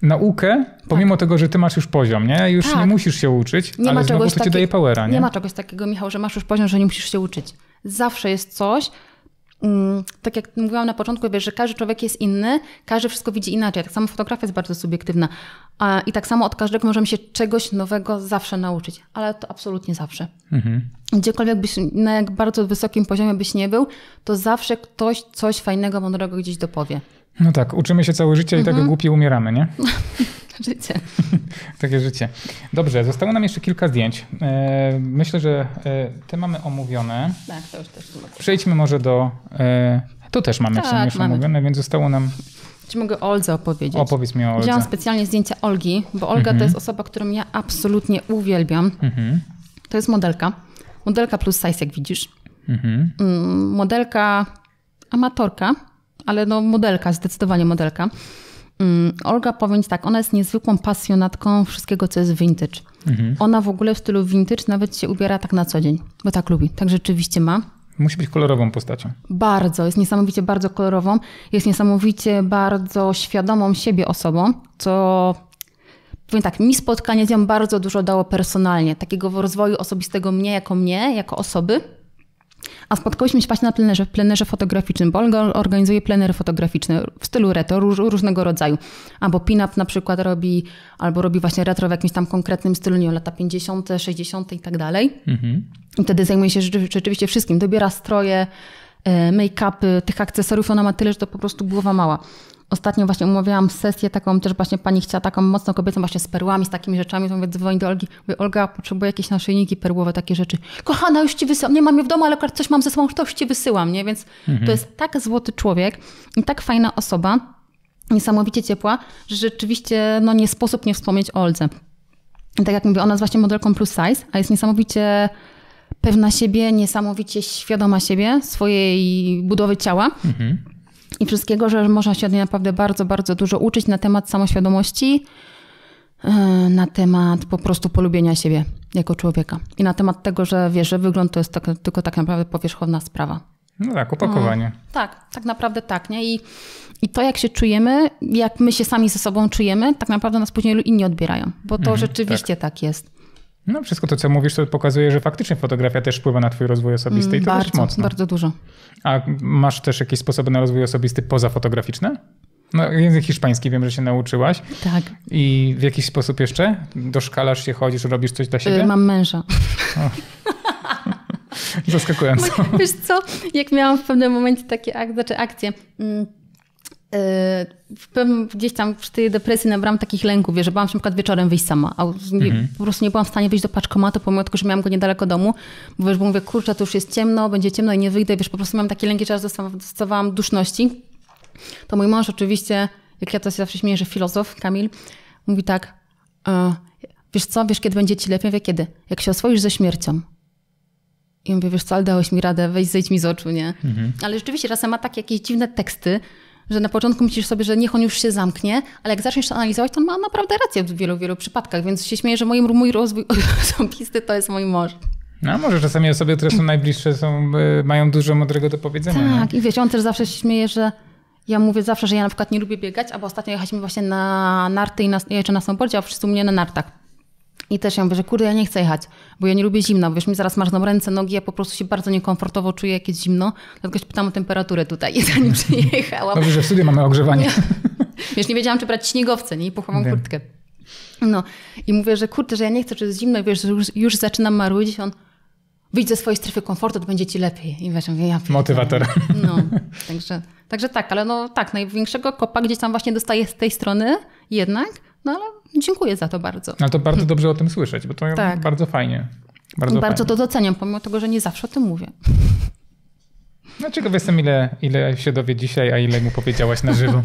naukę, pomimo tak. tego, że ty masz już poziom, nie? Już tak. nie musisz się uczyć, nie ale ma znowu to taki... ci daje powera, nie? Nie ma czegoś takiego, Michał, że masz już poziom, że nie musisz się uczyć. Zawsze jest coś, Mm, tak jak mówiłam na początku, wiesz, że każdy człowiek jest inny, każdy wszystko widzi inaczej. Tak samo fotografia jest bardzo subiektywna. I tak samo od każdego możemy się czegoś nowego zawsze nauczyć, ale to absolutnie zawsze. Mhm. Gdziekolwiek byś, na jak bardzo wysokim poziomie byś nie był, to zawsze ktoś coś fajnego, mądrego gdzieś dopowie. No tak, uczymy się całe życie i mhm. tego głupi umieramy, nie? Życie. Takie życie. Dobrze, zostało nam jeszcze kilka zdjęć. E, myślę, że e, te mamy omówione. Tak, to już też Przejdźmy może do. E, to też mamy tak, w sumie tak, już mamy. omówione, więc zostało nam czy mogę Oldze opowiedzieć? Opowiedz mi o Oldze. Wziąłam specjalnie zdjęcia Olgi, bo Olga mhm. to jest osoba, którą ja absolutnie uwielbiam. Mhm. To jest modelka. Modelka plus size, jak widzisz. Mhm. Mm, modelka amatorka, ale no modelka, zdecydowanie modelka. Mm, Olga, powiem tak, ona jest niezwykłą pasjonatką wszystkiego, co jest vintage. Mhm. Ona w ogóle w stylu vintage nawet się ubiera tak na co dzień, bo tak lubi. Tak rzeczywiście ma. Musi być kolorową postacią. Bardzo, jest niesamowicie bardzo kolorową, jest niesamowicie bardzo świadomą siebie osobą, co powiem tak, mi spotkanie z nią bardzo dużo dało personalnie, takiego rozwoju osobistego mnie jako mnie, jako osoby, a spotkałyśmy się właśnie na plenerze, plenerze fotograficznym, bo Olga organizuje plenery fotograficzne w stylu retro, róż, różnego rodzaju. Albo pin-up na przykład robi, albo robi właśnie retro w jakimś tam konkretnym stylu, nie lata 50., 60. i tak dalej. Mhm. I wtedy zajmuje się rzeczywiście wszystkim. Dobiera stroje, e, make-upy, tych akcesoriów ona ma tyle, że to po prostu głowa mała. Ostatnio właśnie umawiałam sesję taką, też właśnie pani chciała taką mocno kobiecą właśnie z perłami, z takimi rzeczami, to mówię, dzwoni do Olgi, mówię, Olga, potrzebuję jakieś naszyjniki perłowe, takie rzeczy. Kochana, już ci wysyłam, nie mam je w domu, ale coś mam ze sobą, to już ci wysyłam, nie? Więc mhm. to jest tak złoty człowiek i tak fajna osoba, niesamowicie ciepła, że rzeczywiście no, nie sposób nie wspomnieć o Oldze. I tak jak mówię, ona jest właśnie modelką plus size, a jest niesamowicie pewna siebie, niesamowicie świadoma siebie, swojej budowy ciała. Mhm i wszystkiego, że można się od niej naprawdę bardzo, bardzo dużo uczyć na temat samoświadomości, e, na temat po prostu polubienia siebie jako człowieka i na temat tego, że wiesz, że wygląd to jest tak, tylko tak naprawdę powierzchowna sprawa. No tak, opakowanie. No, tak, tak naprawdę tak, nie? I, I to, jak się czujemy, jak my się sami ze sobą czujemy, tak naprawdę nas później inni odbierają, bo to mhm, rzeczywiście tak. tak jest. No, wszystko to, co mówisz, to pokazuje, że faktycznie fotografia też wpływa na twój rozwój osobisty mm, i to bardzo, dość mocno. Bardzo dużo. A masz też jakieś sposoby na rozwój osobisty pozafotograficzne? No, język hiszpański wiem, że się nauczyłaś. Tak. I w jakiś sposób jeszcze? Doszkalasz się, chodzisz, robisz coś dla y, siebie? mam męża. O. Zaskakująco. Wiesz co, jak miałam w pewnym momencie takie ak- znaczy mm, Y, gdzieś tam przy tej depresji nabrałam takich lęków, wiesz, że bałam się na przykład wieczorem wyjść sama, a mhm. po prostu nie byłam w stanie wyjść do paczkomatu, pomimo tego, że miałam go niedaleko domu, bo wiesz, bo mówię, kurczę, to już jest ciemno, będzie ciemno i nie wyjdę, wiesz, po prostu miałam takie lęki, że aż dostawałam duszności. To mój mąż oczywiście, jak ja to się zawsze śmieję, że filozof, Kamil, mówi tak, e, wiesz co, wiesz kiedy będzie ci lepiej? wie kiedy? Jak się oswoisz ze śmiercią. I mówię, wiesz co, ale dałeś mi radę, weź zejdź mi z oczu, nie? Mhm. Ale rzeczywiście czasem ma takie jakieś dziwne teksty, że na początku myślisz sobie, że niech on już się zamknie, ale jak zaczniesz to analizować, to on ma naprawdę rację w wielu, wielu przypadkach, więc się śmieję, że moim, mój rozwój osobisty to jest mój mąż. No może czasami osoby, które są najbliższe, są, e, mają dużo mądrego do powiedzenia. Tak, i wiecie, on też zawsze się śmieje, że ja mówię zawsze, że ja na przykład nie lubię biegać, albo ostatnio jechaliśmy właśnie na narty i na, na snowboardzie, a wszyscy u mnie na nartach. I też ja mówię, że kurde, ja nie chcę jechać, bo ja nie lubię zimna, bo wiesz, mi zaraz marzną ręce, nogi, ja po prostu się bardzo niekomfortowo czuję, jak jest zimno, dlatego się pytam o temperaturę tutaj, zanim mhm. przyjechałam. Dobrze, że w studiu mamy ogrzewanie. Ja, wiesz, nie wiedziałam, czy brać śniegowce, nie? I pochowam Wiem. kurtkę. No i mówię, że kurde, że ja nie chcę, czy jest zimno, i wiesz, że już, już zaczynam marudzić, on wyjdź ze swojej strefy komfortu, to będzie ci lepiej. I wiesz, mówię, ja... Motywator. No, także, także tak, ale no tak, największego kopa gdzieś tam właśnie dostaję z tej strony jednak, no ale dziękuję za to bardzo. No to bardzo dobrze o tym słyszeć, bo to tak. bardzo fajnie. Bardzo, bardzo fajnie. to doceniam, pomimo tego, że nie zawsze o tym mówię. Dlaczego no jestem ile, ile się dowie dzisiaj, a ile mu powiedziałaś na żywo?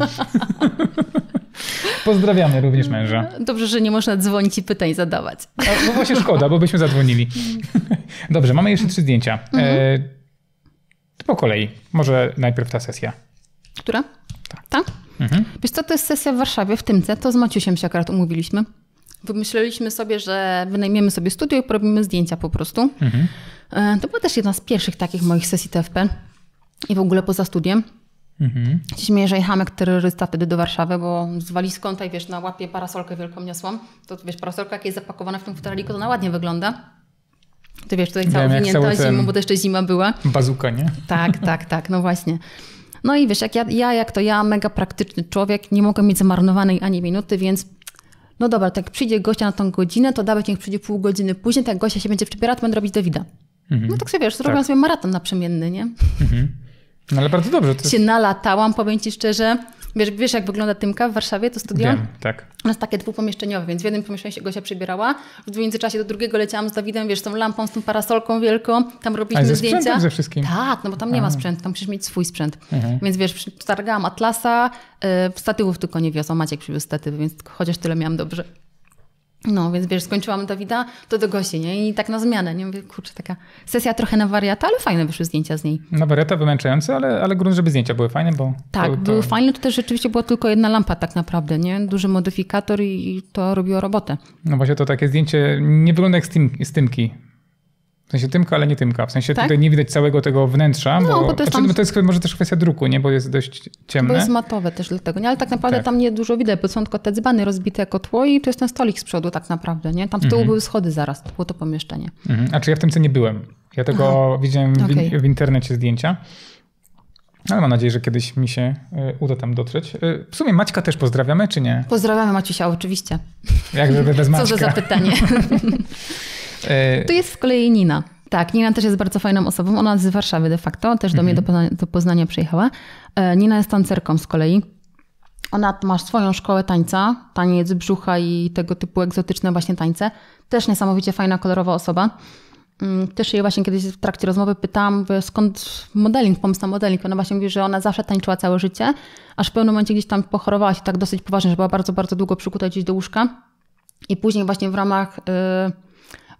Pozdrawiamy również męża. Dobrze, że nie można dzwonić i pytań zadawać. A, no właśnie szkoda, bo byśmy zadzwonili. Dobrze, mamy jeszcze trzy zdjęcia. E, mhm. E, po kolei. Może najpierw ta sesja. Która? Mhm. Wiesz co, to jest sesja w Warszawie, w Tymce, to z Maciusiem się akurat umówiliśmy. Wymyśleliśmy sobie, że wynajmiemy sobie studio i porobimy zdjęcia po prostu. Mhm. E, to była też jedna z pierwszych takich moich sesji TFP i w ogóle poza studiem. Mhm. Się śmieję, że jak terrorysta wtedy do Warszawy, bo z walizką tutaj, wiesz, na łapie parasolkę wielką niosłam. To wiesz, parasolka jak jest zapakowana w tym futraliku, to ona ładnie wygląda. Ty wiesz, tutaj cała winięta zimą, bo to jeszcze zima była. Bazuka, nie? Tak, tak, tak, no właśnie. No i wiesz, jak ja, ja, jak to ja, mega praktyczny człowiek, nie mogę mieć zmarnowanej ani minuty, więc no dobra, tak przyjdzie gościa na tą godzinę, to dawać niech przyjdzie pół godziny później, tak gościa się będzie to będę robić Dawida. Mhm. No tak sobie wiesz, zrobiłam tak. sobie maraton naprzemienny, nie? Mhm. No ale bardzo dobrze. To jest... Się nalatałam, powiem ci szczerze. Wiesz, wiesz jak wygląda Tymka w Warszawie, to studio? Wiem, tak. Ono jest takie dwupomieszczeniowe, więc w jednym pomieszczeniu się Gosia przebierała, w międzyczasie do drugiego leciałam z Dawidem, wiesz, z tą lampą, z tą parasolką wielką, tam robiliśmy ze zdjęcia. ze wszystkim? Tak, no bo tam nie ma sprzętu, tam musisz mieć swój sprzęt. Mhm. Więc wiesz, stargałam atlasa, yy, statywów tylko nie wiosą, Maciek przywiózł statywy, więc chociaż tyle miałam dobrze. No, więc wiesz, skończyłam Dawida, to do gości, nie? I tak na zmianę, nie? Mówię, kurczę, taka sesja trochę na wariata, ale fajne wyszły zdjęcia z niej. Na wariata wymęczające, ale, ale grunt, żeby zdjęcia były fajne, bo... Tak, to, to... były fajne, to też rzeczywiście była tylko jedna lampa tak naprawdę, nie? Duży modyfikator i, i to robiło robotę. No właśnie to takie zdjęcie nie wygląda jak tymki w sensie tymka, ale nie tymka. W sensie tak? tutaj nie widać całego tego wnętrza. No, bo, bo to, jest znaczy, tam... to jest może też kwestia druku, nie? Bo jest dość ciemne. Bo jest matowe też dlatego, nie? Ale tak naprawdę tak. tam nie dużo widać, bo są tylko te dzbany rozbite jako tło i to jest ten stolik z przodu tak naprawdę, nie? Tam w tyłu mhm. były schody zaraz, to było to pomieszczenie. Mm A czy ja w tymce nie byłem? Ja tego Aha. widziałem w, okay. w internecie zdjęcia. Ale mam nadzieję, że kiedyś mi się y, uda tam dotrzeć. Y, w sumie Maćka też pozdrawiamy, czy nie? Pozdrawiamy Maciusia, oczywiście. Jakby bez Maćka. Co za zapytanie. E, tu jest z kolei Nina. Tak, Nina też jest bardzo fajną osobą. Ona z Warszawy de facto, też do mnie do mhm. Poznania, do Poznania przyjechała. E, Nina jest tancerką z kolei. Ona ma swoją szkołę tańca, taniec brzucha i tego typu egzotyczne właśnie tańce. Też niesamowicie fajna, kolorowa osoba. Mm, też jej właśnie kiedyś w trakcie rozmowy pytałam, skąd modeling, pomysł na modeling. Ona właśnie mówi, że ona zawsze tańczyła całe życie, aż w pewnym momencie gdzieś tam pochorowała się tak dosyć poważnie, że była bardzo, bardzo długo przykuta gdzieś do łóżka. I później właśnie w ramach... Yy,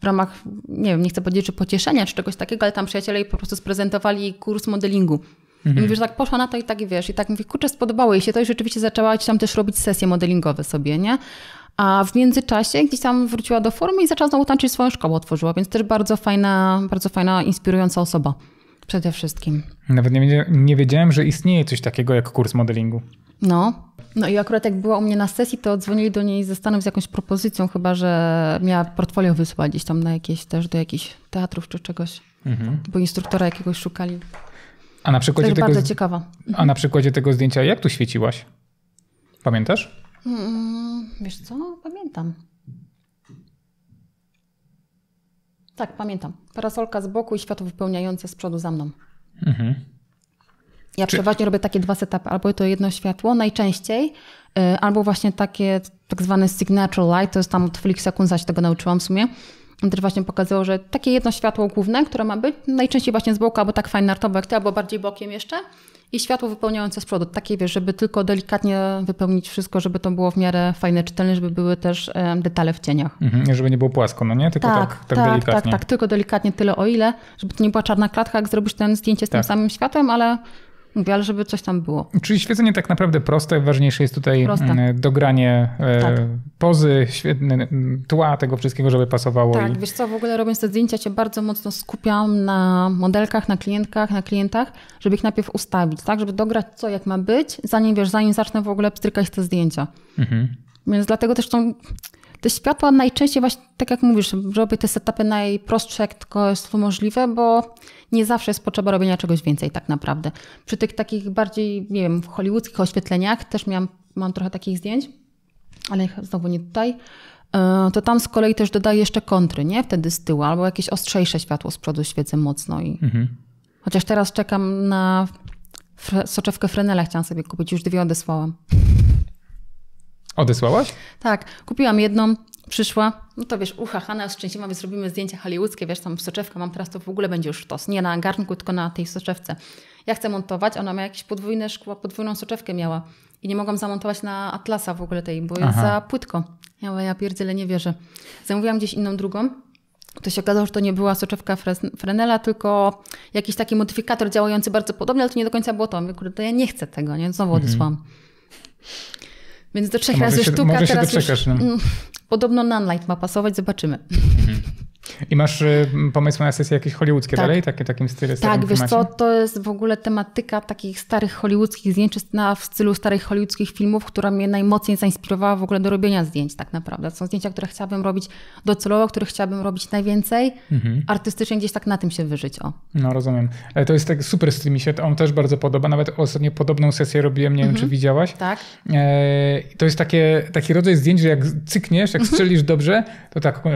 w ramach, nie wiem, nie chcę powiedzieć, czy pocieszenia, czy czegoś takiego, ale tam przyjaciele jej po prostu sprezentowali kurs modelingu. Mhm. I mówisz, tak poszła na to i tak i wiesz. I tak mówię, kurczę, spodobało jej się to i rzeczywiście zaczęła ci tam też robić sesje modelingowe sobie, nie? A w międzyczasie gdzieś tam wróciła do formy i zaczęła znowu tańczyć swoją szkołę, otworzyła, więc też bardzo fajna, bardzo fajna, inspirująca osoba przede wszystkim. Nawet nie, nie wiedziałem, że istnieje coś takiego jak kurs modelingu. No. No i akurat jak była u mnie na sesji, to dzwonili do niej ze Stanów z jakąś propozycją, chyba że miała portfolio wysłać gdzieś tam na jakieś też do jakichś teatrów czy czegoś, mhm. bo instruktora jakiegoś szukali. A na przykładzie też tego, bardzo ciekawa. A na przykładzie tego zdjęcia jak tu świeciłaś? Pamiętasz? Mm, wiesz co? Pamiętam. Tak, pamiętam. Parasolka z boku i światło wypełniające z przodu za mną. Mhm. Ja Czy... przeważnie robię takie dwa setupy, albo to jedno światło najczęściej, y, albo właśnie takie tak zwane signature light, to jest tam od Felixa Kunza się tego nauczyłam w sumie, który właśnie pokazywał, że takie jedno światło główne, które ma być, najczęściej właśnie z boku, albo tak fajne artowe jak ty, albo bardziej bokiem jeszcze, i światło wypełniające z przodu. Takie wiesz, żeby tylko delikatnie wypełnić wszystko, żeby to było w miarę fajne, czytelne, żeby były też detale w cieniach. Mhm, żeby nie było płasko, no nie? Tylko tak, tak, tak, tak delikatnie. Tak, tak, tylko delikatnie tyle o ile, żeby to nie była czarna klatka, jak zrobisz ten zdjęcie z tym tak. samym światłem, ale Mówię, ale żeby coś tam było. Czyli świecenie tak naprawdę proste, ważniejsze jest tutaj proste. Mm, dogranie e, tak. pozy, świetne, mm, tła tego wszystkiego, żeby pasowało. Tak, i... wiesz co, w ogóle robiąc te zdjęcia cię bardzo mocno skupiam na modelkach, na klientkach, na klientach, żeby ich najpierw ustawić, tak, żeby dograć co jak ma być, zanim wiesz, zanim zacznę w ogóle pstrykać te zdjęcia. Mhm. Więc dlatego też tą, te światła najczęściej właśnie, tak jak mówisz, robię te setupy najprostsze, jak tylko jest to możliwe, bo nie zawsze jest potrzeba robienia czegoś więcej tak naprawdę. Przy tych takich bardziej, nie wiem, hollywoodzkich oświetleniach też miałam, mam trochę takich zdjęć, ale znowu nie tutaj e, to tam z kolei też dodaję jeszcze kontry, nie? Wtedy z tyłu, albo jakieś ostrzejsze światło z przodu świecę mocno. I... Mhm. Chociaż teraz czekam na soczewkę Frenela, chciałam sobie kupić, już dwie odesłałam. Odesłałaś? Tak, kupiłam jedną, przyszła, no to wiesz, uchachana, szczęśliwa, więc robimy zdjęcia hollywoodzkie, wiesz, tam soczewka mam teraz, to w ogóle będzie już sztos. Nie na garnku, tylko na tej soczewce. Ja chcę montować, ona ma jakieś podwójne szkło, podwójną soczewkę miała i nie mogłam zamontować na Atlasa w ogóle tej, bo Aha. jest za płytko. Ja mówię, ja pierdzielę, nie wierzę. Zamówiłam gdzieś inną drugą, to się okazało, że to nie była soczewka Frenela, tylko jakiś taki modyfikator działający bardzo podobnie, ale to nie do końca było to. Mówię, kurde, to ja nie chcę tego, nie? Znowu mhm. odesłałam. Mhm. Więc do trzech razy się, sztuka. Może się teraz doczekasz, już, no. Mm, podobno Nunlight ma pasować, zobaczymy. Mhm. I masz pomysły pomysł na sesje jakieś hollywoodzkie tak. dalej? Takie, takim stylu? Tak, wiesz co, to jest w ogóle tematyka takich starych hollywoodzkich zdjęć, czy w stylu starych hollywoodzkich filmów, która mnie najmocniej zainspirowała w ogóle do robienia zdjęć tak naprawdę. Są zdjęcia, które chciałabym robić docelowo, których chciałabym robić najwięcej. Mhm. Artystycznie gdzieś tak na tym się wyżyć, o. No, rozumiem. To jest tak super styl mi się on też bardzo podoba. Nawet ostatnio podobną sesję robiłem, nie mhm. wiem, czy mhm. widziałaś. Tak. E, to jest takie, taki rodzaj zdjęć, że jak cykniesz, jak mhm. strzelisz dobrze, to tak, no,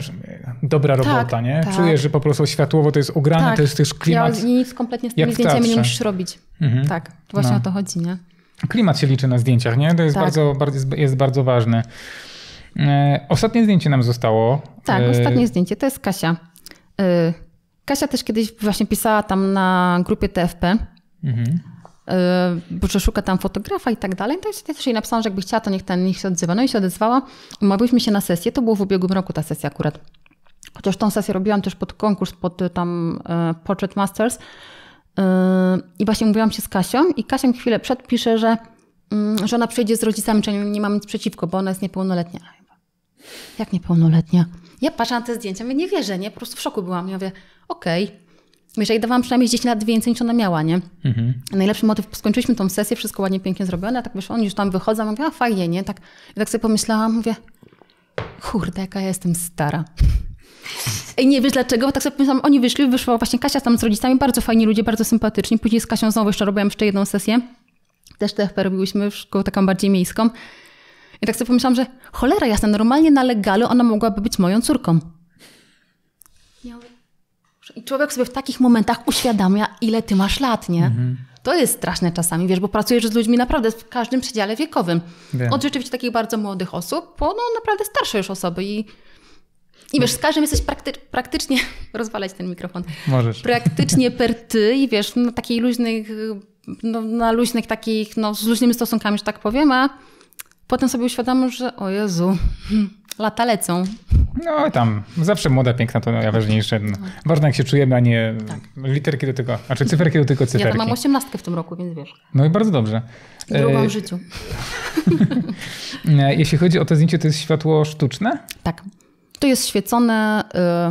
dobra robota. Tak pilota, tak, nie? Tak. Czujesz, że po prostu światłowo to jest ugrane, tak. to jest też klimat. Ja nic kompletnie z tymi zdjęciami nie musisz robić. Mhm. Tak, właśnie no. o to chodzi, nie? Klimat się liczy na zdjęciach, nie? To jest, tak. bardzo, bardzo, jest bardzo ważne. E, ostatnie zdjęcie nam zostało. Tak, e... ostatnie zdjęcie. To jest Kasia. E, Kasia też kiedyś właśnie pisała tam na grupie TFP. E, mhm bo że szuka tam fotografa i tak dalej. To ja też jej napisałam, że jakby chciała, to niech ten niech się odzywa. No i się odezwała. Umawialiśmy się na sesję. To było w ubiegłym roku ta sesja akurat. Chociaż tą sesję robiłam też pod konkurs, pod y, tam y, Portrait Masters. Y, I właśnie mówiłam się z Kasią i Kasia chwilę przed pisze, że, mm, że ona przyjdzie z rodzicami, czy nie mam nic przeciwko, bo ona jest niepełnoletnia. Jak niepełnoletnia? Ja patrzę na te zdjęcia, mówię, nie wierzę, nie? Po prostu w szoku byłam. Ja mówię, okej. Okay. Wiesz, ja dawałam przynajmniej 10 lat więcej niż ona miała, nie? Mhm. Najlepszy motyw, skończyliśmy tą sesję, wszystko ładnie, pięknie zrobione, tak wiesz, oni już tam wychodzą, mówię, a fajnie, nie? Tak, I tak sobie pomyślałam, mówię, kurde, jaka ja jestem stara. I nie wiesz dlaczego, bo tak sobie pomyślałam, oni wyszli, wyszła właśnie Kasia tam z rodzicami, bardzo fajni ludzie, bardzo sympatyczni. Później z Kasią znowu jeszcze robiłam jeszcze jedną sesję. Też TFP robiłyśmy, w szkołę taką bardziej miejską. I tak sobie pomyślałam, że cholera jasna, normalnie na legalu ona mogłaby być moją córką. I człowiek sobie w takich momentach uświadamia, ile ty masz lat, nie? Mhm. To jest straszne czasami, wiesz, bo pracujesz z ludźmi naprawdę w każdym przedziale wiekowym. Wiem. Od rzeczywiście takich bardzo młodych osób, po no naprawdę starsze już osoby i i wiesz, z każdym jesteś prakty praktycznie, rozwalać ten mikrofon. Możesz. Praktycznie per ty i wiesz, na no, takiej luźnych, no, na luźnych takich, no z luźnymi stosunkami, że tak powiem, a potem sobie uświadamiam, że o Jezu, lata lecą. No tam, zawsze młoda, piękna to najważniejsze. No. Ważne jak się czujemy, a nie tak. literki do tego, znaczy cyferki do tylko cyferki. Ja mam osiemnastkę w tym roku, więc wiesz. No i bardzo dobrze. Drugą e, w życiu. E, jeśli chodzi o to zdjęcie, to jest światło sztuczne? Tak. To jest świecone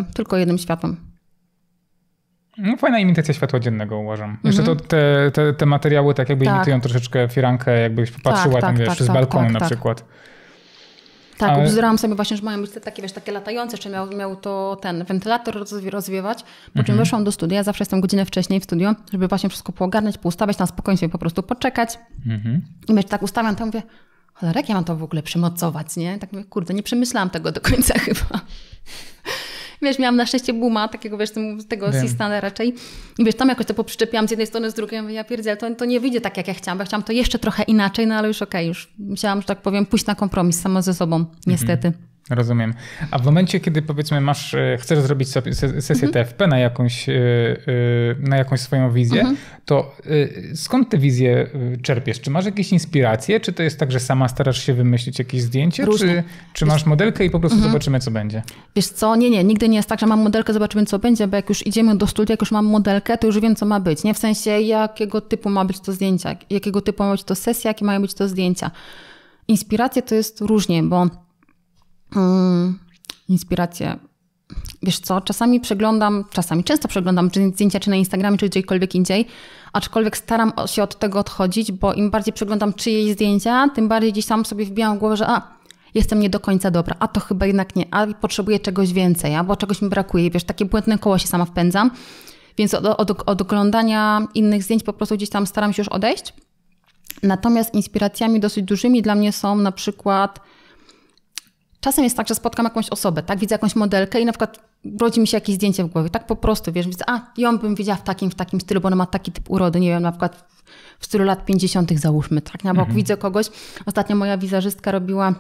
y, tylko jednym światłem. No, fajna imitacja światła dziennego, uważam. Jeszcze mhm. to te, te, te, materiały tak jakby tak. imitują troszeczkę firankę, jakbyś popatrzyła tak, tam, tak, wiesz, tak, z tak, balkonu tak, na tak. przykład. Tak, Ale... obzerałam sobie właśnie, że mają być te takie, wiesz, takie latające, czy miał, miał to ten wentylator rozwi rozwiewać. Po czym mhm. wyszłam do studia, zawsze jestem godzinę wcześniej w studiu, żeby właśnie wszystko poogarniać, poustawiać, tam spokojnie sobie po prostu poczekać. Mhm. I wiesz, tak ustawiam, to mówię, cholera, jak ja mam to w ogóle przemocować, nie? Tak mówię, kurde, nie przemyślałam tego do końca chyba. Wiesz, miałam na szczęście booma, takiego, wiesz, tego systemu raczej. I wiesz, tam jakoś to poprzyczepiłam z jednej strony, z drugiej. ja pierdzielę, to, to nie wyjdzie tak, jak ja chciałam. Ja chciałam to jeszcze trochę inaczej, no ale już okej, okay, już musiałam, że tak powiem, pójść na kompromis sama ze sobą, mhm. niestety. Mhm. Rozumiem. A w momencie, kiedy powiedzmy masz, e, chcesz zrobić sesję mhm. TFP na jakąś, e, e, na jakąś swoją wizję, mhm. to skąd te wizje czerpiesz? Czy masz jakieś inspiracje? Czy to jest tak, że sama starasz się wymyślić jakieś zdjęcie? Czy, czy masz modelkę i po prostu mhm. zobaczymy, co będzie? Wiesz co, nie, nie, nigdy nie jest tak, że mam modelkę, zobaczymy, co będzie, bo jak już idziemy do studia, jak już mam modelkę, to już wiem, co ma być. Nie w sensie, jakiego typu ma być to zdjęcia, jakiego typu ma być to sesja, jakie mają być to zdjęcia. Inspiracje to jest różnie, bo Mm, inspiracje. Wiesz co, czasami przeglądam, czasami często przeglądam zdjęcia czy na Instagramie, czy gdziekolwiek indziej, aczkolwiek staram się od tego odchodzić, bo im bardziej przeglądam czyjeś zdjęcia, tym bardziej gdzieś sam sobie wbijam w głowę, że a, jestem nie do końca dobra, a to chyba jednak nie, a potrzebuję czegoś więcej, albo czegoś mi brakuje, wiesz, takie błędne koło się sama wpędzam, więc od, od, od oglądania innych zdjęć po prostu gdzieś tam staram się już odejść. Natomiast inspiracjami dosyć dużymi dla mnie są na przykład Czasem jest tak, że spotkam jakąś osobę, tak, widzę jakąś modelkę i na przykład rodzi mi się jakieś zdjęcie w głowie, tak po prostu, wiesz, widzę, a ją bym widziała w takim, w takim stylu, bo ona ma taki typ urody, nie wiem, na przykład w stylu lat 50. załóżmy, tak, na bok mhm. widzę kogoś, ostatnio moja wizerzystka robiła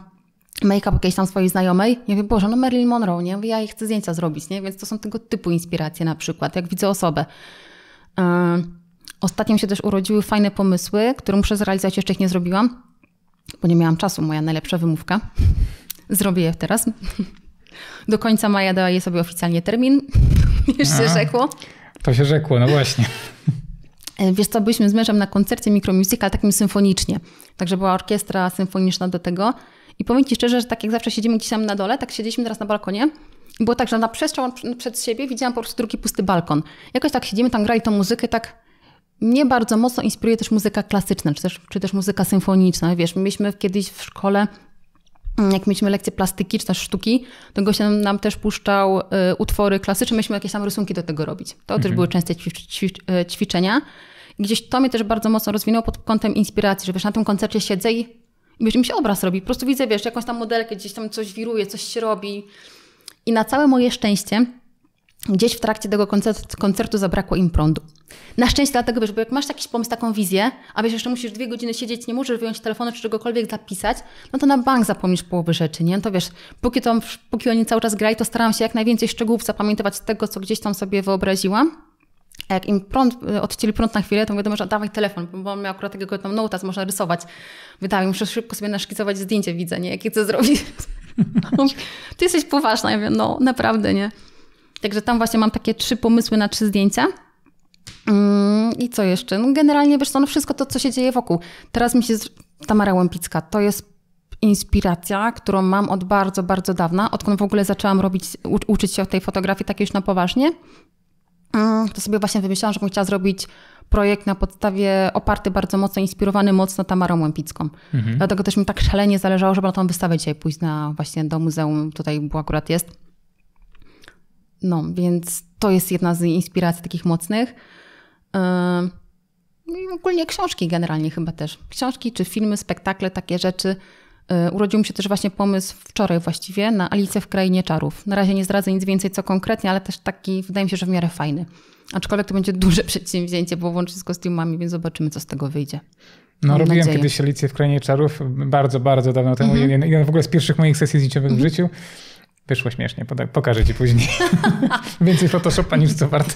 make-up jakiejś tam swojej znajomej, ja wiem, Boże, no Marilyn Monroe, nie? Ja jej chcę zdjęcia zrobić, nie? Więc to są tego typu inspiracje na przykład, jak widzę osobę. Ostatnio się też urodziły fajne pomysły, które muszę zrealizować, jeszcze ich nie zrobiłam, bo nie miałam czasu, moja najlepsza wymówka. Zrobię je teraz. Do końca maja daję sobie oficjalnie termin. Już się rzekło. To się rzekło, no właśnie. E, wiesz co, byliśmy z mężem na koncercie mikromusical takim symfonicznie. Także była orkiestra symfoniczna do tego. I powiem Ci szczerze, że tak jak zawsze siedzimy gdzieś tam na dole, tak siedzieliśmy teraz na balkonie. Było tak, że na przestrzał przed siebie widziałam po prostu drugi pusty balkon. Jakoś tak siedzimy, tam grali tą muzykę, tak mnie bardzo mocno inspiruje też muzyka klasyczna, czy też, czy też muzyka symfoniczna. Wiesz, myśmy kiedyś w szkole Mm, jak mieliśmy lekcję plastyki czy też sztuki, to gość nam, nam też puszczał y, utwory klasyczne, myśmy jakieś tam rysunki do tego robić. To mhm. też były częste ćwicz, ćwicz, y, ćwiczenia. I gdzieś to mnie też bardzo mocno rozwinęło pod kątem inspiracji, że wiesz, na tym koncercie siedzę i, i wiesz, mi się obraz robi. Po prostu widzę, wiesz, jakąś tam modelkę, gdzieś tam coś wiruje, coś się robi. I na całe moje szczęście gdzieś w trakcie tego koncertu zabrakło im prądu. Na szczęście dlatego, wiesz, bo jak masz jakiś pomysł, taką wizję, a wiesz, jeszcze musisz dwie godziny siedzieć, nie możesz wyjąć telefonu czy czegokolwiek zapisać, no to na bank zapomnisz połowy rzeczy, nie? No to wiesz, póki, to, póki oni cały czas grają, to staram się jak najwięcej szczegółów zapamiętywać z tego, co gdzieś tam sobie wyobraziłam. A jak im prąd, e, odcięli prąd na chwilę, to wiadomo, że dawaj telefon, bo on miał akurat tego, tam notas, można rysować. Wydaje muszę szybko sobie naszkicować zdjęcie widzę, nie? Jakie chcę zrobić. No, ty jesteś poważna, ja wiem, no naprawdę, nie? Także tam właśnie mam takie trzy pomysły na trzy zdjęcia. Mm, I co jeszcze? No generalnie wiesz to no wszystko to, co się dzieje wokół. Teraz mi się... Tamara Łępicka to jest inspiracja, którą mam od bardzo, bardzo dawna, odkąd w ogóle zaczęłam robić, uczyć się od tej fotografii tak już na poważnie. Mm, to sobie właśnie wymyślałam, że bym chciała zrobić projekt na podstawie oparty bardzo mocno, inspirowany mocno Tamarą Łępicką. Mhm. Dlatego też mi tak szalenie zależało, żeby na tą wystawę dzisiaj pójść na, właśnie do muzeum, tutaj bo akurat jest no, więc to jest jedna z inspiracji takich mocnych. Yy, no I ogólnie książki generalnie chyba też. Książki czy filmy, spektakle, takie rzeczy. Yy, urodził mi się też właśnie pomysł wczoraj właściwie na Alicję w Krainie Czarów. Na razie nie zdradzę nic więcej co konkretnie, ale też taki wydaje mi się, że w miarę fajny. Aczkolwiek to będzie duże przedsięwzięcie, bo łącznie z kostiumami, więc zobaczymy co z tego wyjdzie. No, Mam robiłem nadzieję. kiedyś Alicję w Krainie Czarów, bardzo, bardzo dawno temu. Mhm. Jeden, jeden w ogóle z pierwszych moich sesji zdjęciowych mhm. w życiu. Wyszło śmiesznie, pokażę ci później. Więcej Photoshopa niż co warto.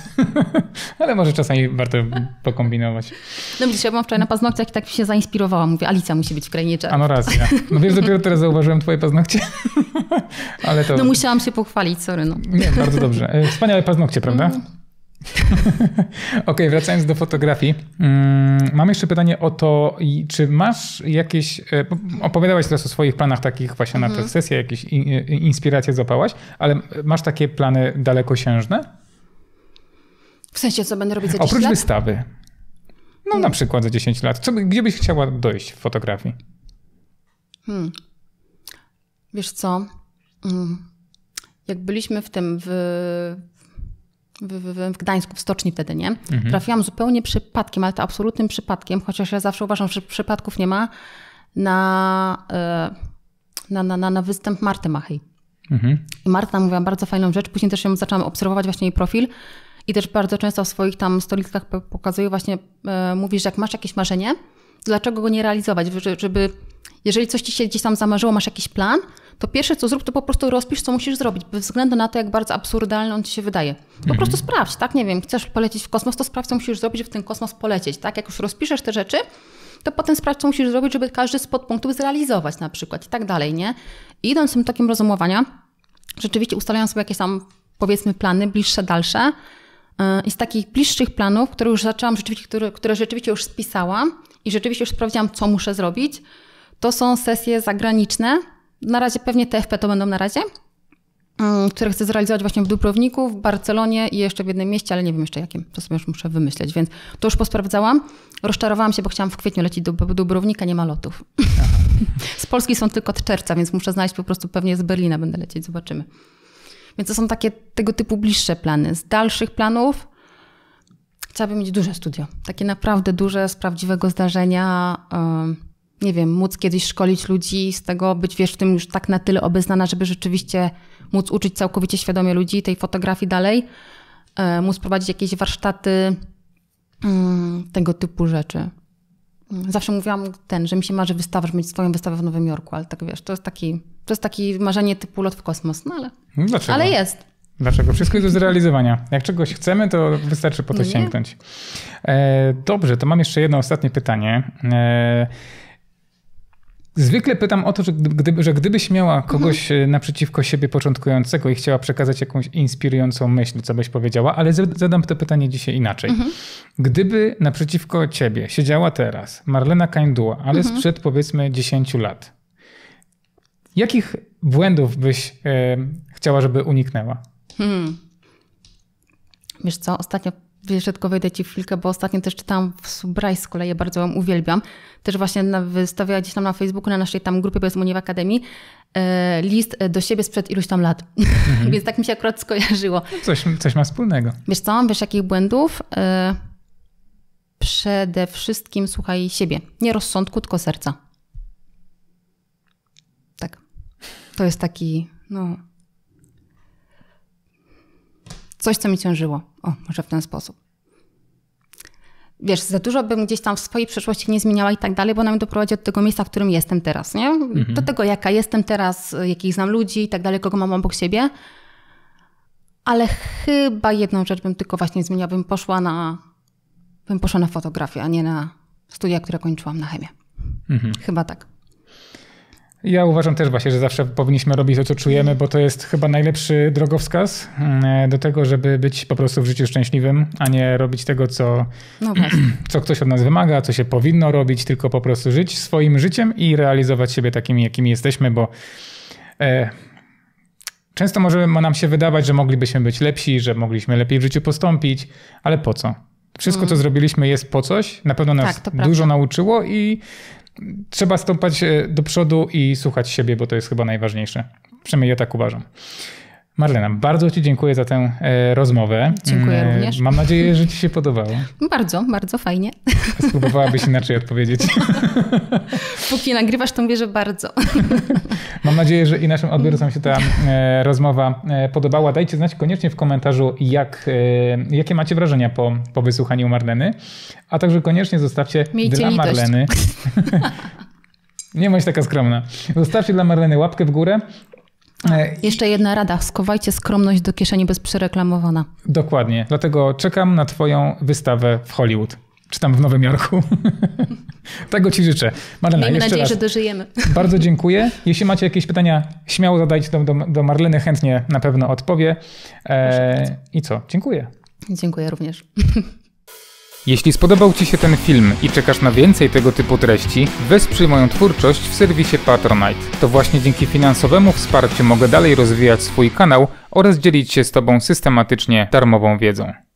Ale może czasami warto pokombinować. No widzisz, ja byłam wczoraj na paznokciach i tak się zainspirowała Mówię, Alicja musi być w krainie Czech. A no racja. No wiesz, dopiero teraz zauważyłem twoje paznokcie. Ale to... No musiałam się pochwalić, sorry. No. Nie, bardzo dobrze. E, wspaniałe paznokcie, prawda? Mm. Okej, okay, wracając do fotografii. Mm, mam jeszcze pytanie o to, czy masz jakieś. E, opowiadałaś teraz o swoich planach takich właśnie na tę mhm. sesję, jakieś e, inspiracje zapałaś, ale masz takie plany dalekosiężne? W sensie, co będę robić za 10 Oprócz lat? wystawy. No hmm. na przykład za 10 lat. Co, gdzie byś chciała dojść w fotografii? Hmm. Wiesz co? Hmm. Jak byliśmy w tym, w, w, w, Gdańsku, w stoczni wtedy, nie? Mhm. Trafiłam zupełnie przypadkiem, ale to absolutnym przypadkiem, chociaż ja zawsze uważam, że przypadków nie ma, na, e, na, na, na występ Marty Machej. Mhm. I Marta mówiła bardzo fajną rzecz, później też ją zaczęłam obserwować właśnie jej profil i też bardzo często w swoich tam stolicach pokazuje właśnie, e, mówisz, że jak masz jakieś marzenie, dlaczego go nie realizować, żeby jeżeli coś ci się gdzieś tam zamarzyło, masz jakiś plan, to pierwsze co zrób, to po prostu rozpisz, co musisz zrobić, bez względu na to, jak bardzo absurdalny on ci się wydaje. Po mhm. prostu sprawdź, tak? Nie wiem, chcesz polecieć w kosmos, to sprawdź, co musisz zrobić, żeby w ten kosmos polecieć, tak? Jak już rozpiszesz te rzeczy, to potem sprawdź, co musisz zrobić, żeby każdy z podpunktów zrealizować na przykład i tak dalej, nie? I idąc tym tokiem rozumowania, rzeczywiście ustalają sobie jakieś tam, powiedzmy, plany bliższe, dalsze. E, I z takich bliższych planów, które już zaczęłam, rzeczywiście, które, które rzeczywiście już spisałam i rzeczywiście już sprawdziłam, co muszę zrobić, to są sesje zagraniczne. Na razie pewnie TFP to będą na razie, mm, które chcę zrealizować właśnie w Dubrowniku, w Barcelonie i jeszcze w jednym mieście, ale nie wiem jeszcze jakim. To sobie już muszę wymyśleć, więc to już posprawdzałam. Rozczarowałam się, bo chciałam w kwietniu lecieć do Dubrownika, nie ma lotów. z Polski są tylko od czerwca, więc muszę znaleźć po prostu pewnie z Berlina będę lecieć, zobaczymy. Więc to są takie tego typu bliższe plany. Z dalszych planów chciałabym mieć duże studio. Takie naprawdę duże, z prawdziwego zdarzenia. Yy nie wiem, móc kiedyś szkolić ludzi z tego, być wiesz, w tym już tak na tyle obeznana, żeby rzeczywiście móc uczyć całkowicie świadomie ludzi tej fotografii dalej, e, móc prowadzić jakieś warsztaty, mm, tego typu rzeczy. Mm, zawsze mówiłam ten, że mi się marzy wystawa, żeby mieć swoją wystawę w Nowym Jorku, ale tak wiesz, to jest taki, to jest taki marzenie typu lot w kosmos, no ale, Dlaczego? ale jest. Dlaczego? Wszystko jest do zrealizowania. Jak czegoś chcemy, to wystarczy po to no sięgnąć. E, dobrze, to mam jeszcze jedno ostatnie pytanie. E, Zwykle pytam o to, że, gdyby, że gdybyś miała mhm. kogoś e, naprzeciwko siebie początkującego i chciała przekazać jakąś inspirującą myśl, co byś powiedziała, ale zadam to pytanie dzisiaj inaczej. Mhm. Gdyby naprzeciwko ciebie siedziała teraz Marlena Kainduła, ale mhm. sprzed powiedzmy 10 lat, jakich błędów byś e, chciała, żeby uniknęła? Hmm. Wiesz co, ostatnio jeszcze wejdę Ci chwilkę, bo ostatnio też czytałam w Subraj z kolei, bardzo ją uwielbiam. Też właśnie wystawiała gdzieś tam na Facebooku, na naszej tam grupie Bez Unii w Akademii, e, list do siebie sprzed iluś tam lat. Mhm. Więc tak mi się akurat skojarzyło. Coś, coś ma wspólnego. Wiesz co, wiesz jakich błędów? E, przede wszystkim słuchaj siebie. Nie rozsądku, tylko serca. Tak. To jest taki, no coś, co mi ciążyło. O, może w ten sposób. Wiesz, za dużo bym gdzieś tam w swojej przeszłości nie zmieniała i tak dalej, bo ona mnie doprowadzi do tego miejsca, w którym jestem teraz, nie? Mhm. Do tego, jaka jestem teraz, jakich znam ludzi i tak dalej, kogo mam obok siebie. Ale chyba jedną rzecz bym tylko właśnie zmieniła, bym poszła na, bym poszła na fotografię, a nie na studia, które kończyłam na chemię. Mhm. Chyba tak. Ja uważam też właśnie, że zawsze powinniśmy robić to, co czujemy, bo to jest chyba najlepszy drogowskaz mm, do tego, żeby być po prostu w życiu szczęśliwym, a nie robić tego, co, no co ktoś od nas wymaga, co się powinno robić, tylko po prostu żyć swoim życiem i realizować siebie takimi, jakimi jesteśmy, bo e, często może nam się wydawać, że moglibyśmy być lepsi, że mogliśmy lepiej w życiu postąpić, ale po co? Wszystko, mm. co zrobiliśmy, jest po coś. Na pewno nas tak, dużo nauczyło i trzeba stąpać e, do przodu i słuchać siebie, bo to jest chyba najważniejsze. Przynajmniej ja tak uważam. Marlena, bardzo Ci dziękuję za tę e, rozmowę. Dziękuję mm, e, również. Mam nadzieję, że Ci się podobało. Bardzo, bardzo fajnie. Spróbowałabyś inaczej odpowiedzieć. Póki nagrywasz, to bierze bardzo. Mam nadzieję, że i naszym odbiorcom się ta e, rozmowa podobała. Dajcie znać koniecznie w komentarzu, jak, jakie macie wrażenia po, po wysłuchaniu Marleny, a także koniecznie zostawcie Miejcie dla litość. Marleny. Nie bądź taka skromna. Zostawcie dla Marleny łapkę w górę, E, jeszcze jedna rada. Skowajcie skromność do kieszeni bez przereklamowana. Dokładnie. Dlatego czekam na Twoją wystawę w Hollywood. Czy tam w Nowym Jorku. Tego Ci życzę. Marlena, Miejmy nadzieję, raz. że dożyjemy. Bardzo dziękuję. Jeśli macie jakieś pytania, śmiało zadajcie do, do, do Marleny, chętnie na pewno odpowie. E, I co? Dziękuję. Dziękuję również. Jeśli spodobał Ci się ten film i czekasz na więcej tego typu treści, wesprzyj moją twórczość w serwisie Patronite. To właśnie dzięki finansowemu wsparciu mogę dalej rozwijać swój kanał oraz dzielić się z Tobą systematycznie darmową wiedzą.